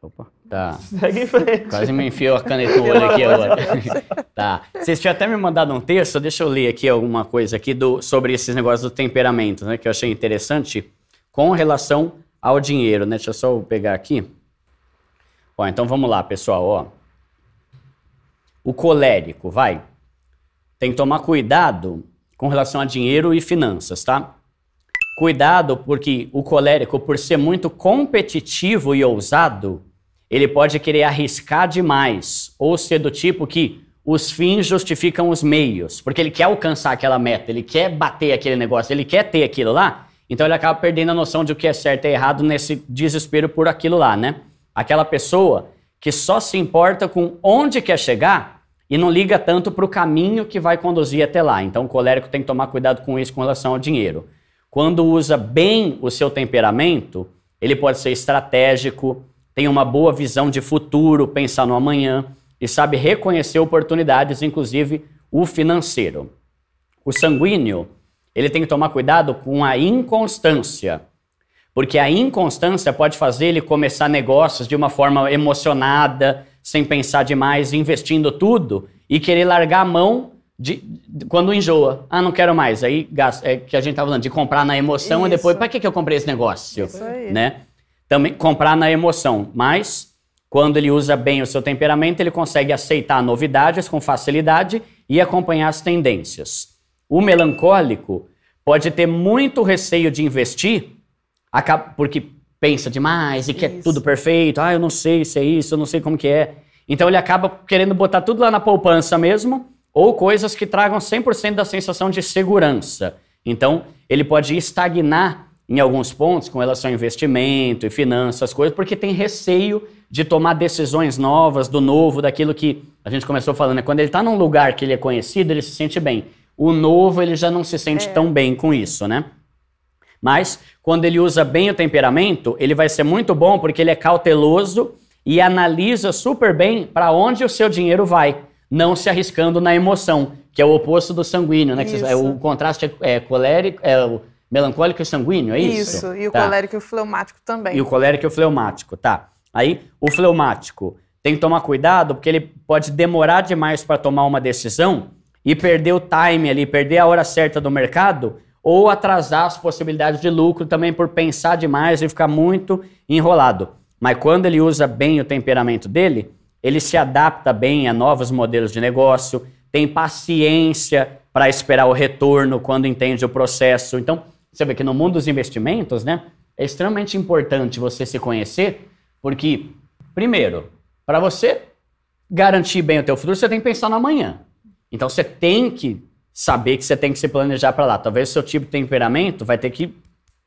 Opa. Tá. Segue em frente. Quase me enfiou a caneta aqui agora. tá. Vocês tinham até me mandado um texto, deixa eu ler aqui alguma coisa aqui do, sobre esses negócios do temperamento, né? Que eu achei interessante com relação ao dinheiro, né? Deixa eu só pegar aqui. Ó, então vamos lá, pessoal, ó. O colérico, vai. Tem que tomar cuidado com relação a dinheiro e finanças, tá? Cuidado porque o colérico, por ser muito competitivo e ousado, ele pode querer arriscar demais ou ser do tipo que os fins justificam os meios, porque ele quer alcançar aquela meta, ele quer bater aquele negócio, ele quer ter aquilo lá, então ele acaba perdendo a noção de o que é certo e errado nesse desespero por aquilo lá, né? Aquela pessoa que só se importa com onde quer chegar e não liga tanto para o caminho que vai conduzir até lá. Então o colérico tem que tomar cuidado com isso com relação ao dinheiro. Quando usa bem o seu temperamento, ele pode ser estratégico, tem uma boa visão de futuro, pensar no amanhã e sabe reconhecer oportunidades, inclusive o financeiro. O sanguíneo ele tem que tomar cuidado com a inconstância. Porque a inconstância pode fazer ele começar negócios de uma forma emocionada, sem pensar demais, investindo tudo e querer largar a mão de, de, quando enjoa. Ah, não quero mais. Aí gasta, é que a gente estava falando de comprar na emoção Isso. e depois, para que, que eu comprei esse negócio? Isso aí. Né? Também comprar na emoção. Mas quando ele usa bem o seu temperamento, ele consegue aceitar novidades com facilidade e acompanhar as tendências o melancólico pode ter muito receio de investir, porque pensa demais e quer isso. tudo perfeito. Ah, eu não sei se é isso, eu não sei como que é. Então ele acaba querendo botar tudo lá na poupança mesmo, ou coisas que tragam 100% da sensação de segurança. Então ele pode estagnar em alguns pontos com relação a investimento e finanças, coisas, porque tem receio de tomar decisões novas, do novo, daquilo que a gente começou falando. Né? Quando ele está num lugar que ele é conhecido, ele se sente bem o novo ele já não se sente é. tão bem com isso, né? Mas quando ele usa bem o temperamento, ele vai ser muito bom porque ele é cauteloso e analisa super bem para onde o seu dinheiro vai, não se arriscando na emoção, que é o oposto do sanguíneo, né? É, isso. é o contraste é, é, colérico, é o melancólico e sanguíneo, é isso? Isso, e o tá. colérico e o fleumático também. E o colérico e o fleumático, tá. Aí, o fleumático tem que tomar cuidado porque ele pode demorar demais para tomar uma decisão e perder o time ali, perder a hora certa do mercado, ou atrasar as possibilidades de lucro também por pensar demais e ficar muito enrolado. Mas quando ele usa bem o temperamento dele, ele se adapta bem a novos modelos de negócio, tem paciência para esperar o retorno quando entende o processo. Então, você vê que no mundo dos investimentos, né, é extremamente importante você se conhecer, porque primeiro, para você garantir bem o teu futuro, você tem que pensar no amanhã. Então você tem que saber que você tem que se planejar para lá. Talvez seu tipo de temperamento vai ter que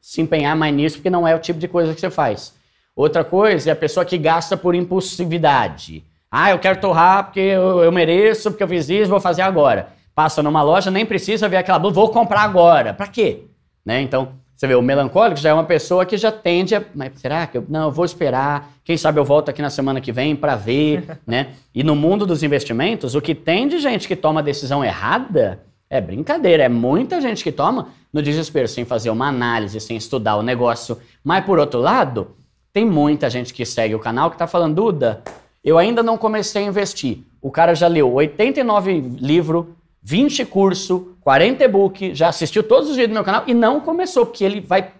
se empenhar mais nisso, porque não é o tipo de coisa que você faz. Outra coisa é a pessoa que gasta por impulsividade. Ah, eu quero torrar porque eu, eu mereço, porque eu fiz isso, vou fazer agora. Passa numa loja, nem precisa ver aquela blusa, vou comprar agora. Para quê? Né? Então, você vê, o melancólico já é uma pessoa que já tende a. Mas será que eu. Não, eu vou esperar. Quem sabe eu volto aqui na semana que vem para ver, né? E no mundo dos investimentos, o que tem de gente que toma decisão errada é brincadeira. É muita gente que toma no desespero, sem fazer uma análise, sem estudar o negócio. Mas, por outro lado, tem muita gente que segue o canal que tá falando, Duda, eu ainda não comecei a investir. O cara já leu 89 livros 20 curso, 40 e-book, já assistiu todos os vídeos do meu canal e não começou, porque ele vai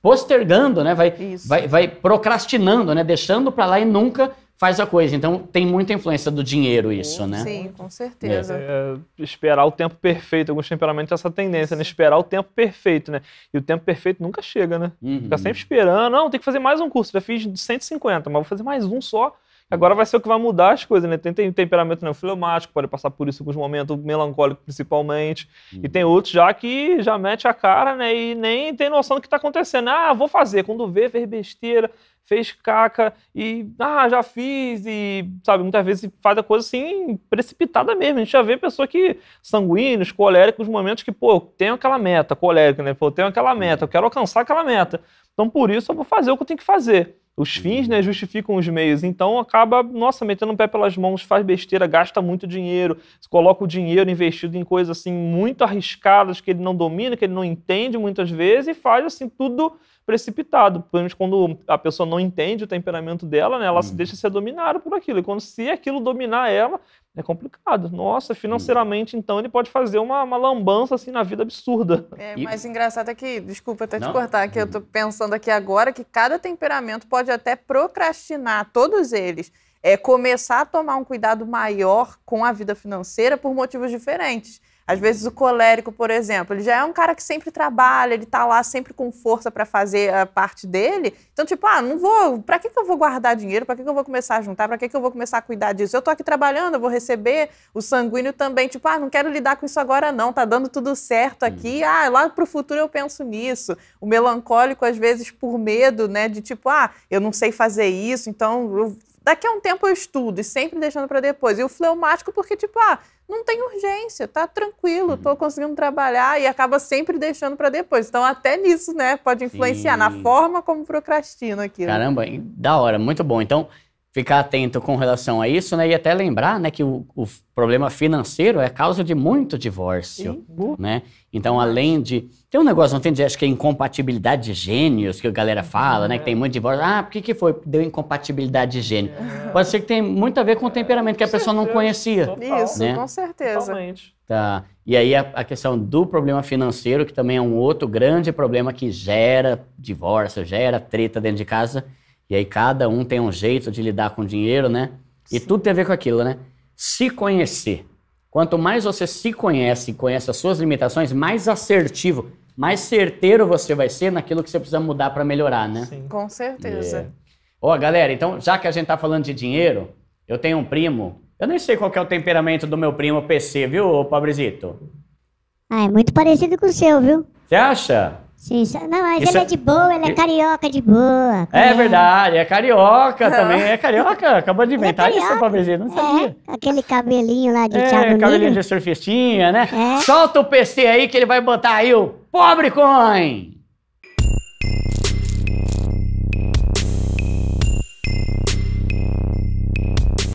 postergando, né? Vai, vai, vai, procrastinando, né? Deixando para lá e nunca faz a coisa. Então tem muita influência do dinheiro isso, né? Sim, com certeza. É, é, esperar o tempo perfeito. Alguns temperamentos têm essa tendência, né? Esperar o tempo perfeito, né? E o tempo perfeito nunca chega, né? Uhum. Fica sempre esperando. Não, tem que fazer mais um curso. Já fiz 150, mas vou fazer mais um só. Agora vai ser o que vai mudar as coisas, né? Tem, tem temperamento neofilemático, pode passar por isso em alguns momentos, melancólico principalmente. Uhum. E tem outros já que já mete a cara, né? E nem tem noção do que está acontecendo. Ah, vou fazer. Quando vê, fez besteira, fez caca e, ah, já fiz. E, sabe, muitas vezes faz a coisa assim, precipitada mesmo. A gente já vê pessoa que, sanguíneos, coléricos, momentos que, pô, tenho aquela meta, colérica, né? Pô, tenho aquela meta, eu quero alcançar aquela meta. Então, por isso, eu vou fazer o que eu tenho que fazer os uhum. fins né, justificam os meios. Então acaba, nossa, metendo o pé pelas mãos, faz besteira, gasta muito dinheiro, coloca o dinheiro investido em coisas assim muito arriscadas que ele não domina, que ele não entende muitas vezes e faz assim tudo precipitado. menos quando a pessoa não entende o temperamento dela, né, ela hum. se uhum. deixa ser dominada por aquilo. E quando se aquilo dominar ela, é complicado. Nossa, financeiramente, hum. então, ele pode fazer uma, uma lambança assim na vida absurda. É, e... mas engraçado é que, desculpa até te cortar, que eu tô pensando aqui agora que cada temperamento pode até procrastinar, todos eles. É começar a tomar um cuidado maior com a vida financeira por motivos diferentes. Às vezes o colérico, por exemplo, ele já é um cara que sempre trabalha, ele tá lá sempre com força para fazer a parte dele. Então, tipo, ah, não vou, para que que eu vou guardar dinheiro? Para que que eu vou começar a juntar? Para que que eu vou começar a cuidar disso? Eu tô aqui trabalhando, eu vou receber. O sanguíneo também, tipo, ah, não quero lidar com isso agora não, tá dando tudo certo aqui. Uhum. Ah, lá pro futuro eu penso nisso. O melancólico às vezes por medo, né, de tipo, ah, eu não sei fazer isso, então eu daqui a um tempo eu estudo e sempre deixando para depois. E o fleumático, porque, tipo, ah, não tem urgência, tá tranquilo, tô uhum. conseguindo trabalhar e acaba sempre deixando para depois. Então, até nisso, né, pode influenciar Sim. na forma como procrastina aquilo. Caramba, da hora, muito bom. Então, ficar atento com relação a isso, né? E até lembrar, né, que o, o problema financeiro é causa de muito divórcio, né? Então, além de tem um negócio não tem de, acho que é incompatibilidade de gênios que a galera fala, né? Que tem muito divórcio. Ah, por que, que foi? Deu incompatibilidade de gênio. É. Pode ser que tem muito a ver com o temperamento que a pessoa não conhecia. Total. Né? Isso, né? com certeza. Totalmente. Tá. E aí a, a, questão do problema financeiro, que também é um outro grande problema que gera divórcio, gera treta dentro de casa, e aí cada um tem um jeito de lidar com o dinheiro, né? E Sim. tudo tem a ver com aquilo, né? Se conhecer. Quanto mais você se conhece e conhece as suas limitações, mais assertivo, mais certeiro você vai ser naquilo que você precisa mudar para melhorar, né? Sim. Com certeza. Yeah. É. Ó, oh, galera, então, já que a gente tá falando de dinheiro, eu tenho um primo. Eu nem sei qual é o temperamento do meu primo PC, viu, pobrezito? Ah, é muito parecido com o seu, viu? Você acha? Sim, é- não, mas Isso ele é... é... de boa, ele é carioca de boa. É, é verdade, é carioca não. também. É carioca, acabou de é inventar é isso, pobrezinho, não é, sabia. É, aquele cabelinho lá de é, Thiago cabelinho de surfistinha, né? Solta o PC aí que ele vai botar aí o Pobre Coin!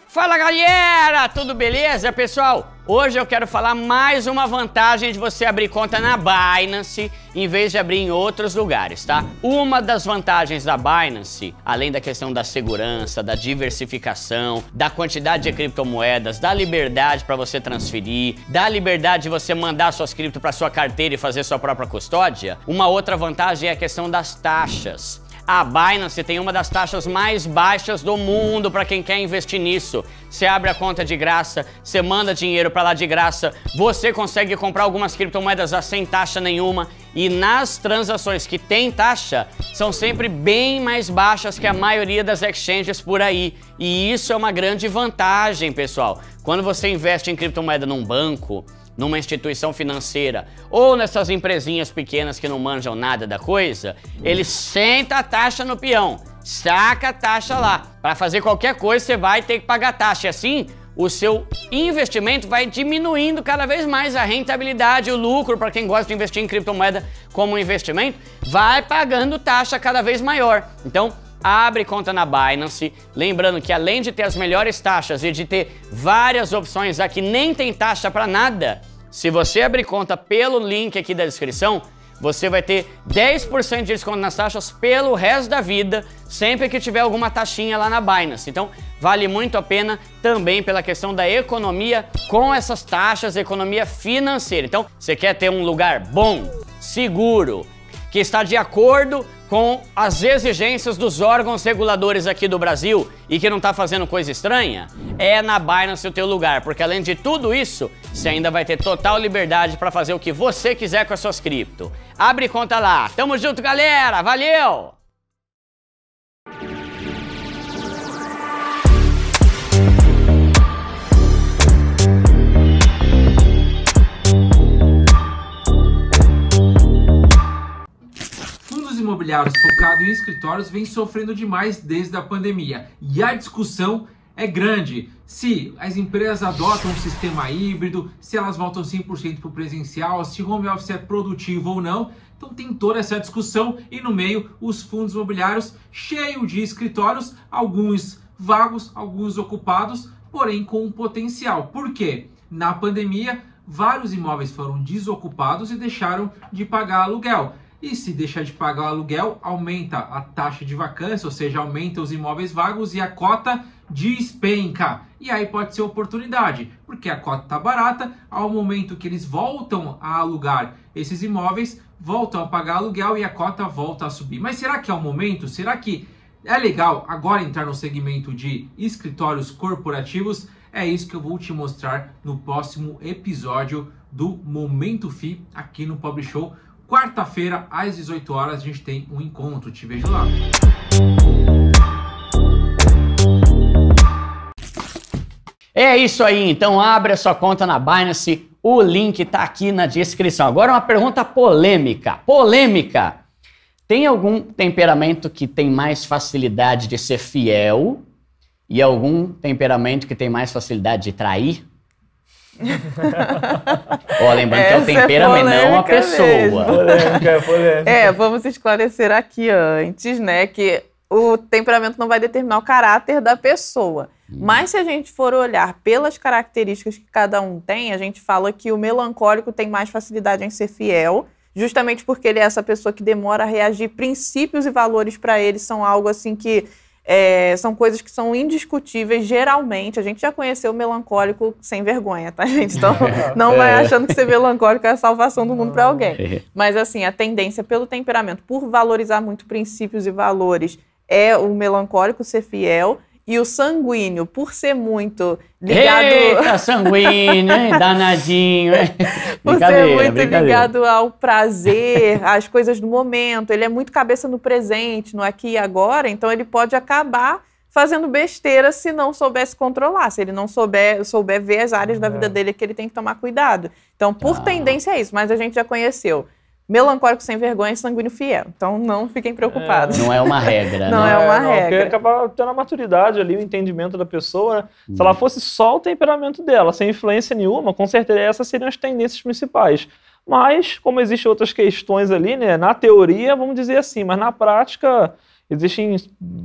Fala galera, tudo beleza, pessoal? Hoje eu quero falar mais uma vantagem de você abrir conta na Binance em vez de abrir em outros lugares, tá? Uma das vantagens da Binance, além da questão da segurança, da diversificação, da quantidade de criptomoedas, da liberdade para você transferir, da liberdade de você mandar suas cripto para sua carteira e fazer sua própria custódia, uma outra vantagem é a questão das taxas. A Binance tem uma das taxas mais baixas do mundo para quem quer investir nisso. Você abre a conta de graça, você manda dinheiro para lá de graça, você consegue comprar algumas criptomoedas sem taxa nenhuma e nas transações que tem taxa são sempre bem mais baixas que a maioria das exchanges por aí. E isso é uma grande vantagem, pessoal. Quando você investe em criptomoeda num banco, numa instituição financeira ou nessas empresinhas pequenas que não manjam nada da coisa, ele senta a taxa no peão, saca a taxa lá. Para fazer qualquer coisa, você vai ter que pagar taxa. E assim, o seu investimento vai diminuindo cada vez mais a rentabilidade, o lucro para quem gosta de investir em criptomoeda como investimento, vai pagando taxa cada vez maior. Então, abre conta na Binance. Lembrando que além de ter as melhores taxas e de ter várias opções aqui, nem tem taxa para nada. Se você abrir conta pelo link aqui da descrição, você vai ter 10% de desconto nas taxas pelo resto da vida, sempre que tiver alguma taxinha lá na Binance. Então, vale muito a pena também pela questão da economia com essas taxas, economia financeira. Então, você quer ter um lugar bom, seguro, que está de acordo com as exigências dos órgãos reguladores aqui do Brasil e que não está fazendo coisa estranha, é na Binance o teu lugar, porque além de tudo isso, você ainda vai ter total liberdade para fazer o que você quiser com as suas cripto. Abre conta lá. Tamo junto, galera. Valeu! imobiliários focado em escritórios vem sofrendo demais desde a pandemia. E a discussão é grande. Se as empresas adotam um sistema híbrido, se elas voltam 100% para o presencial, se home office é produtivo ou não. Então tem toda essa discussão e no meio os fundos imobiliários cheios de escritórios, alguns vagos, alguns ocupados, porém com um potencial. Por quê? Na pandemia, vários imóveis foram desocupados e deixaram de pagar aluguel. E se deixar de pagar o aluguel, aumenta a taxa de vacância, ou seja, aumenta os imóveis vagos e a cota despenca. E aí pode ser oportunidade, porque a cota está barata, ao momento que eles voltam a alugar esses imóveis, voltam a pagar aluguel e a cota volta a subir. Mas será que é o momento? Será que é legal agora entrar no segmento de escritórios corporativos? É isso que eu vou te mostrar no próximo episódio do Momento FI aqui no Pobre Show Quarta-feira, às 18 horas, a gente tem um encontro. Te vejo lá. É isso aí, então abre a sua conta na Binance, o link está aqui na descrição. Agora uma pergunta polêmica. Polêmica. Tem algum temperamento que tem mais facilidade de ser fiel e algum temperamento que tem mais facilidade de trair? Ó, lembrando Essa que é o é temperamento, é não a pessoa. Polêmica, é polêmica. É, vamos esclarecer aqui antes, né, que o temperamento não vai determinar o caráter da pessoa. Hum. Mas se a gente for olhar pelas características que cada um tem, a gente fala que o melancólico tem mais facilidade em ser fiel, justamente porque ele é essa pessoa que demora a reagir. Princípios e valores para ele são algo assim que é, são coisas que são indiscutíveis, geralmente. A gente já conheceu o melancólico sem vergonha, tá, gente? Então, é. não vai achando que ser melancólico é a salvação do mundo para alguém. É. Mas, assim, a tendência pelo temperamento, por valorizar muito princípios e valores, é o melancólico ser fiel e o sanguíneo, por ser muito ligado. Eita, sanguíneo, hein? danadinho. Hein? por ser muito ligado ao prazer, às coisas do momento, ele é muito cabeça no presente, no aqui e agora, então ele pode acabar fazendo besteira se não soubesse controlar, se ele não souber, souber ver as áreas da é. vida dele que ele tem que tomar cuidado. Então, por ah. tendência é isso, mas a gente já conheceu melancólico sem vergonha e sanguíneo fiel. Então não fiquem é, preocupados. É, não é uma regra. não né? é uma é, não, regra. Porque acaba tendo a maturidade ali, o entendimento da pessoa. Né? Se ela uhum. fosse só o temperamento dela, sem influência nenhuma, com certeza essas seriam as tendências principais. Mas, como existem outras questões ali, né? Na teoria, vamos dizer assim, mas na prática existem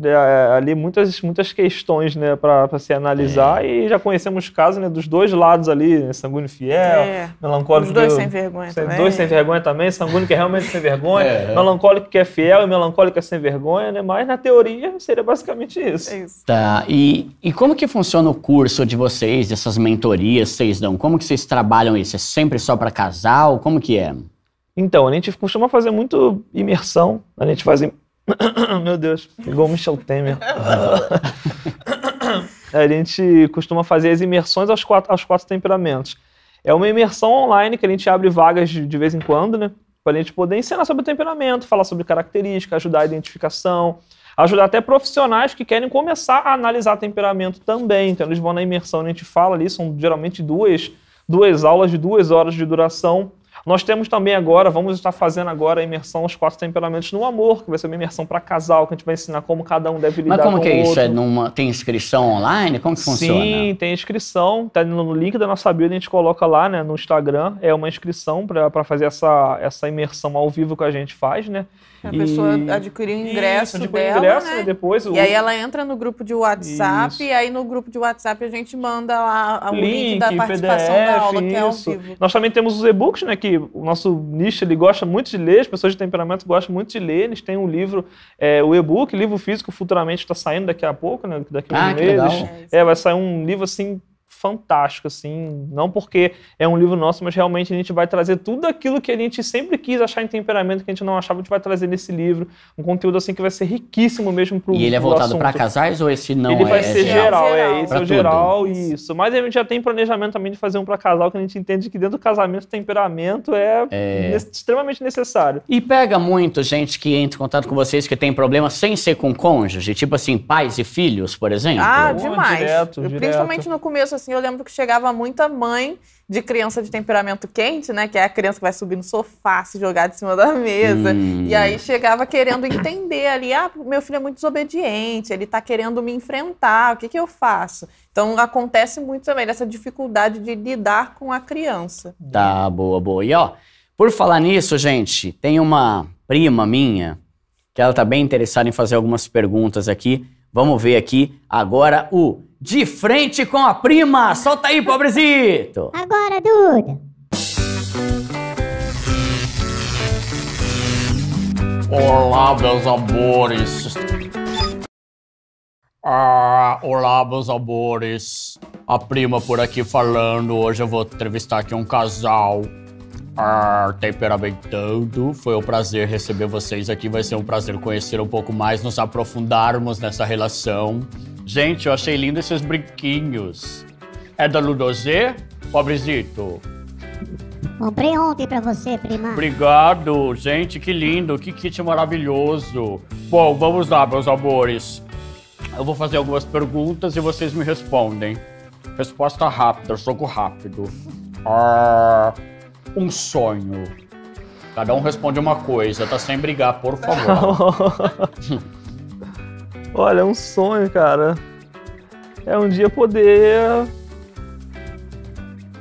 é, ali muitas, muitas questões né, para se analisar é. e já conhecemos casos né, dos dois lados ali, né, Sanguíneo Fiel, é. Melancólico... Os dois sem vergonha sem, também. Dois sem vergonha também, Sanguíneo que é realmente sem vergonha, é, é. Melancólico que é fiel e Melancólico é sem vergonha, né, mas na teoria seria basicamente isso. É isso. Tá, e, e como que funciona o curso de vocês, dessas mentorias vocês dão? Como que vocês trabalham isso? É sempre só para casal? Como que é? Então, a gente costuma fazer muito imersão, a gente faz Meu Deus, igual o Michel Temer. a gente costuma fazer as imersões aos quatro, aos quatro temperamentos. É uma imersão online que a gente abre vagas de, de vez em quando, né? Para a gente poder ensinar sobre o temperamento, falar sobre características, ajudar a identificação, ajudar até profissionais que querem começar a analisar temperamento também. Então eles vão na imersão, a gente fala ali, são geralmente duas, duas aulas de duas horas de duração nós temos também agora, vamos estar fazendo agora a imersão Os Quatro Temperamentos no Amor, que vai ser uma imersão para casal, que a gente vai ensinar como cada um deve lidar com o outro. Mas como que é isso? É numa, tem inscrição online? Como que funciona? Sim, tem inscrição. Tá no link da nossa bio, a gente coloca lá né, no Instagram. É uma inscrição para fazer essa, essa imersão ao vivo que a gente faz, né? A e... pessoa adquiriu o ingresso Isso, dela, ingresso, né? né? depois o... E aí ela entra no grupo de WhatsApp Isso. e aí no grupo de WhatsApp a gente manda lá o link, link da participação PDF, da aula, que é ao vivo. Nós também temos os e-books, né? Que o nosso nicho ele gosta muito de ler, as pessoas de temperamento gostam muito de ler. Eles têm um livro, é, o e-book, livro físico, futuramente está saindo daqui a pouco, né? Daqui a ah, uns meses. É, é vai sair um livro assim fantástico, assim. Não porque é um livro nosso, mas realmente a gente vai trazer tudo aquilo que a gente sempre quis achar em temperamento, que a gente não achava, a gente vai trazer nesse livro. Um conteúdo, assim, que vai ser riquíssimo mesmo pro E ele é voltado para casais ou esse não ele é? Ele vai ser geral, geral. é. Esse é o geral, isso. Mas a gente já tem planejamento também de fazer um para casal, que a gente entende que dentro do casamento, temperamento é, é... extremamente necessário. E pega muito gente que entra em contato com vocês que tem problema sem ser com cônjuge, tipo assim, pais e filhos, por exemplo? Ah, demais. Direto, direto. Principalmente no começo, assim, assim, eu lembro que chegava muita mãe de criança de temperamento quente, né? Que é a criança que vai subir no sofá, se jogar de cima da mesa. Hum. E aí chegava querendo entender ali, ah, meu filho é muito desobediente, ele tá querendo me enfrentar, o que, que eu faço? Então acontece muito também essa dificuldade de lidar com a criança. Tá, boa, boa. E ó, por falar nisso, gente, tem uma prima minha que ela tá bem interessada em fazer algumas perguntas aqui. Vamos ver aqui agora o de frente com a prima! Solta aí, pobrezito! Agora, Duda! Olá, meus amores! Ah, olá, meus amores! A prima por aqui falando. Hoje eu vou entrevistar aqui um casal ar temperamentando. Foi um prazer receber vocês aqui. Vai ser um prazer conhecer um pouco mais, nos aprofundarmos nessa relação. Gente, eu achei lindo esses brinquinhos. É da Ludozê? Pobrezito. Comprei ontem pra você, prima. Obrigado, gente, que lindo, que kit maravilhoso. Bom, vamos lá, meus amores. Eu vou fazer algumas perguntas e vocês me respondem. Resposta rápida, jogo rápido. Ah, um sonho. Cada um responde uma coisa, tá sem brigar, por favor. Olha, é um sonho, cara. É um dia poder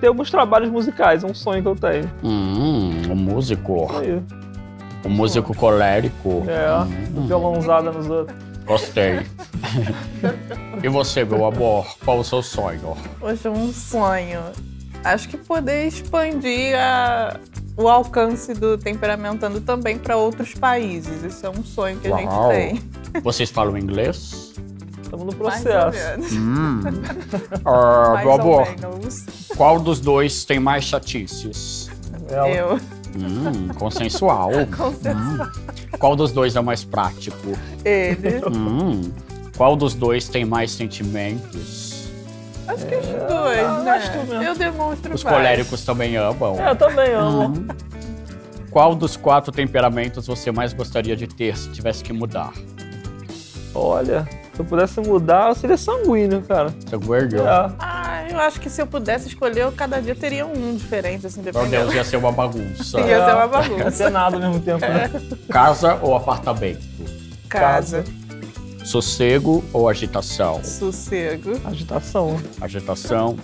ter alguns trabalhos musicais, é um sonho que eu tenho. Hum, um músico. Isso Um músico colérico. É, hum. violãozada nos outros. Gostei. e você, meu amor, qual o seu sonho? Hoje um sonho acho que poder expandir a, o alcance do Temperamentando também para outros países. Isso é um sonho que Uau. a gente tem. Vocês falam inglês? Estamos no processo. Hum. uh, ah, meu qual dos dois tem mais chatices? É ela. Eu. Hum, consensual. consensual. Hum. Qual dos dois é mais prático? Ele. Hum. Qual dos dois tem mais sentimentos? Acho que os dois, ah, né? Eu demonstro Os mais. coléricos também amam. Eu também amo. Uhum. Qual dos quatro temperamentos você mais gostaria de ter se tivesse que mudar? Olha, se eu pudesse mudar, eu seria sanguíneo, cara. Sanguíneo? É. Ah, eu acho que se eu pudesse escolher, eu cada dia teria um diferente, assim, dependendo. Meu Deus, ia ser uma bagunça. ia ser uma bagunça. Ia ser nada ao mesmo tempo, né? Casa ou apartamento? Casa. Casa. Sossego ou agitação? Sossego. Agitação. Agitação.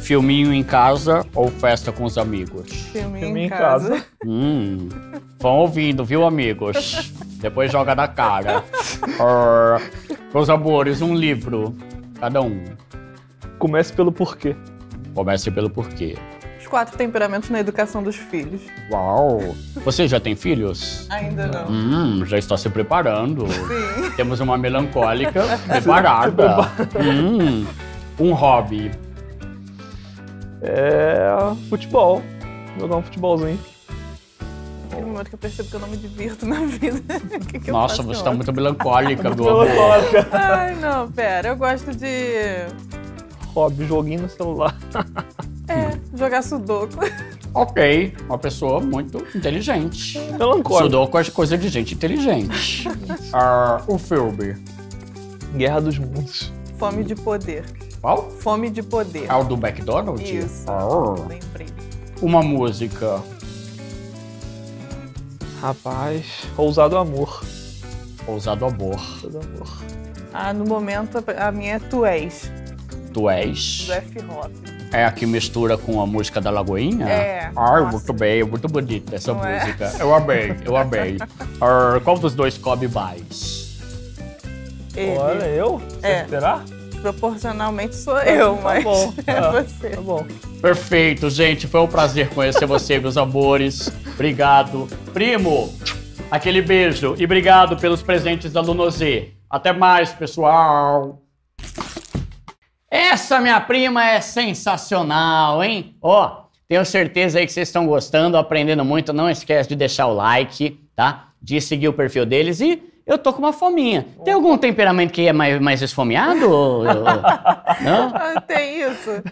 Filminho em casa ou festa com os amigos? Filminho, Filminho em casa. casa. Hum. Vão ouvindo, viu, amigos? Depois joga na cara. Meus amores, um livro. Cada um. Comece pelo porquê. Comece pelo porquê quatro temperamentos na educação dos filhos. Uau! Você já tem filhos? Ainda não. Hum, já está se preparando. Sim. Temos uma melancólica preparada. Tá hum, um hobby. É. futebol. Jogar um futebolzinho. um momento que eu percebo que eu não me divirto na vida. que que Nossa, você está muito melancólica, muito do amor. Melancólica. Ai, não, pera. Eu gosto de. Hobby, joguinho no celular. jogar sudoku. Ok, uma pessoa muito inteligente. Melancólica. Sudoku é coisa de gente inteligente. Ah, o filme. Guerra dos Mundos. Fome de Poder. Qual? Fome de Poder. Ah, o do McDonald's? Isso. Ah. Uma música. Rapaz, Ousado Amor. Ousado Amor. Ousado Amor. Ah, no momento a minha é Tu És. Tu És. Do F. Rock. É a que mistura com a música da Lagoinha? É. Ah, nossa. muito bem, muito bonita essa Não é? música. É? Eu amei, eu amei. uh, qual dos dois come mais? Ele. Olha, eu? É. Será? Proporcionalmente sou ah, eu, tá mas bom. é ah, você. Tá bom. Perfeito, gente. Foi um prazer conhecer você, meus amores. Obrigado. Primo, aquele beijo e obrigado pelos presentes da Lunozê. Até mais, pessoal. Essa minha prima é sensacional, hein? Ó, oh, tenho certeza aí que vocês estão gostando, aprendendo muito. Não esquece de deixar o like, tá? De seguir o perfil deles e eu tô com uma fominha. Tem algum temperamento que é mais, mais esfomeado? não? Ah, tem isso.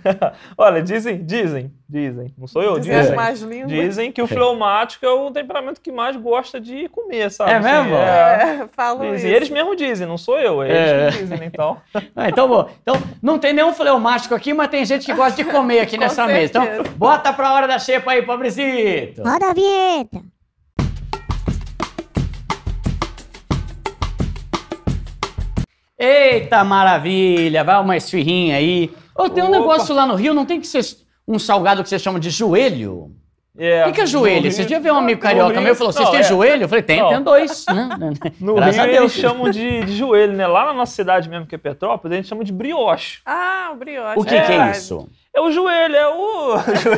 Olha, dizem, dizem, dizem. Não sou eu, dizem. Dizem, mais dizem que o é. fleumático é o temperamento que mais gosta de comer, sabe? É assim, mesmo? É, é falam isso. Eles mesmo dizem, não sou eu, é eles é. dizem, então. Ah, então, bom. Então, não tem nenhum fleumático aqui, mas tem gente que gosta de comer aqui nessa certeza. mesa. Então, bota pra hora da xepa aí, pobrecito. Roda a vinheta. Eita maravilha, vai uma esfirrinha aí. Ou tem um Opa. negócio lá no Rio, não tem que ser um salgado que você chama de joelho? É, o que, que é joelho? Você devia ver um amigo carioca meu e falou: vocês têm é. joelho? Eu falei, tem, tem dois. Né? No Graças Rio eles chamam de, de, joelho, né? Lá na nossa cidade mesmo, que é Petrópolis, a gente chama de brioche. Ah, o brioche. O que é, que é, é isso? É o joelho, é o.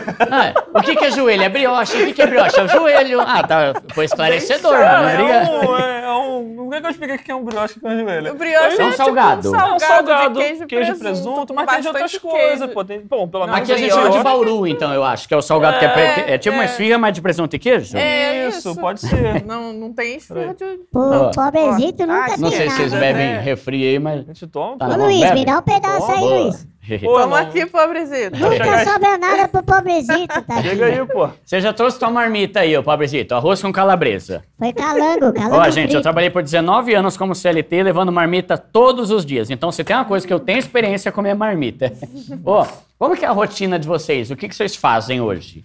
Ah, o que, que é joelho? É brioche. O que, que é brioche? É o joelho. Ah, tá. Foi esclarecedor, mano. Né? É, é um, é, é um. Como é que eu expliquei que é um brioche que é um joelho? O brioche é, é um salgado. Tipo um salgado. É um salgado, de queijo, queijo presunto, mas tem de outras coisas, pô. Tem, bom, pelo menos. Aqui a gente chama de bauru, então, eu acho, que é o salgado é, que é, pre... é, é tipo uma esfirra, mas de presunto e queijo? É, isso, pode ser. não, não tem esfirra de. Pô, pobrezito nunca ah, tem. Não sei se vocês bebem refri aí, mas. A gente toma, tá pô. Ô, Luiz, me dá um pedaço aí, Luiz. Toma aqui, pobrezito. Nunca sobra nada pro pobrezito, tá? Chega aí, pô. Você já trouxe tua marmita aí, ô pobrezito. Arroz com calabresa. Foi calango, calango. Ó, gente, frito. eu trabalhei por 19 anos como CLT, levando marmita todos os dias. Então, se tem uma coisa que eu tenho experiência é comer marmita. Ó, como que é a rotina de vocês? O que, que vocês fazem hoje?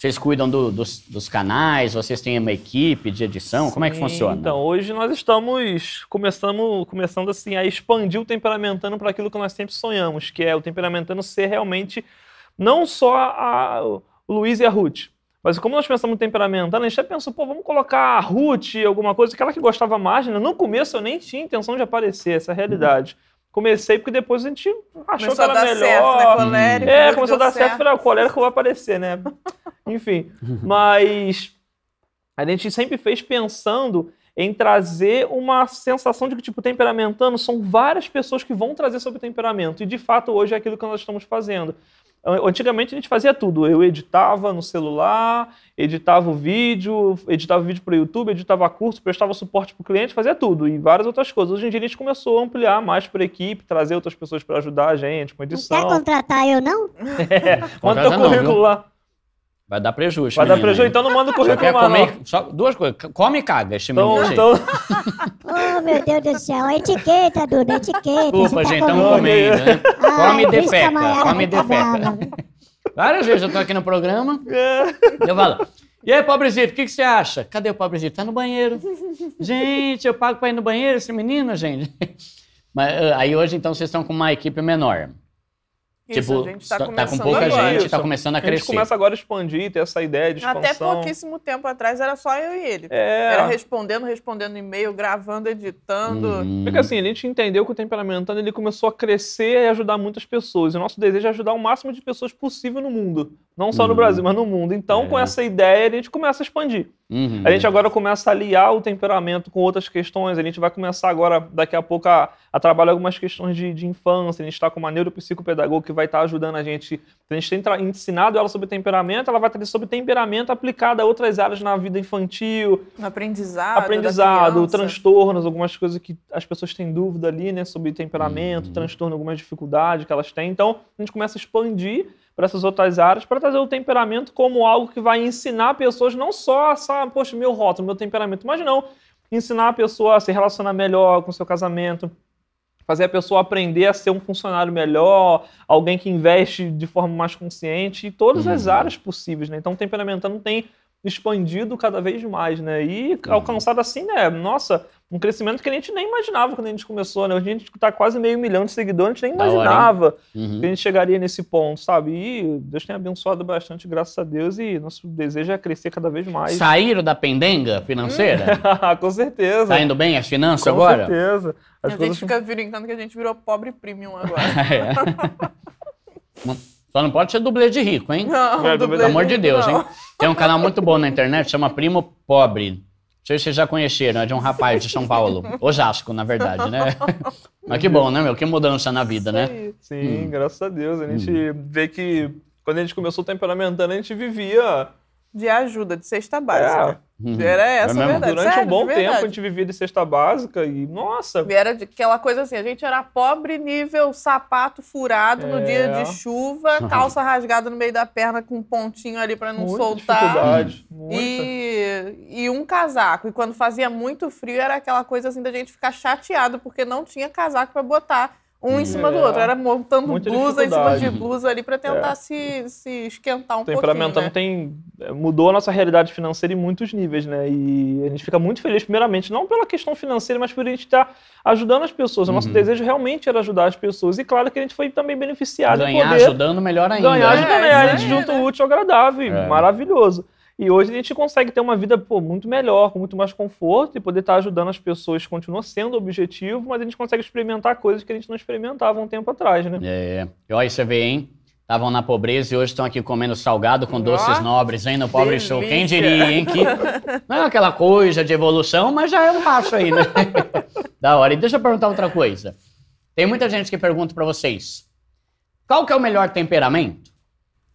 Vocês cuidam do, dos, dos, canais? Vocês têm uma equipe de edição? Sim, Como é que funciona? Então, hoje nós estamos começamos, começando assim a expandir o temperamentando para aquilo que nós sempre sonhamos, que é o temperamentando ser realmente não só a, o Luiz e a Ruth, mas como nós pensamos no temperamentando, a gente já pensou, pô, vamos colocar a Ruth, alguma coisa, aquela que gostava mais, né? No começo eu nem tinha intenção de aparecer, essa é a realidade. Uhum comecei, porque depois a gente achou começou que era melhor. Certo, né? colérico, é, começou a dar certo, né, é, né, certo. falei, ah, colérico vai aparecer, né? Enfim, mas a gente sempre fez pensando em trazer uma sensação de que, tipo, temperamentando, são várias pessoas que vão trazer sobre temperamento. E, de fato, hoje é aquilo que nós estamos fazendo. Antigamente a gente fazia tudo. Eu editava no celular, editava o vídeo, editava o vídeo para o YouTube, editava curso, prestava suporte para o cliente, fazia tudo e várias outras coisas. Hoje em dia a gente começou a ampliar mais para a equipe, trazer outras pessoas para ajudar a gente com edição. Não quer contratar eu não? É, manda teu currículo não, lá. Vai dar prejuízo. Vai dar prejuízo, então não manda o currículo lá, comer, não. Só duas coisas. Come e caga, este então, menino. Então... oh, meu Deus do céu. etiqueta, Duda, etiqueta. Desculpa, tá gente, estamos tá comendo, né? Ah, come e defeca. Come e tá defeca. Várias vezes eu estou aqui no programa. É. eu falo. E aí, pobrezito, o que, que, você acha? Cadê o pobrezito? Tá no banheiro. gente, eu pago para ir no banheiro, esse menino, gente. Mas, eh, aí hoje, então, vocês estão com uma equipe menor tipo, a gente tá, tá com pouca agora, gente, está começando a crescer. A gente começa agora a expandir, ter essa ideia de expansão. Até pouquíssimo tempo atrás era só eu e ele. É. Era respondendo, respondendo e-mail, gravando, editando. Hum. Porque é assim, a gente entendeu que o Temperamentando ele começou a crescer e ajudar muitas pessoas. E o nosso desejo é ajudar o máximo de pessoas possível no mundo. Não só no uhum. Brasil, mas no mundo. Então, é. com essa ideia, a gente começa a expandir. Uhum. A gente agora começa a aliar o temperamento com outras questões. A gente vai começar agora, daqui a pouco, a, a trabalhar algumas questões de, de infância. A gente está com uma neuropsicopedagoga que vai vai estar ajudando a gente. A gente tem ensinado ela sobre temperamento, ela vai ter sobre temperamento aplicado a outras áreas na vida infantil. No aprendizado. Aprendizado, transtornos, algumas coisas que as pessoas têm dúvida ali, né? Sobre temperamento, uhum. transtorno, algumas dificuldades que elas têm. Então, a gente começa a expandir para essas outras áreas, para trazer o temperamento como algo que vai ensinar pessoas não só, a sabe, poxa, meu rótulo, meu temperamento, mas não, ensinar a pessoa a se relacionar melhor com o seu casamento, fazer a pessoa aprender a ser um funcionário melhor, alguém que investe de forma mais consciente, em todas uhum. as áreas possíveis. Né? Então, temperamento não tem expandido cada vez mais, né? E uhum. alcançado assim, né? Nossa, um crescimento que a gente nem imaginava quando a gente começou, né? Hoje a gente tá quase meio milhão de seguidores, a gente nem imaginava hora, uhum. que a gente chegaria nesse ponto, sabe? E Deus tem abençoado bastante, graças a Deus, e nosso desejo é crescer cada vez mais. Saíram da pendenga financeira? Hum, com certeza. Tá indo bem as finanças Com agora? Com certeza. As a gente fica brincando que a gente virou pobre premium agora. É. Só não pode ser dublê de rico, hein? Não, é, dublê, pelo amor de Deus, não. hein? Tem um canal muito bom na internet, chama Primo Pobre. Não sei se vocês já conheceram, é de um rapaz de São Paulo. Osasco, na verdade, né? Mas que bom, né, meu? Que mudança na vida, né? Sim, hum. graças a Deus. A gente hum. vê que quando a gente começou temperamentando, a gente vivia de ajuda, de cesta é. básica. Uhum. É. Era essa é a verdade. Durante Sério, um bom tempo a gente vivia de cesta básica e, nossa. E era aquela coisa assim: a gente era pobre nível sapato furado é. no dia de é. chuva, calça rasgada no meio da perna com um pontinho ali para não muita soltar. Dificuldade, E, e um casaco. E quando fazia muito frio, era aquela coisa assim da gente ficar chateado porque não tinha casaco para botar um em cima é. do outro, era montando blusa em cima de blusa ali para tentar é. se, se esquentar um temperamento pouquinho. Né? tem mudou a nossa realidade financeira em muitos níveis, né? E a gente fica muito feliz, primeiramente, não pela questão financeira, mas por a gente estar tá ajudando as pessoas. O nosso uhum. desejo realmente era ajudar as pessoas. E claro que a gente foi também beneficiado. Ganhar poder... ajudando, melhor ainda. Ganhar né? ajudando, é, a gente é, junto né? útil ao agradável, é. maravilhoso. E hoje a gente consegue ter uma vida pô, muito melhor, com muito mais conforto e poder estar tá ajudando as pessoas. Continua sendo o objetivo, mas a gente consegue experimentar coisas que a gente não experimentava um tempo atrás, né? É. E olha, você vê, hein? Estavam na pobreza e hoje estão aqui comendo salgado com Nossa, doces nobres, hein? No Pobre delícia. Show. Quem diria, hein? Que não é aquela coisa de evolução, mas já é um passo aí, né? da hora. E deixa eu perguntar outra coisa. Tem muita gente que pergunta para vocês: qual que é o melhor temperamento?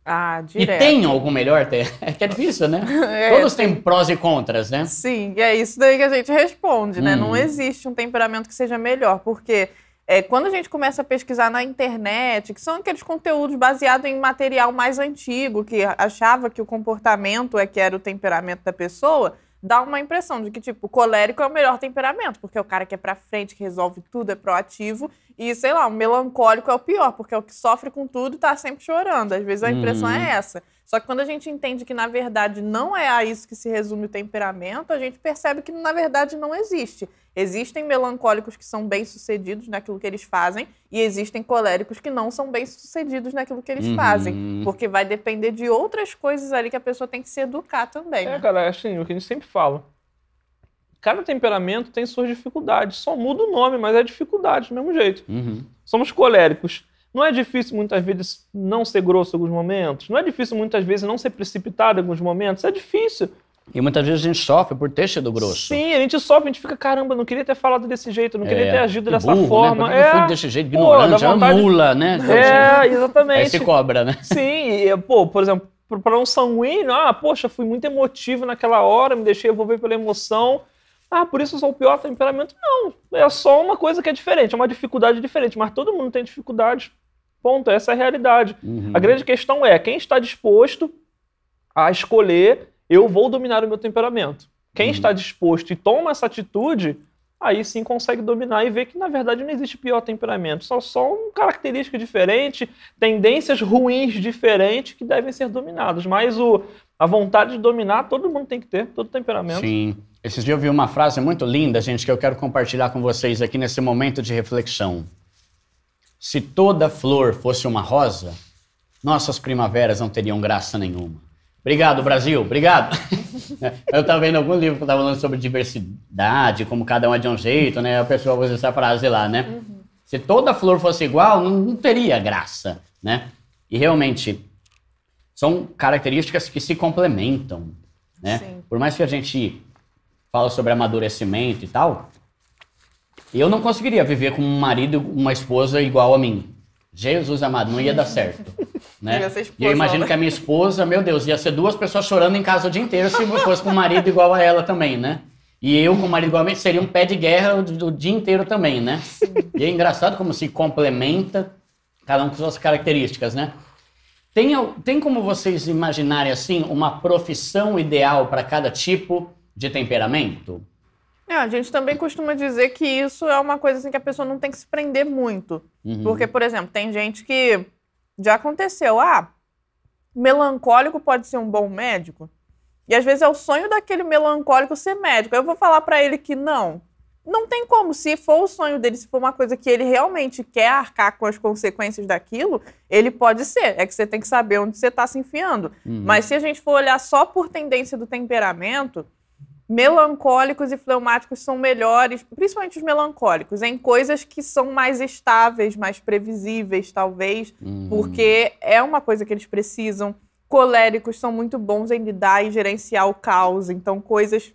Ah, direto. E tem algum melhor? É que é difícil, né? É, Todos têm prós e contras, né? Sim, e é isso daí que a gente responde, né? Hum. Não existe um temperamento que seja melhor, porque é, quando a gente começa a pesquisar na internet, que são aqueles conteúdos baseados em material mais antigo, que achava que o comportamento é que era o temperamento da pessoa, dá uma impressão de que, tipo, colérico é o melhor temperamento, porque é o cara que é pra frente, que resolve tudo, é proativo. E, sei lá, o melancólico é o pior, porque é o que sofre com tudo e tá sempre chorando. Às vezes a impressão é uhum. é essa. Só que quando a gente entende que, na verdade, não é a isso que se resume o temperamento, a gente percebe que, na verdade, não existe. Existem melancólicos que são bem-sucedidos naquilo que eles fazem e existem coléricos que não são bem-sucedidos naquilo que eles uhum. fazem. Porque vai depender de outras coisas ali que a pessoa tem que se educar também. É, né? cara, é assim, o que a gente sempre fala. Cada temperamento tem suas dificuldades. Só muda o nome, mas é dificuldade do mesmo jeito. Uhum. Somos coléricos. Não é difícil muitas vezes não ser grosso em alguns momentos. Não é difícil muitas vezes não ser precipitado em alguns momentos. É difícil. E muitas vezes a gente sofre por ter sido grosso. Sim, a gente sofre, a gente fica, caramba, não queria ter falado desse jeito, não é, queria ter agido dessa burro, né? forma. Né? É, fui desse jeito, ignorante, pô, é vontade... mula, né? É, exatamente. Aí se cobra, né? Sim, e, pô, por exemplo, para um sanguíneo, ah, poxa, fui muito emotivo naquela hora, me deixei envolver pela emoção ah, por isso eu sou o pior temperamento. Não, é só uma coisa que é diferente, é uma dificuldade diferente, mas todo mundo tem dificuldades, ponto, essa é a realidade. Uhum. A grande questão é, quem está disposto a escolher, eu vou dominar o meu temperamento. Quem uhum. está disposto e toma essa atitude, aí sim consegue dominar e ver que na verdade não existe pior temperamento, só são característica diferente, tendências ruins diferentes que devem ser dominadas, mas o, a vontade de dominar todo mundo tem que ter, todo temperamento. Sim. Esses dias eu vi uma frase muito linda, gente, que eu quero compartilhar com vocês aqui nesse momento de reflexão. Se toda flor fosse uma rosa, nossas primaveras não teriam graça nenhuma. Obrigado, Brasil, obrigado. eu estava vendo algum livro que estava falando sobre diversidade, como cada um é de um jeito, né? A pessoa usa essa frase lá, né? Uhum. Se toda flor fosse igual, não, não teria graça, né? E realmente, são características que se complementam, né? Sim. Por mais que a gente fala sobre amadurecimento e tal. Eu não conseguiria viver com um marido, uma esposa igual a mim. Jesus amado, não ia dar certo. Né? Esposa, e eu imagino né? que a minha esposa, meu Deus, ia ser duas pessoas chorando em casa o dia inteiro se fosse com um marido igual a ela também, né? E eu com um marido igual a mim seria um pé de guerra o, o dia inteiro também, né? E é engraçado como se complementa, cada um com suas características, né? Tem, tem como vocês imaginarem assim uma profissão ideal para cada tipo? de temperamento? É, a gente também costuma dizer que isso é uma coisa assim que a pessoa não tem que se prender muito. Uhum. Porque, por exemplo, tem gente que já aconteceu, ah, melancólico pode ser um bom médico. E às vezes é o sonho daquele melancólico ser médico. Eu vou falar para ele que não. Não tem como, se for o sonho dele, se for uma coisa que ele realmente quer arcar com as consequências daquilo, ele pode ser. É que você tem que saber onde você está se enfiando. Uhum. Mas se a gente for olhar só por tendência do temperamento, melancólicos e fleumáticos são melhores, principalmente os melancólicos, em coisas que são mais estáveis, mais previsíveis, talvez, hum. porque é uma coisa que eles precisam. Coléricos são muito bons em lidar e gerenciar o caos, então coisas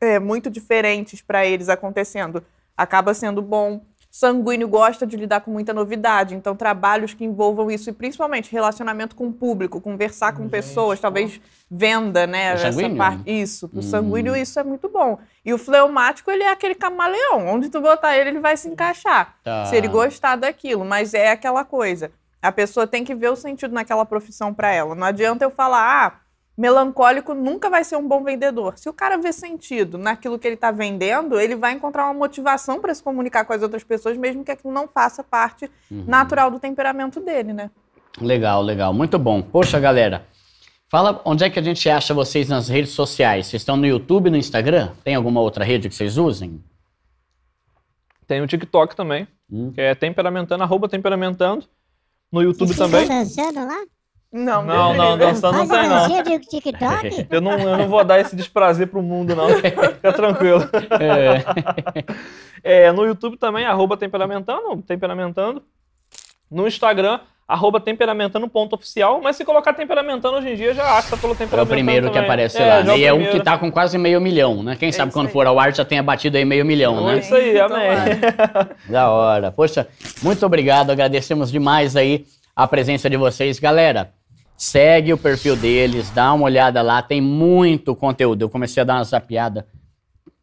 é, muito diferentes para eles acontecendo acaba sendo bom sanguíneo gosta de lidar com muita novidade. Então, trabalhos que envolvam isso, e principalmente relacionamento com o público, conversar com Gente, pessoas, talvez venda, né? Parte, isso. para hum. sanguíneo, isso é muito bom. E o fleumático, ele é aquele camaleão. Onde tu botar ele, ele vai se encaixar. Tá. Se ele gostar daquilo. Mas é aquela coisa. A pessoa tem que ver o sentido naquela profissão para ela. Não adianta eu falar, ah, melancólico nunca vai ser um bom vendedor. Se o cara vê sentido naquilo que ele está vendendo, ele vai encontrar uma motivação para se comunicar com as outras pessoas, mesmo que aquilo não faça parte uhum. natural do temperamento dele, né? Legal, legal. Muito bom. Poxa, galera. Fala onde é que a gente acha vocês nas redes sociais. Vocês estão no YouTube, no Instagram? Tem alguma outra rede que vocês usem? Tem o TikTok também, hum. que é temperamentando, arroba temperamentando. No YouTube também. Tá lá? Não, não, não, não, só não sai não. TikTok? Eu não, eu não vou dar esse desprazer pro mundo, não. Fica tranquilo. É. é. é no YouTube também, arroba temperamentando, temperamentando. No Instagram, arroba temperamentando.oficial, mas se colocar temperamentando hoje em dia já acha pelo temperamentando. É o primeiro também. que aparece é, lá, é né? E é um que tá com quase meio milhão, né? Quem é sabe quando aí. for ao ar já tenha batido aí meio milhão, né? É isso aí, amém. da hora. Poxa, muito obrigado, agradecemos demais aí a presença de vocês. Galera, segue o perfil deles, dá uma olhada lá, tem muito conteúdo. Eu comecei a dar uma zapiada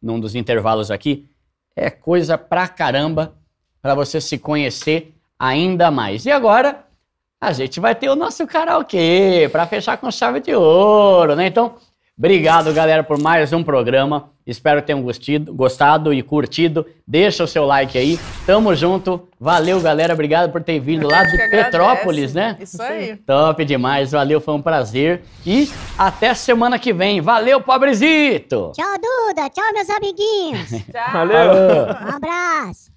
num dos intervalos aqui. É coisa pra caramba para você se conhecer ainda mais. E agora a gente vai ter o nosso karaokê para fechar com chave de ouro, né? Então, Obrigado, galera, por mais um programa. Espero que tenham gostido, gostado e curtido. Deixa o seu like aí. Tamo junto. Valeu, galera. Obrigado por ter vindo lá de Petrópolis, né? Isso aí. Top demais. Valeu, foi um prazer. E até semana que vem. Valeu, pobrezito. Tchau, Duda. Tchau, meus amiguinhos. Tchau. Valeu. Um abraço.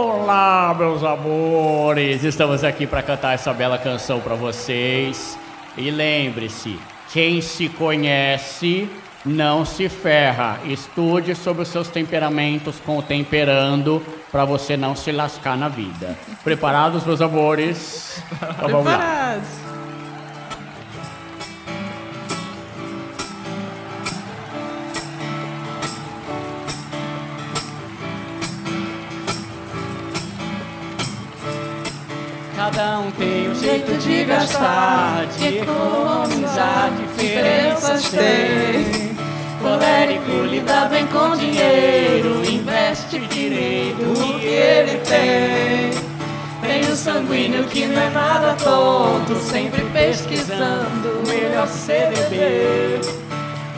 Olá, meus amores! Estamos aqui para cantar essa bela canção para vocês. E lembre-se, quem se conhece não se ferra. Estude sobre os seus temperamentos contemperando para você não se lascar na vida. Preparados, meus amores? Então, vamos Preparados. lá. Cada um tem um jeito de gastar, de economizar, diferenças tem. Colérico lida bem com dinheiro, investe direito o que ele tem. Tem o sanguíneo que não é nada tonto, sempre pesquisando o melhor CDB.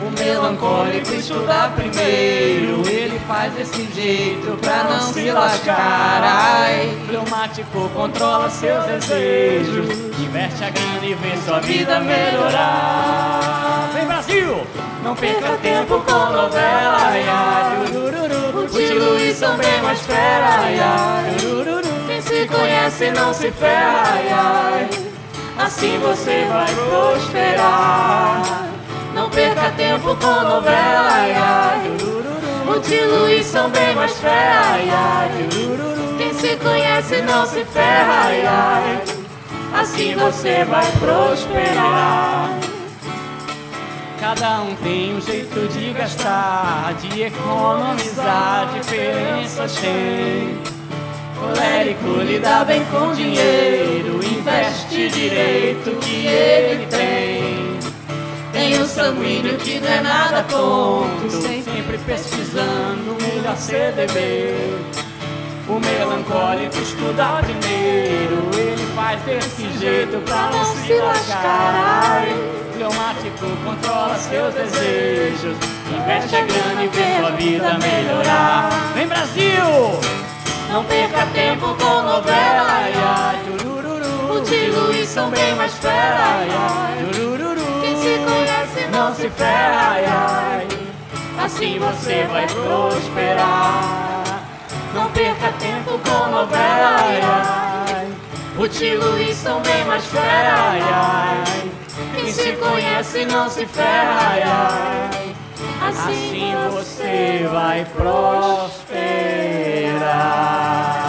O melancólico estudar primeiro, ele faz desse jeito pra não se lascar. Ai, fleumático controla seus desejos, investe a grana e vê sua vida melhorar. Vem Brasil! Não perca tempo com novela, ai, ai, Puti Luiz são bem mais fera, ai, ai, Quem se conhece não se ferra, ai, ai. Assim você vai prosperar perca tempo com novela, ai. O de Luiz são bem mais ai, ai. Quem se conhece não se ferra, ai. Assim você vai prosperar. Cada um tem um jeito de gastar, de economizar, diferenças tem. Colérico lida bem com dinheiro, investe direito que ele tem. O sanguíneo que não é nada conto Sempre pesquisando o melhor CDB O melancólico estuda primeiro Ele faz desse jeito pra não se lascar Fleumático controla seus desejos Investe a grana e vê sua vida melhorar Vem Brasil! Não perca tempo com novela, ai, ai, O Diluís e são bem mais fera, ai, ai, não se ferra, ai, ai, assim você vai prosperar. Não perca tempo com novela, ai, ai, o Tilo e são bem mais fera, ai, ai, quem se conhece não se ferra, ai, ai, assim você vai prosperar.